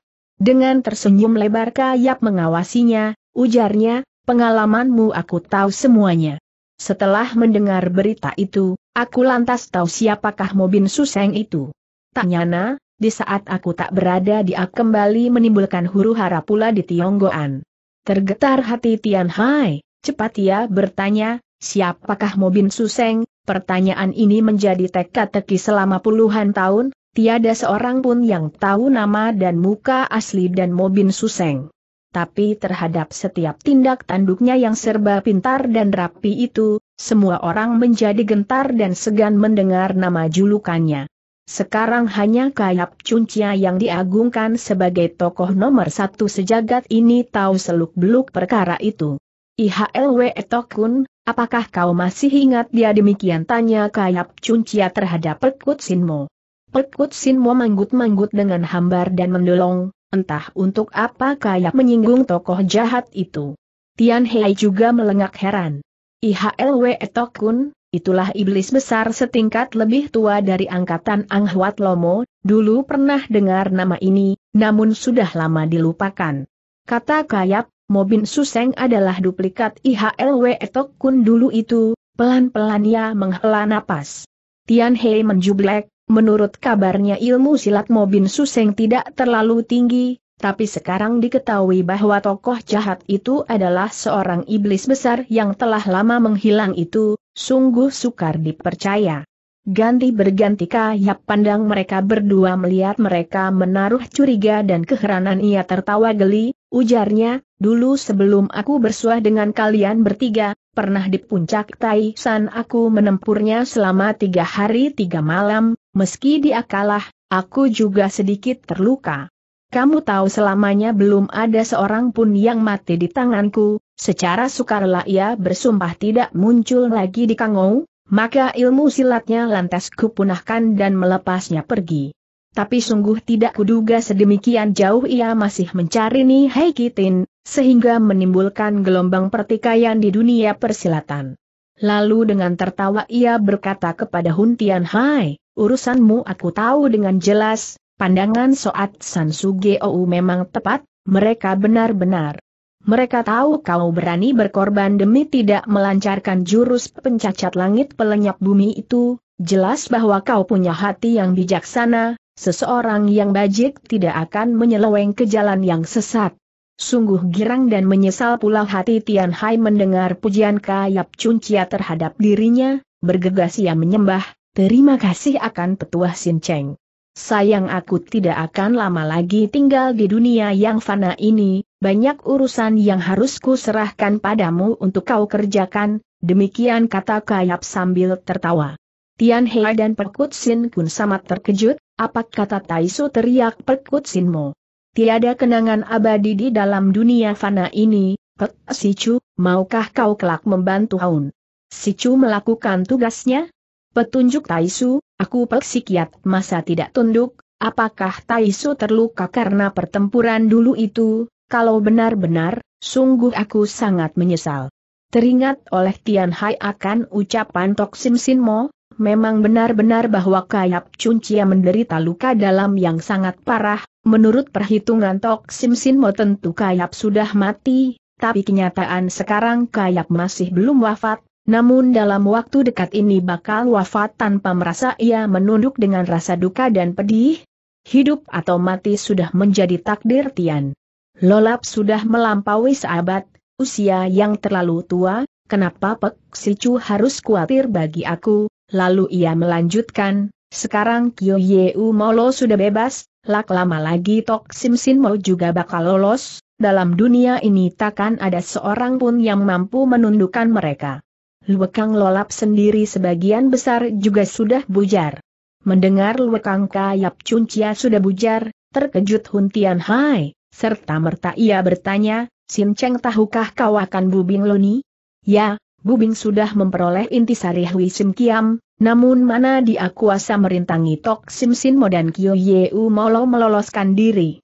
Dengan tersenyum lebar Kayap mengawasinya, ujarnya, pengalamanmu aku tahu semuanya. Setelah mendengar berita itu, aku lantas tahu siapakah Mobin Suseng itu. Tanyana, di saat aku tak berada dia kembali menimbulkan huru hara pula di Tionggoan. Tergetar hati Tian Hai, cepat ia bertanya, siapakah Mobin Suseng, pertanyaan ini menjadi teka-teki selama puluhan tahun, tiada seorang pun yang tahu nama dan muka asli dan Mobin Suseng. Tapi terhadap setiap tindak tanduknya yang serba pintar dan rapi itu, semua orang menjadi gentar dan segan mendengar nama julukannya. Sekarang hanya Kayap Cuncia yang diagungkan sebagai tokoh nomor satu sejagat ini tahu seluk-beluk perkara itu. IHLW Etokun, apakah kau masih ingat dia demikian tanya Kayap Cuncia terhadap Perkut Sinmo. Pekut Mo manggut-manggut dengan hambar dan mendolong, entah untuk apa kayak menyinggung tokoh jahat itu. Tian Hei juga melengak heran. IHLW Etokun, itulah iblis besar setingkat lebih tua dari angkatan Ang Huat Lomo, dulu pernah dengar nama ini, namun sudah lama dilupakan. Kata Kayap, Mobin Suseng adalah duplikat IHLW Etokun dulu itu, pelan-pelan ia menghela napas. Tian Hei menjublek, Menurut kabarnya ilmu silat Mobin Suseng tidak terlalu tinggi, tapi sekarang diketahui bahwa tokoh jahat itu adalah seorang iblis besar yang telah lama menghilang itu, sungguh sukar dipercaya. Ganti berganti kayap pandang mereka berdua melihat mereka menaruh curiga dan keheranan ia tertawa geli, ujarnya, dulu sebelum aku bersuah dengan kalian bertiga, pernah di puncak Taisan aku menempurnya selama tiga hari tiga malam, Meski dia kalah, aku juga sedikit terluka. Kamu tahu selamanya belum ada seorang pun yang mati di tanganku, secara sukarela ia bersumpah tidak muncul lagi di Kangou, maka ilmu silatnya lantas kupunahkan dan melepasnya pergi. Tapi sungguh tidak kuduga sedemikian jauh ia masih mencari nih Hei Kitin, sehingga menimbulkan gelombang pertikaian di dunia persilatan. Lalu dengan tertawa ia berkata kepada Huntian Hai, Urusanmu aku tahu dengan jelas, pandangan Soat San Sugeo memang tepat, mereka benar-benar. Mereka tahu kau berani berkorban demi tidak melancarkan jurus pencacat langit pelenyap bumi itu, jelas bahwa kau punya hati yang bijaksana, seseorang yang bajik tidak akan menyeleweng ke jalan yang sesat. Sungguh girang dan menyesal pula hati Tian Hai mendengar pujian Kayap Cuncia terhadap dirinya, bergegas ia menyembah, Terima kasih akan petuah Sin Cheng. Sayang aku tidak akan lama lagi tinggal di dunia yang fana ini, banyak urusan yang harus ku serahkan padamu untuk kau kerjakan, demikian kata Kayap sambil tertawa. Tian He dan Perkut Sin Kun sama terkejut, apa kata Taisu teriak Perkut Mo? Tiada kenangan abadi di dalam dunia fana ini, Pek Sicu, maukah kau kelak membantu Haun? Sicu melakukan tugasnya, Petunjuk Taisu, aku peksikiat masa tidak tunduk, apakah Taisu terluka karena pertempuran dulu itu, kalau benar-benar, sungguh aku sangat menyesal. Teringat oleh Tian Hai akan ucapan Tok Sim Sin Mo, memang benar-benar bahwa Kayap Cia menderita luka dalam yang sangat parah, menurut perhitungan Tok Sim Sin Mo tentu Kayap sudah mati, tapi kenyataan sekarang Kayap masih belum wafat, namun dalam waktu dekat ini bakal wafat tanpa merasa ia menunduk dengan rasa duka dan pedih. Hidup atau mati sudah menjadi takdir Tian. Lolap sudah melampaui seabad, usia yang terlalu tua, kenapa Pek Sicu harus khawatir bagi aku, lalu ia melanjutkan, sekarang Kyo Yeu Molo sudah bebas, lak lama lagi Tok Sim Sin Mo juga bakal lolos, dalam dunia ini takkan ada seorang pun yang mampu menundukkan mereka. Luekang Lolap sendiri sebagian besar juga sudah bujar. Mendengar Luekang Kayap Cuncia sudah bujar, terkejut Hun Tian Hai, serta merta ia bertanya, Sin Cheng tahukah kau akan Bubing Loni? Ya, Bubing sudah memperoleh intisari Hui Sim Kiam, namun mana dia kuasa merintangi Tok Sim Sin Modan Kyo Yeu Molo meloloskan diri.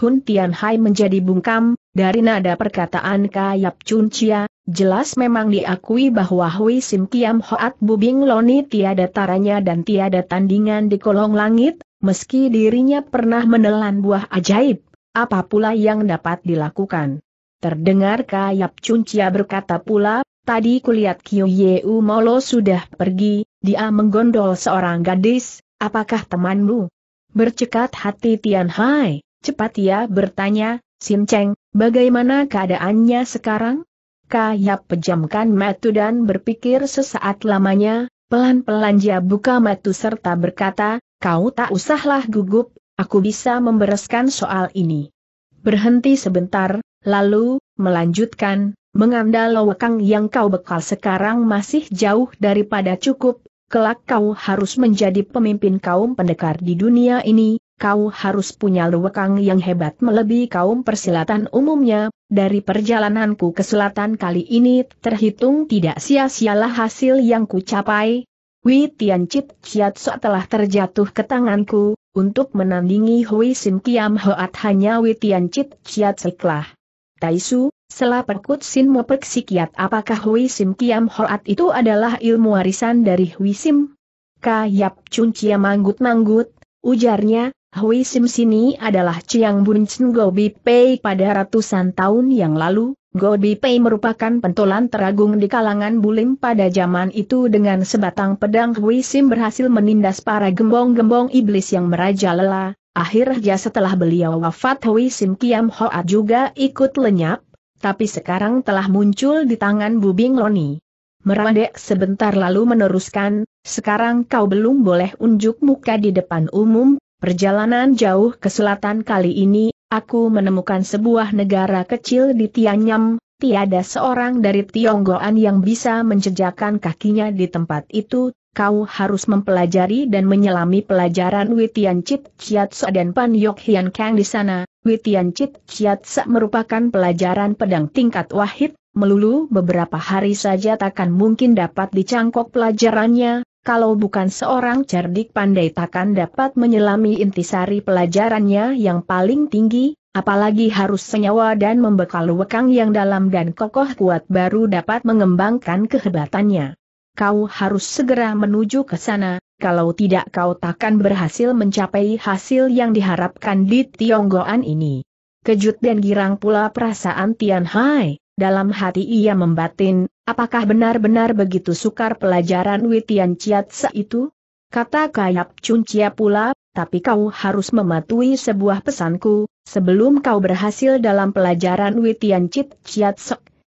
Hun Tianhai menjadi bungkam, dari nada perkataan Kayap Chun Chia, jelas memang diakui bahwa Hui Sim Kiam Hoat Bubing Loni tiada taranya dan tiada tandingan di kolong langit, meski dirinya pernah menelan buah ajaib, apa pula yang dapat dilakukan. Terdengar Kayap Chun Chia berkata pula, tadi kulihat Kyu U Molo sudah pergi, dia menggondol seorang gadis, apakah temanmu? Bercekat hati Tianhai. Cepat ia bertanya, Sin Cheng, bagaimana keadaannya sekarang? Kayap pejamkan matu dan berpikir sesaat lamanya, pelan-pelan dia buka mata serta berkata, kau tak usahlah gugup, aku bisa membereskan soal ini. Berhenti sebentar, lalu, melanjutkan, mengandal wakang yang kau bekal sekarang masih jauh daripada cukup, kelak kau harus menjadi pemimpin kaum pendekar di dunia ini, kau harus punya lewekang yang hebat melebihi kaum persilatan umumnya, dari perjalananku ke selatan kali ini terhitung tidak sia-sialah hasil yang kucapai. Wei Chiat so telah terjatuh ke tanganku, untuk menandingi Hui Sim Kiam Hoat hanya Wei Tianchit Chiatso Tai Taisu, setelah perkut Sin Mo siat. apakah Hui Sim Kiam Hoat itu adalah ilmu warisan dari Hui Sim? Kayap Chun Chia manggut-manggut, ujarnya, Hui Sim Sini adalah Chiang Bun Chen Go Pei pada ratusan tahun yang lalu, Gobi Pei merupakan pentolan teragung di kalangan bulim pada zaman itu dengan sebatang pedang Hui Sim berhasil menindas para gembong-gembong iblis yang merajalela, akhirnya setelah beliau wafat Hui Sim Kiam Hoa juga ikut lenyap, tapi sekarang telah muncul di tangan Bubing Loni. Merandek sebentar lalu meneruskan, sekarang kau belum boleh unjuk muka di depan umum, Perjalanan jauh ke selatan kali ini, aku menemukan sebuah negara kecil di Tianyam, tiada seorang dari Tionggoan yang bisa menjejakkan kakinya di tempat itu, kau harus mempelajari dan menyelami pelajaran Witian Chit Chiatsa dan Pan Yok Hian Kang di sana. Witian Chit Chiatsa merupakan pelajaran pedang tingkat wahid, melulu beberapa hari saja takkan mungkin dapat dicangkok pelajarannya, kalau bukan seorang cerdik pandai takkan dapat menyelami intisari pelajarannya yang paling tinggi, apalagi harus senyawa dan membekal wekang yang dalam dan kokoh kuat baru dapat mengembangkan kehebatannya. Kau harus segera menuju ke sana, kalau tidak kau takkan berhasil mencapai hasil yang diharapkan di Tionggoan ini. Kejut dan girang pula perasaan Tian Hai. Dalam hati ia membatin, apakah benar-benar begitu sukar pelajaran Witian Ciatse itu? Kata Kayap Cuncia pula, tapi kau harus mematuhi sebuah pesanku, sebelum kau berhasil dalam pelajaran Witian Ciat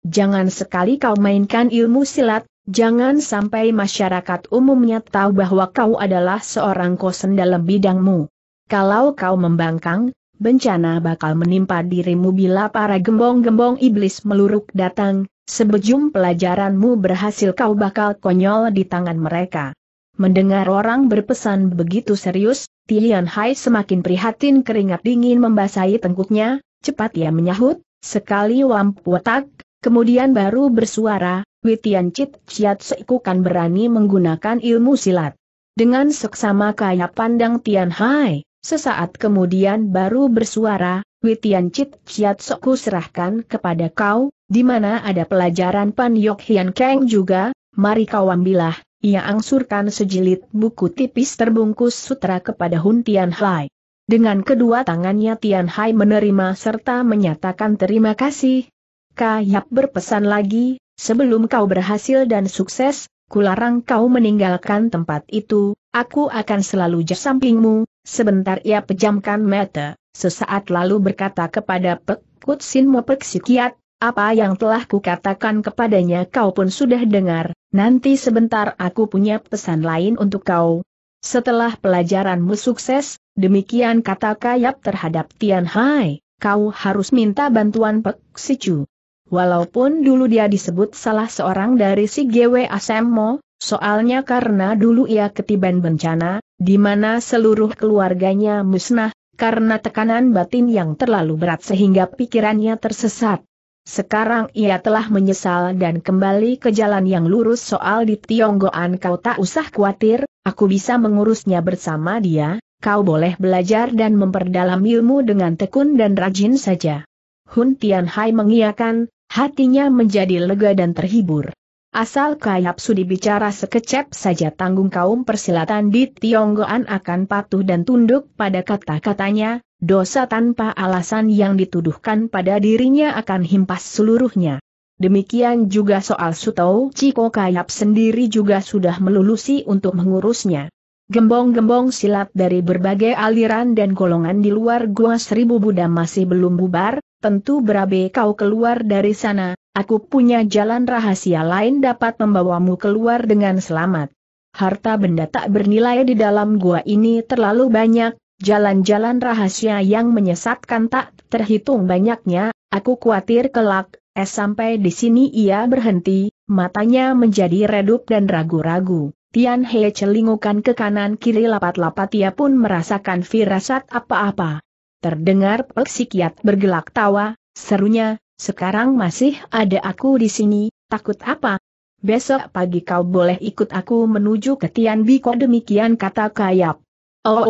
Jangan sekali kau mainkan ilmu silat, jangan sampai masyarakat umumnya tahu bahwa kau adalah seorang kosen dalam bidangmu. Kalau kau membangkang, bencana bakal menimpa dirimu bila para gembong-gembong iblis meluruk datang, sebejum pelajaranmu berhasil kau bakal konyol di tangan mereka. Mendengar orang berpesan begitu serius, Tian Hai semakin prihatin keringat dingin membasahi tengkuknya, cepat ia menyahut, sekali wamp watak, kemudian baru bersuara, Witian Cit Chit Chiat kan berani menggunakan ilmu silat. Dengan seksama kaya pandang Tian Hai, Sesaat kemudian baru bersuara, Witian Chit Chiat Soku serahkan kepada kau, di mana ada pelajaran Pan Yok Hian Kang juga, mari kau ambillah, ia angsurkan sejilid buku tipis terbungkus sutra kepada Hun Tian Hai. Dengan kedua tangannya Tian Hai menerima serta menyatakan terima kasih. Kayap berpesan lagi, sebelum kau berhasil dan sukses, kularang kau meninggalkan tempat itu, aku akan selalu di sampingmu, sebentar ia pejamkan mata, sesaat lalu berkata kepada Pek Kutsin Sin apa yang telah kukatakan kepadanya kau pun sudah dengar, nanti sebentar aku punya pesan lain untuk kau. Setelah pelajaranmu sukses, demikian kata Kayap terhadap Tian Hai, kau harus minta bantuan Pek Sicu. Walaupun dulu dia disebut salah seorang dari si GW Asemo, soalnya karena dulu ia ketiban bencana, di mana seluruh keluarganya musnah, karena tekanan batin yang terlalu berat sehingga pikirannya tersesat. Sekarang ia telah menyesal dan kembali ke jalan yang lurus soal di Tionggoan kau tak usah khawatir, aku bisa mengurusnya bersama dia, kau boleh belajar dan memperdalam ilmu dengan tekun dan rajin saja. Hun Tianhai mengiakan, hatinya menjadi lega dan terhibur. Asal Kayap Sudi bicara sekecep saja tanggung kaum persilatan di Tionggoan akan patuh dan tunduk pada kata-katanya, dosa tanpa alasan yang dituduhkan pada dirinya akan himpas seluruhnya. Demikian juga soal Sutau Ciko Kayap sendiri juga sudah melulusi untuk mengurusnya. Gembong-gembong silat dari berbagai aliran dan golongan di luar gua seribu Buddha masih belum bubar, tentu berabe kau keluar dari sana, aku punya jalan rahasia lain dapat membawamu keluar dengan selamat. Harta benda tak bernilai di dalam gua ini terlalu banyak, jalan-jalan rahasia yang menyesatkan tak terhitung banyaknya, aku khawatir kelak, es sampai di sini ia berhenti, matanya menjadi redup dan ragu-ragu. Tian He celingukan ke kanan kiri lapat-lapat ia pun merasakan firasat apa-apa. Terdengar psikiat bergelak tawa, serunya, sekarang masih ada aku di sini, takut apa? Besok pagi kau boleh ikut aku menuju ke Tian Biko demikian kata Kayap. Oh, oh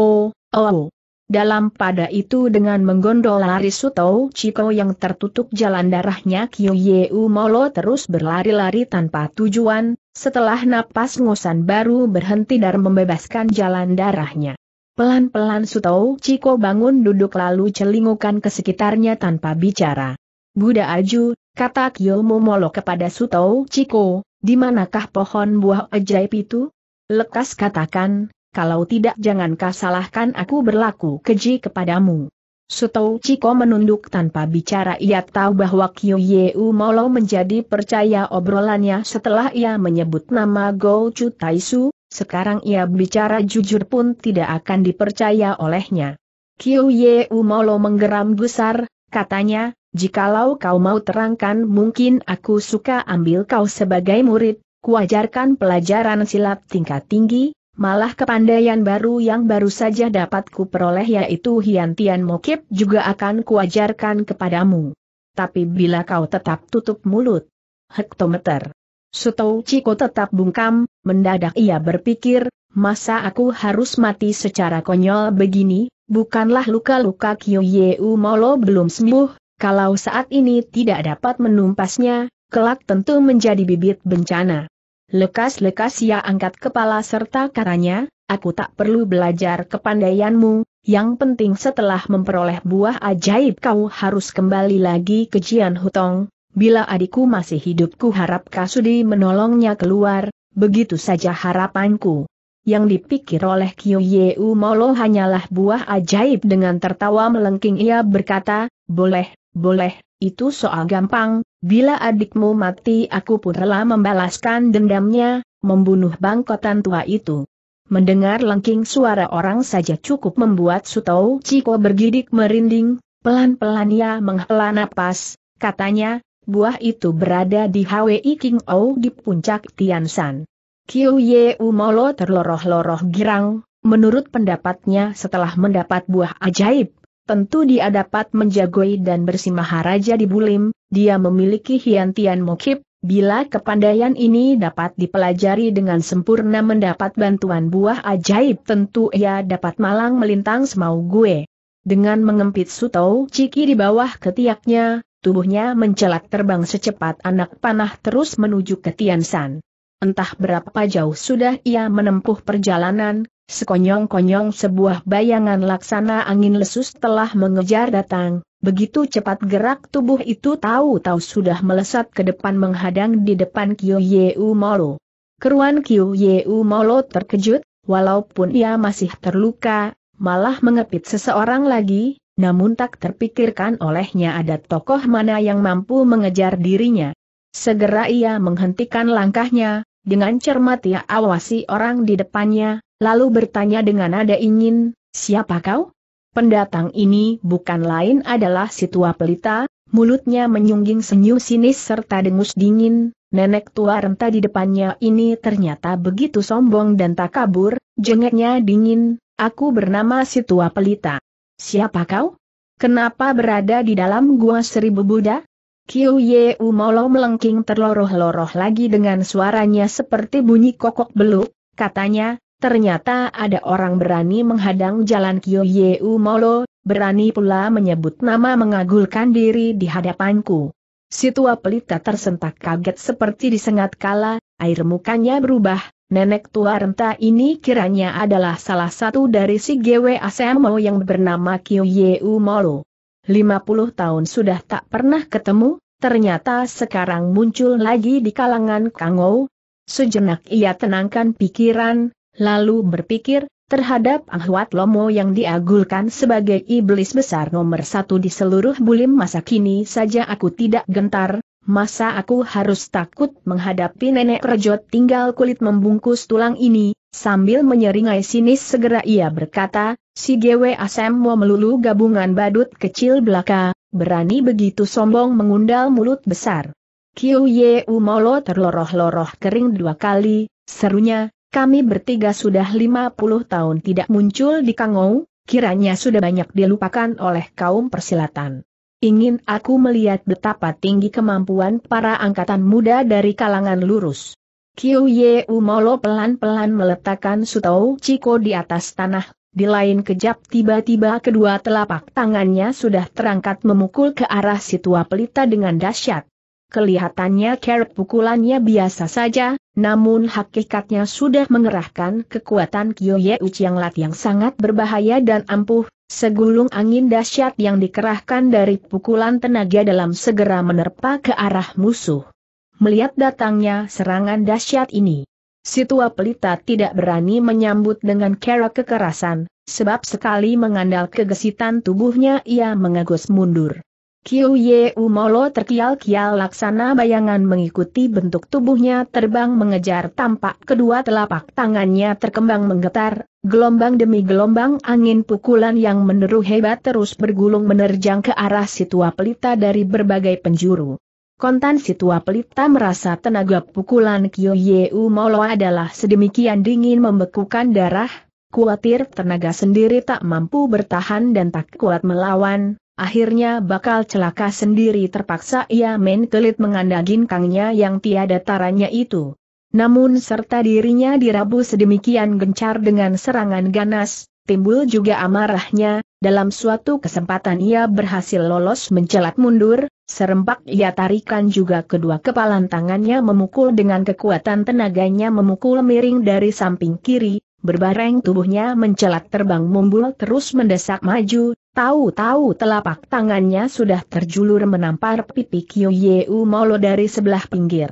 oh, oh. Dalam pada itu dengan menggondol lari Suto Ciko yang tertutup jalan darahnya Kyo Yeu Molo terus berlari-lari tanpa tujuan, setelah napas ngosan baru berhenti dan membebaskan jalan darahnya. Pelan-pelan Sutau Ciko bangun duduk lalu celingukan ke sekitarnya tanpa bicara. Buddha Aju, kata Kyomo Molo kepada Sutau Ciko, di manakah pohon buah ajaib itu? Lekas katakan, kalau tidak jangan kau salahkan aku berlaku keji kepadamu. Sutau Ciko menunduk tanpa bicara ia tahu bahwa Kyo Yeu Molo menjadi percaya obrolannya setelah ia menyebut nama Go Chu Taisu, sekarang ia bicara jujur pun tidak akan dipercaya olehnya. Kiu Ye Umolo menggeram besar, katanya, jikalau kau mau terangkan mungkin aku suka ambil kau sebagai murid, kuajarkan pelajaran silat tingkat tinggi, malah kepandaian baru yang baru saja dapat kuperoleh yaitu Hian Tian Mokip juga akan kuajarkan kepadamu. Tapi bila kau tetap tutup mulut, hektometer, Sutou Ciko tetap bungkam, mendadak ia berpikir, masa aku harus mati secara konyol begini, bukanlah luka-luka Kyo Yeu Molo belum sembuh, kalau saat ini tidak dapat menumpasnya, kelak tentu menjadi bibit bencana. Lekas-lekas ia angkat kepala serta katanya, aku tak perlu belajar kepandaianmu, yang penting setelah memperoleh buah ajaib kau harus kembali lagi ke Jian Hutong, Bila adikku masih hidup ku harap Kasudi menolongnya keluar, begitu saja harapanku. Yang dipikir oleh Kyo Yeu Molo hanyalah buah ajaib dengan tertawa melengking ia berkata, boleh, boleh, itu soal gampang, bila adikmu mati aku pun rela membalaskan dendamnya, membunuh bangkotan tua itu. Mendengar lengking suara orang saja cukup membuat Sutou Chiko bergidik merinding, pelan-pelan ia menghela napas, katanya, buah itu berada di HWI King Ou di puncak Tiansan. Kiu Ye Umolo terloroh-loroh girang, menurut pendapatnya setelah mendapat buah ajaib, tentu dia dapat menjagoi dan bersimaharaja di Bulim, dia memiliki Hian Tian Mokip, bila kepandaian ini dapat dipelajari dengan sempurna mendapat bantuan buah ajaib tentu ia dapat malang melintang semau gue. Dengan mengempit sutau ciki di bawah ketiaknya, tubuhnya mencelat terbang secepat anak panah terus menuju ke Tian San. Entah berapa jauh sudah ia menempuh perjalanan, sekonyong-konyong sebuah bayangan laksana angin lesus telah mengejar datang, begitu cepat gerak tubuh itu tahu-tahu sudah melesat ke depan menghadang di depan Kyo Yeu Molo. Keruan Kyo Yeu Molo terkejut, walaupun ia masih terluka, malah mengepit seseorang lagi, namun tak terpikirkan olehnya ada tokoh mana yang mampu mengejar dirinya. Segera ia menghentikan langkahnya, dengan cermat ia awasi orang di depannya, lalu bertanya dengan nada ingin, siapa kau? Pendatang ini bukan lain adalah si tua pelita, mulutnya menyungging senyum sinis serta dengus dingin, nenek tua renta di depannya ini ternyata begitu sombong dan tak kabur, jengeknya dingin, aku bernama si tua pelita. Siapa kau? Kenapa berada di dalam gua seribu Buddha? Kiu Ye Umolo melengking terloroh-loroh lagi dengan suaranya seperti bunyi kokok beluk, katanya, ternyata ada orang berani menghadang jalan Kiu Ye Molo. berani pula menyebut nama mengagulkan diri di hadapanku. Si tua pelita tersentak kaget seperti disengat kala, air mukanya berubah, Nenek tua renta ini kiranya adalah salah satu dari si GW Asemo yang bernama Kyu Yeu Molo. 50 tahun sudah tak pernah ketemu, ternyata sekarang muncul lagi di kalangan Kangou. Sejenak ia tenangkan pikiran, lalu berpikir, terhadap Ahwat Lomo yang diagulkan sebagai iblis besar nomor satu di seluruh bulim masa kini saja aku tidak gentar, masa aku harus takut menghadapi nenek rejot tinggal kulit membungkus tulang ini, sambil menyeringai sinis segera ia berkata, si GW Asem mau melulu gabungan badut kecil belaka, berani begitu sombong mengundal mulut besar. Kiu Ye Umolo terloroh-loroh kering dua kali, serunya, kami bertiga sudah lima puluh tahun tidak muncul di Kangou, kiranya sudah banyak dilupakan oleh kaum persilatan ingin aku melihat betapa tinggi kemampuan para angkatan muda dari kalangan lurus. Kyu Ye Umolo pelan-pelan meletakkan Sutou Chiko di atas tanah, di lain kejap tiba-tiba kedua telapak tangannya sudah terangkat memukul ke arah si tua pelita dengan dahsyat. Kelihatannya kerap pukulannya biasa saja, namun hakikatnya sudah mengerahkan kekuatan Ye Uchiang Lat yang sangat berbahaya dan ampuh, Segulung angin dahsyat yang dikerahkan dari pukulan tenaga dalam segera menerpa ke arah musuh. Melihat datangnya serangan dahsyat ini, si tua pelita tidak berani menyambut dengan kera kekerasan, sebab sekali mengandal kegesitan tubuhnya ia mengagus mundur. Kiu Ye Umolo terkial-kial laksana bayangan mengikuti bentuk tubuhnya terbang mengejar tampak kedua telapak tangannya terkembang menggetar, gelombang demi gelombang angin pukulan yang meneru hebat terus bergulung menerjang ke arah situa pelita dari berbagai penjuru. Kontan situa pelita merasa tenaga pukulan Kiu Ye Umolo adalah sedemikian dingin membekukan darah, khawatir tenaga sendiri tak mampu bertahan dan tak kuat melawan, akhirnya bakal celaka sendiri terpaksa ia mentelit mengandagin kangnya yang tiada taranya itu. Namun serta dirinya dirabu sedemikian gencar dengan serangan ganas, timbul juga amarahnya, dalam suatu kesempatan ia berhasil lolos mencelat mundur, serempak ia tarikan juga kedua kepalan tangannya memukul dengan kekuatan tenaganya memukul miring dari samping kiri, berbareng tubuhnya mencelat terbang mumbul terus mendesak maju, Tahu-tahu telapak tangannya sudah terjulur menampar pipi Kyu Yeu Molo dari sebelah pinggir.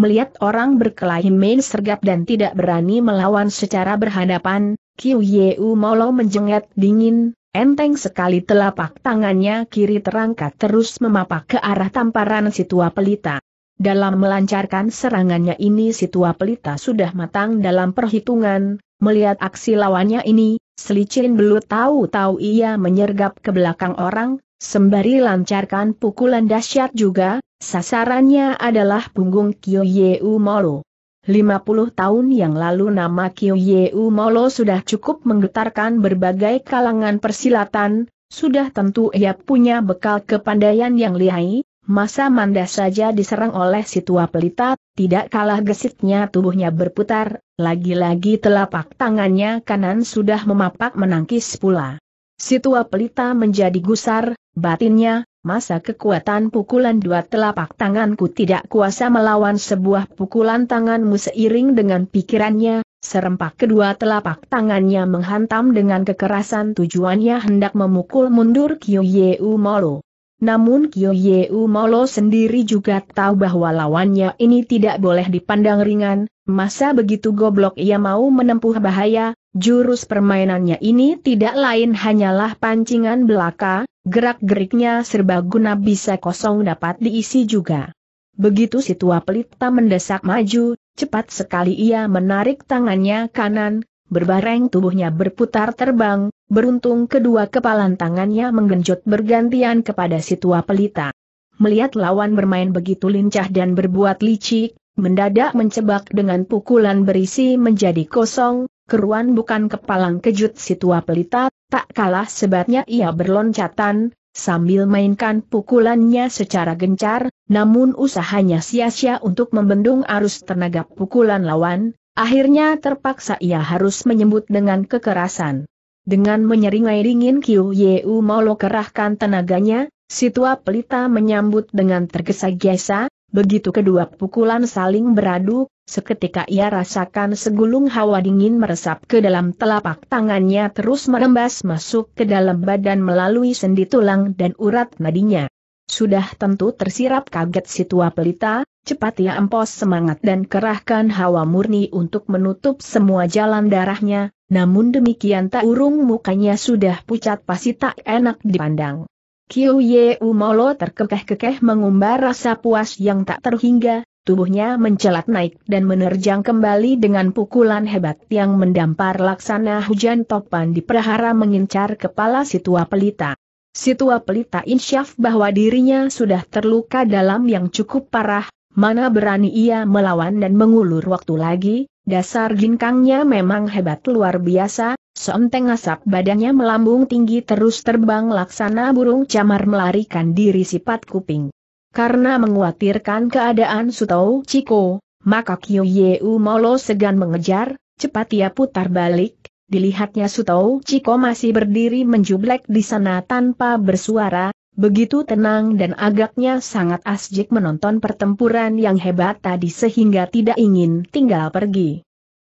Melihat orang berkelahi main sergap dan tidak berani melawan secara berhadapan, Kyu Yeu Molo menjengat dingin, enteng sekali telapak tangannya kiri terangkat terus memapak ke arah tamparan si tua pelita. Dalam melancarkan serangannya ini si tua pelita sudah matang dalam perhitungan, Melihat aksi lawannya ini, Selicin belum tahu-tahu ia menyergap ke belakang orang, sembari lancarkan pukulan dahsyat juga, sasarannya adalah punggung Kyo Yeu Molo. 50 tahun yang lalu nama Kyo Yeu Molo sudah cukup menggetarkan berbagai kalangan persilatan, sudah tentu ia punya bekal kepandaian yang lihai, masa manda saja diserang oleh si tua pelita, tidak kalah gesitnya tubuhnya berputar, lagi-lagi telapak tangannya kanan sudah memapak menangkis pula. Si pelita menjadi gusar, batinnya, masa kekuatan pukulan dua telapak tanganku tidak kuasa melawan sebuah pukulan tanganmu seiring dengan pikirannya, serempak kedua telapak tangannya menghantam dengan kekerasan tujuannya hendak memukul mundur Kyo Yeu Molo. Namun Kyo Yeu Molo sendiri juga tahu bahwa lawannya ini tidak boleh dipandang ringan, Masa begitu goblok ia mau menempuh bahaya, jurus permainannya ini tidak lain hanyalah pancingan belaka, gerak-geriknya serbaguna bisa kosong dapat diisi juga. Begitu si tua pelita mendesak maju, cepat sekali ia menarik tangannya kanan, berbareng tubuhnya berputar terbang, beruntung kedua kepalan tangannya menggenjot bergantian kepada si tua pelita. Melihat lawan bermain begitu lincah dan berbuat licik, mendadak mencebak dengan pukulan berisi menjadi kosong, keruan bukan kepalang kejut si tua pelita, tak kalah sebatnya ia berloncatan, sambil mainkan pukulannya secara gencar, namun usahanya sia-sia untuk membendung arus tenaga pukulan lawan, akhirnya terpaksa ia harus menyebut dengan kekerasan. Dengan menyeringai ringin Kiu Yeu mau kerahkan tenaganya, si tua pelita menyambut dengan tergesa-gesa, Begitu kedua pukulan saling beradu, seketika ia rasakan segulung hawa dingin meresap ke dalam telapak tangannya terus merembas masuk ke dalam badan melalui sendi tulang dan urat nadinya. Sudah tentu tersirap kaget si tua pelita, cepat ia empos semangat dan kerahkan hawa murni untuk menutup semua jalan darahnya, namun demikian tak urung mukanya sudah pucat pasti tak enak dipandang. Kiu Ye Umolo terkekeh-kekeh mengumbar rasa puas yang tak terhingga, tubuhnya mencelat naik dan menerjang kembali dengan pukulan hebat yang mendampar laksana hujan topan di perahara mengincar kepala Situa Pelita. Situa Pelita insyaf bahwa dirinya sudah terluka dalam yang cukup parah, mana berani ia melawan dan mengulur waktu lagi, dasar ginkangnya memang hebat luar biasa, Seenteng asap badannya melambung tinggi terus terbang laksana burung camar melarikan diri sifat kuping. Karena menguatirkan keadaan Sutou Ciko, maka Kyo Yeu Molo segan mengejar, cepat ia putar balik, dilihatnya Sutou Ciko masih berdiri menjublek di sana tanpa bersuara, Begitu tenang dan agaknya sangat asyik menonton pertempuran yang hebat tadi sehingga tidak ingin tinggal pergi.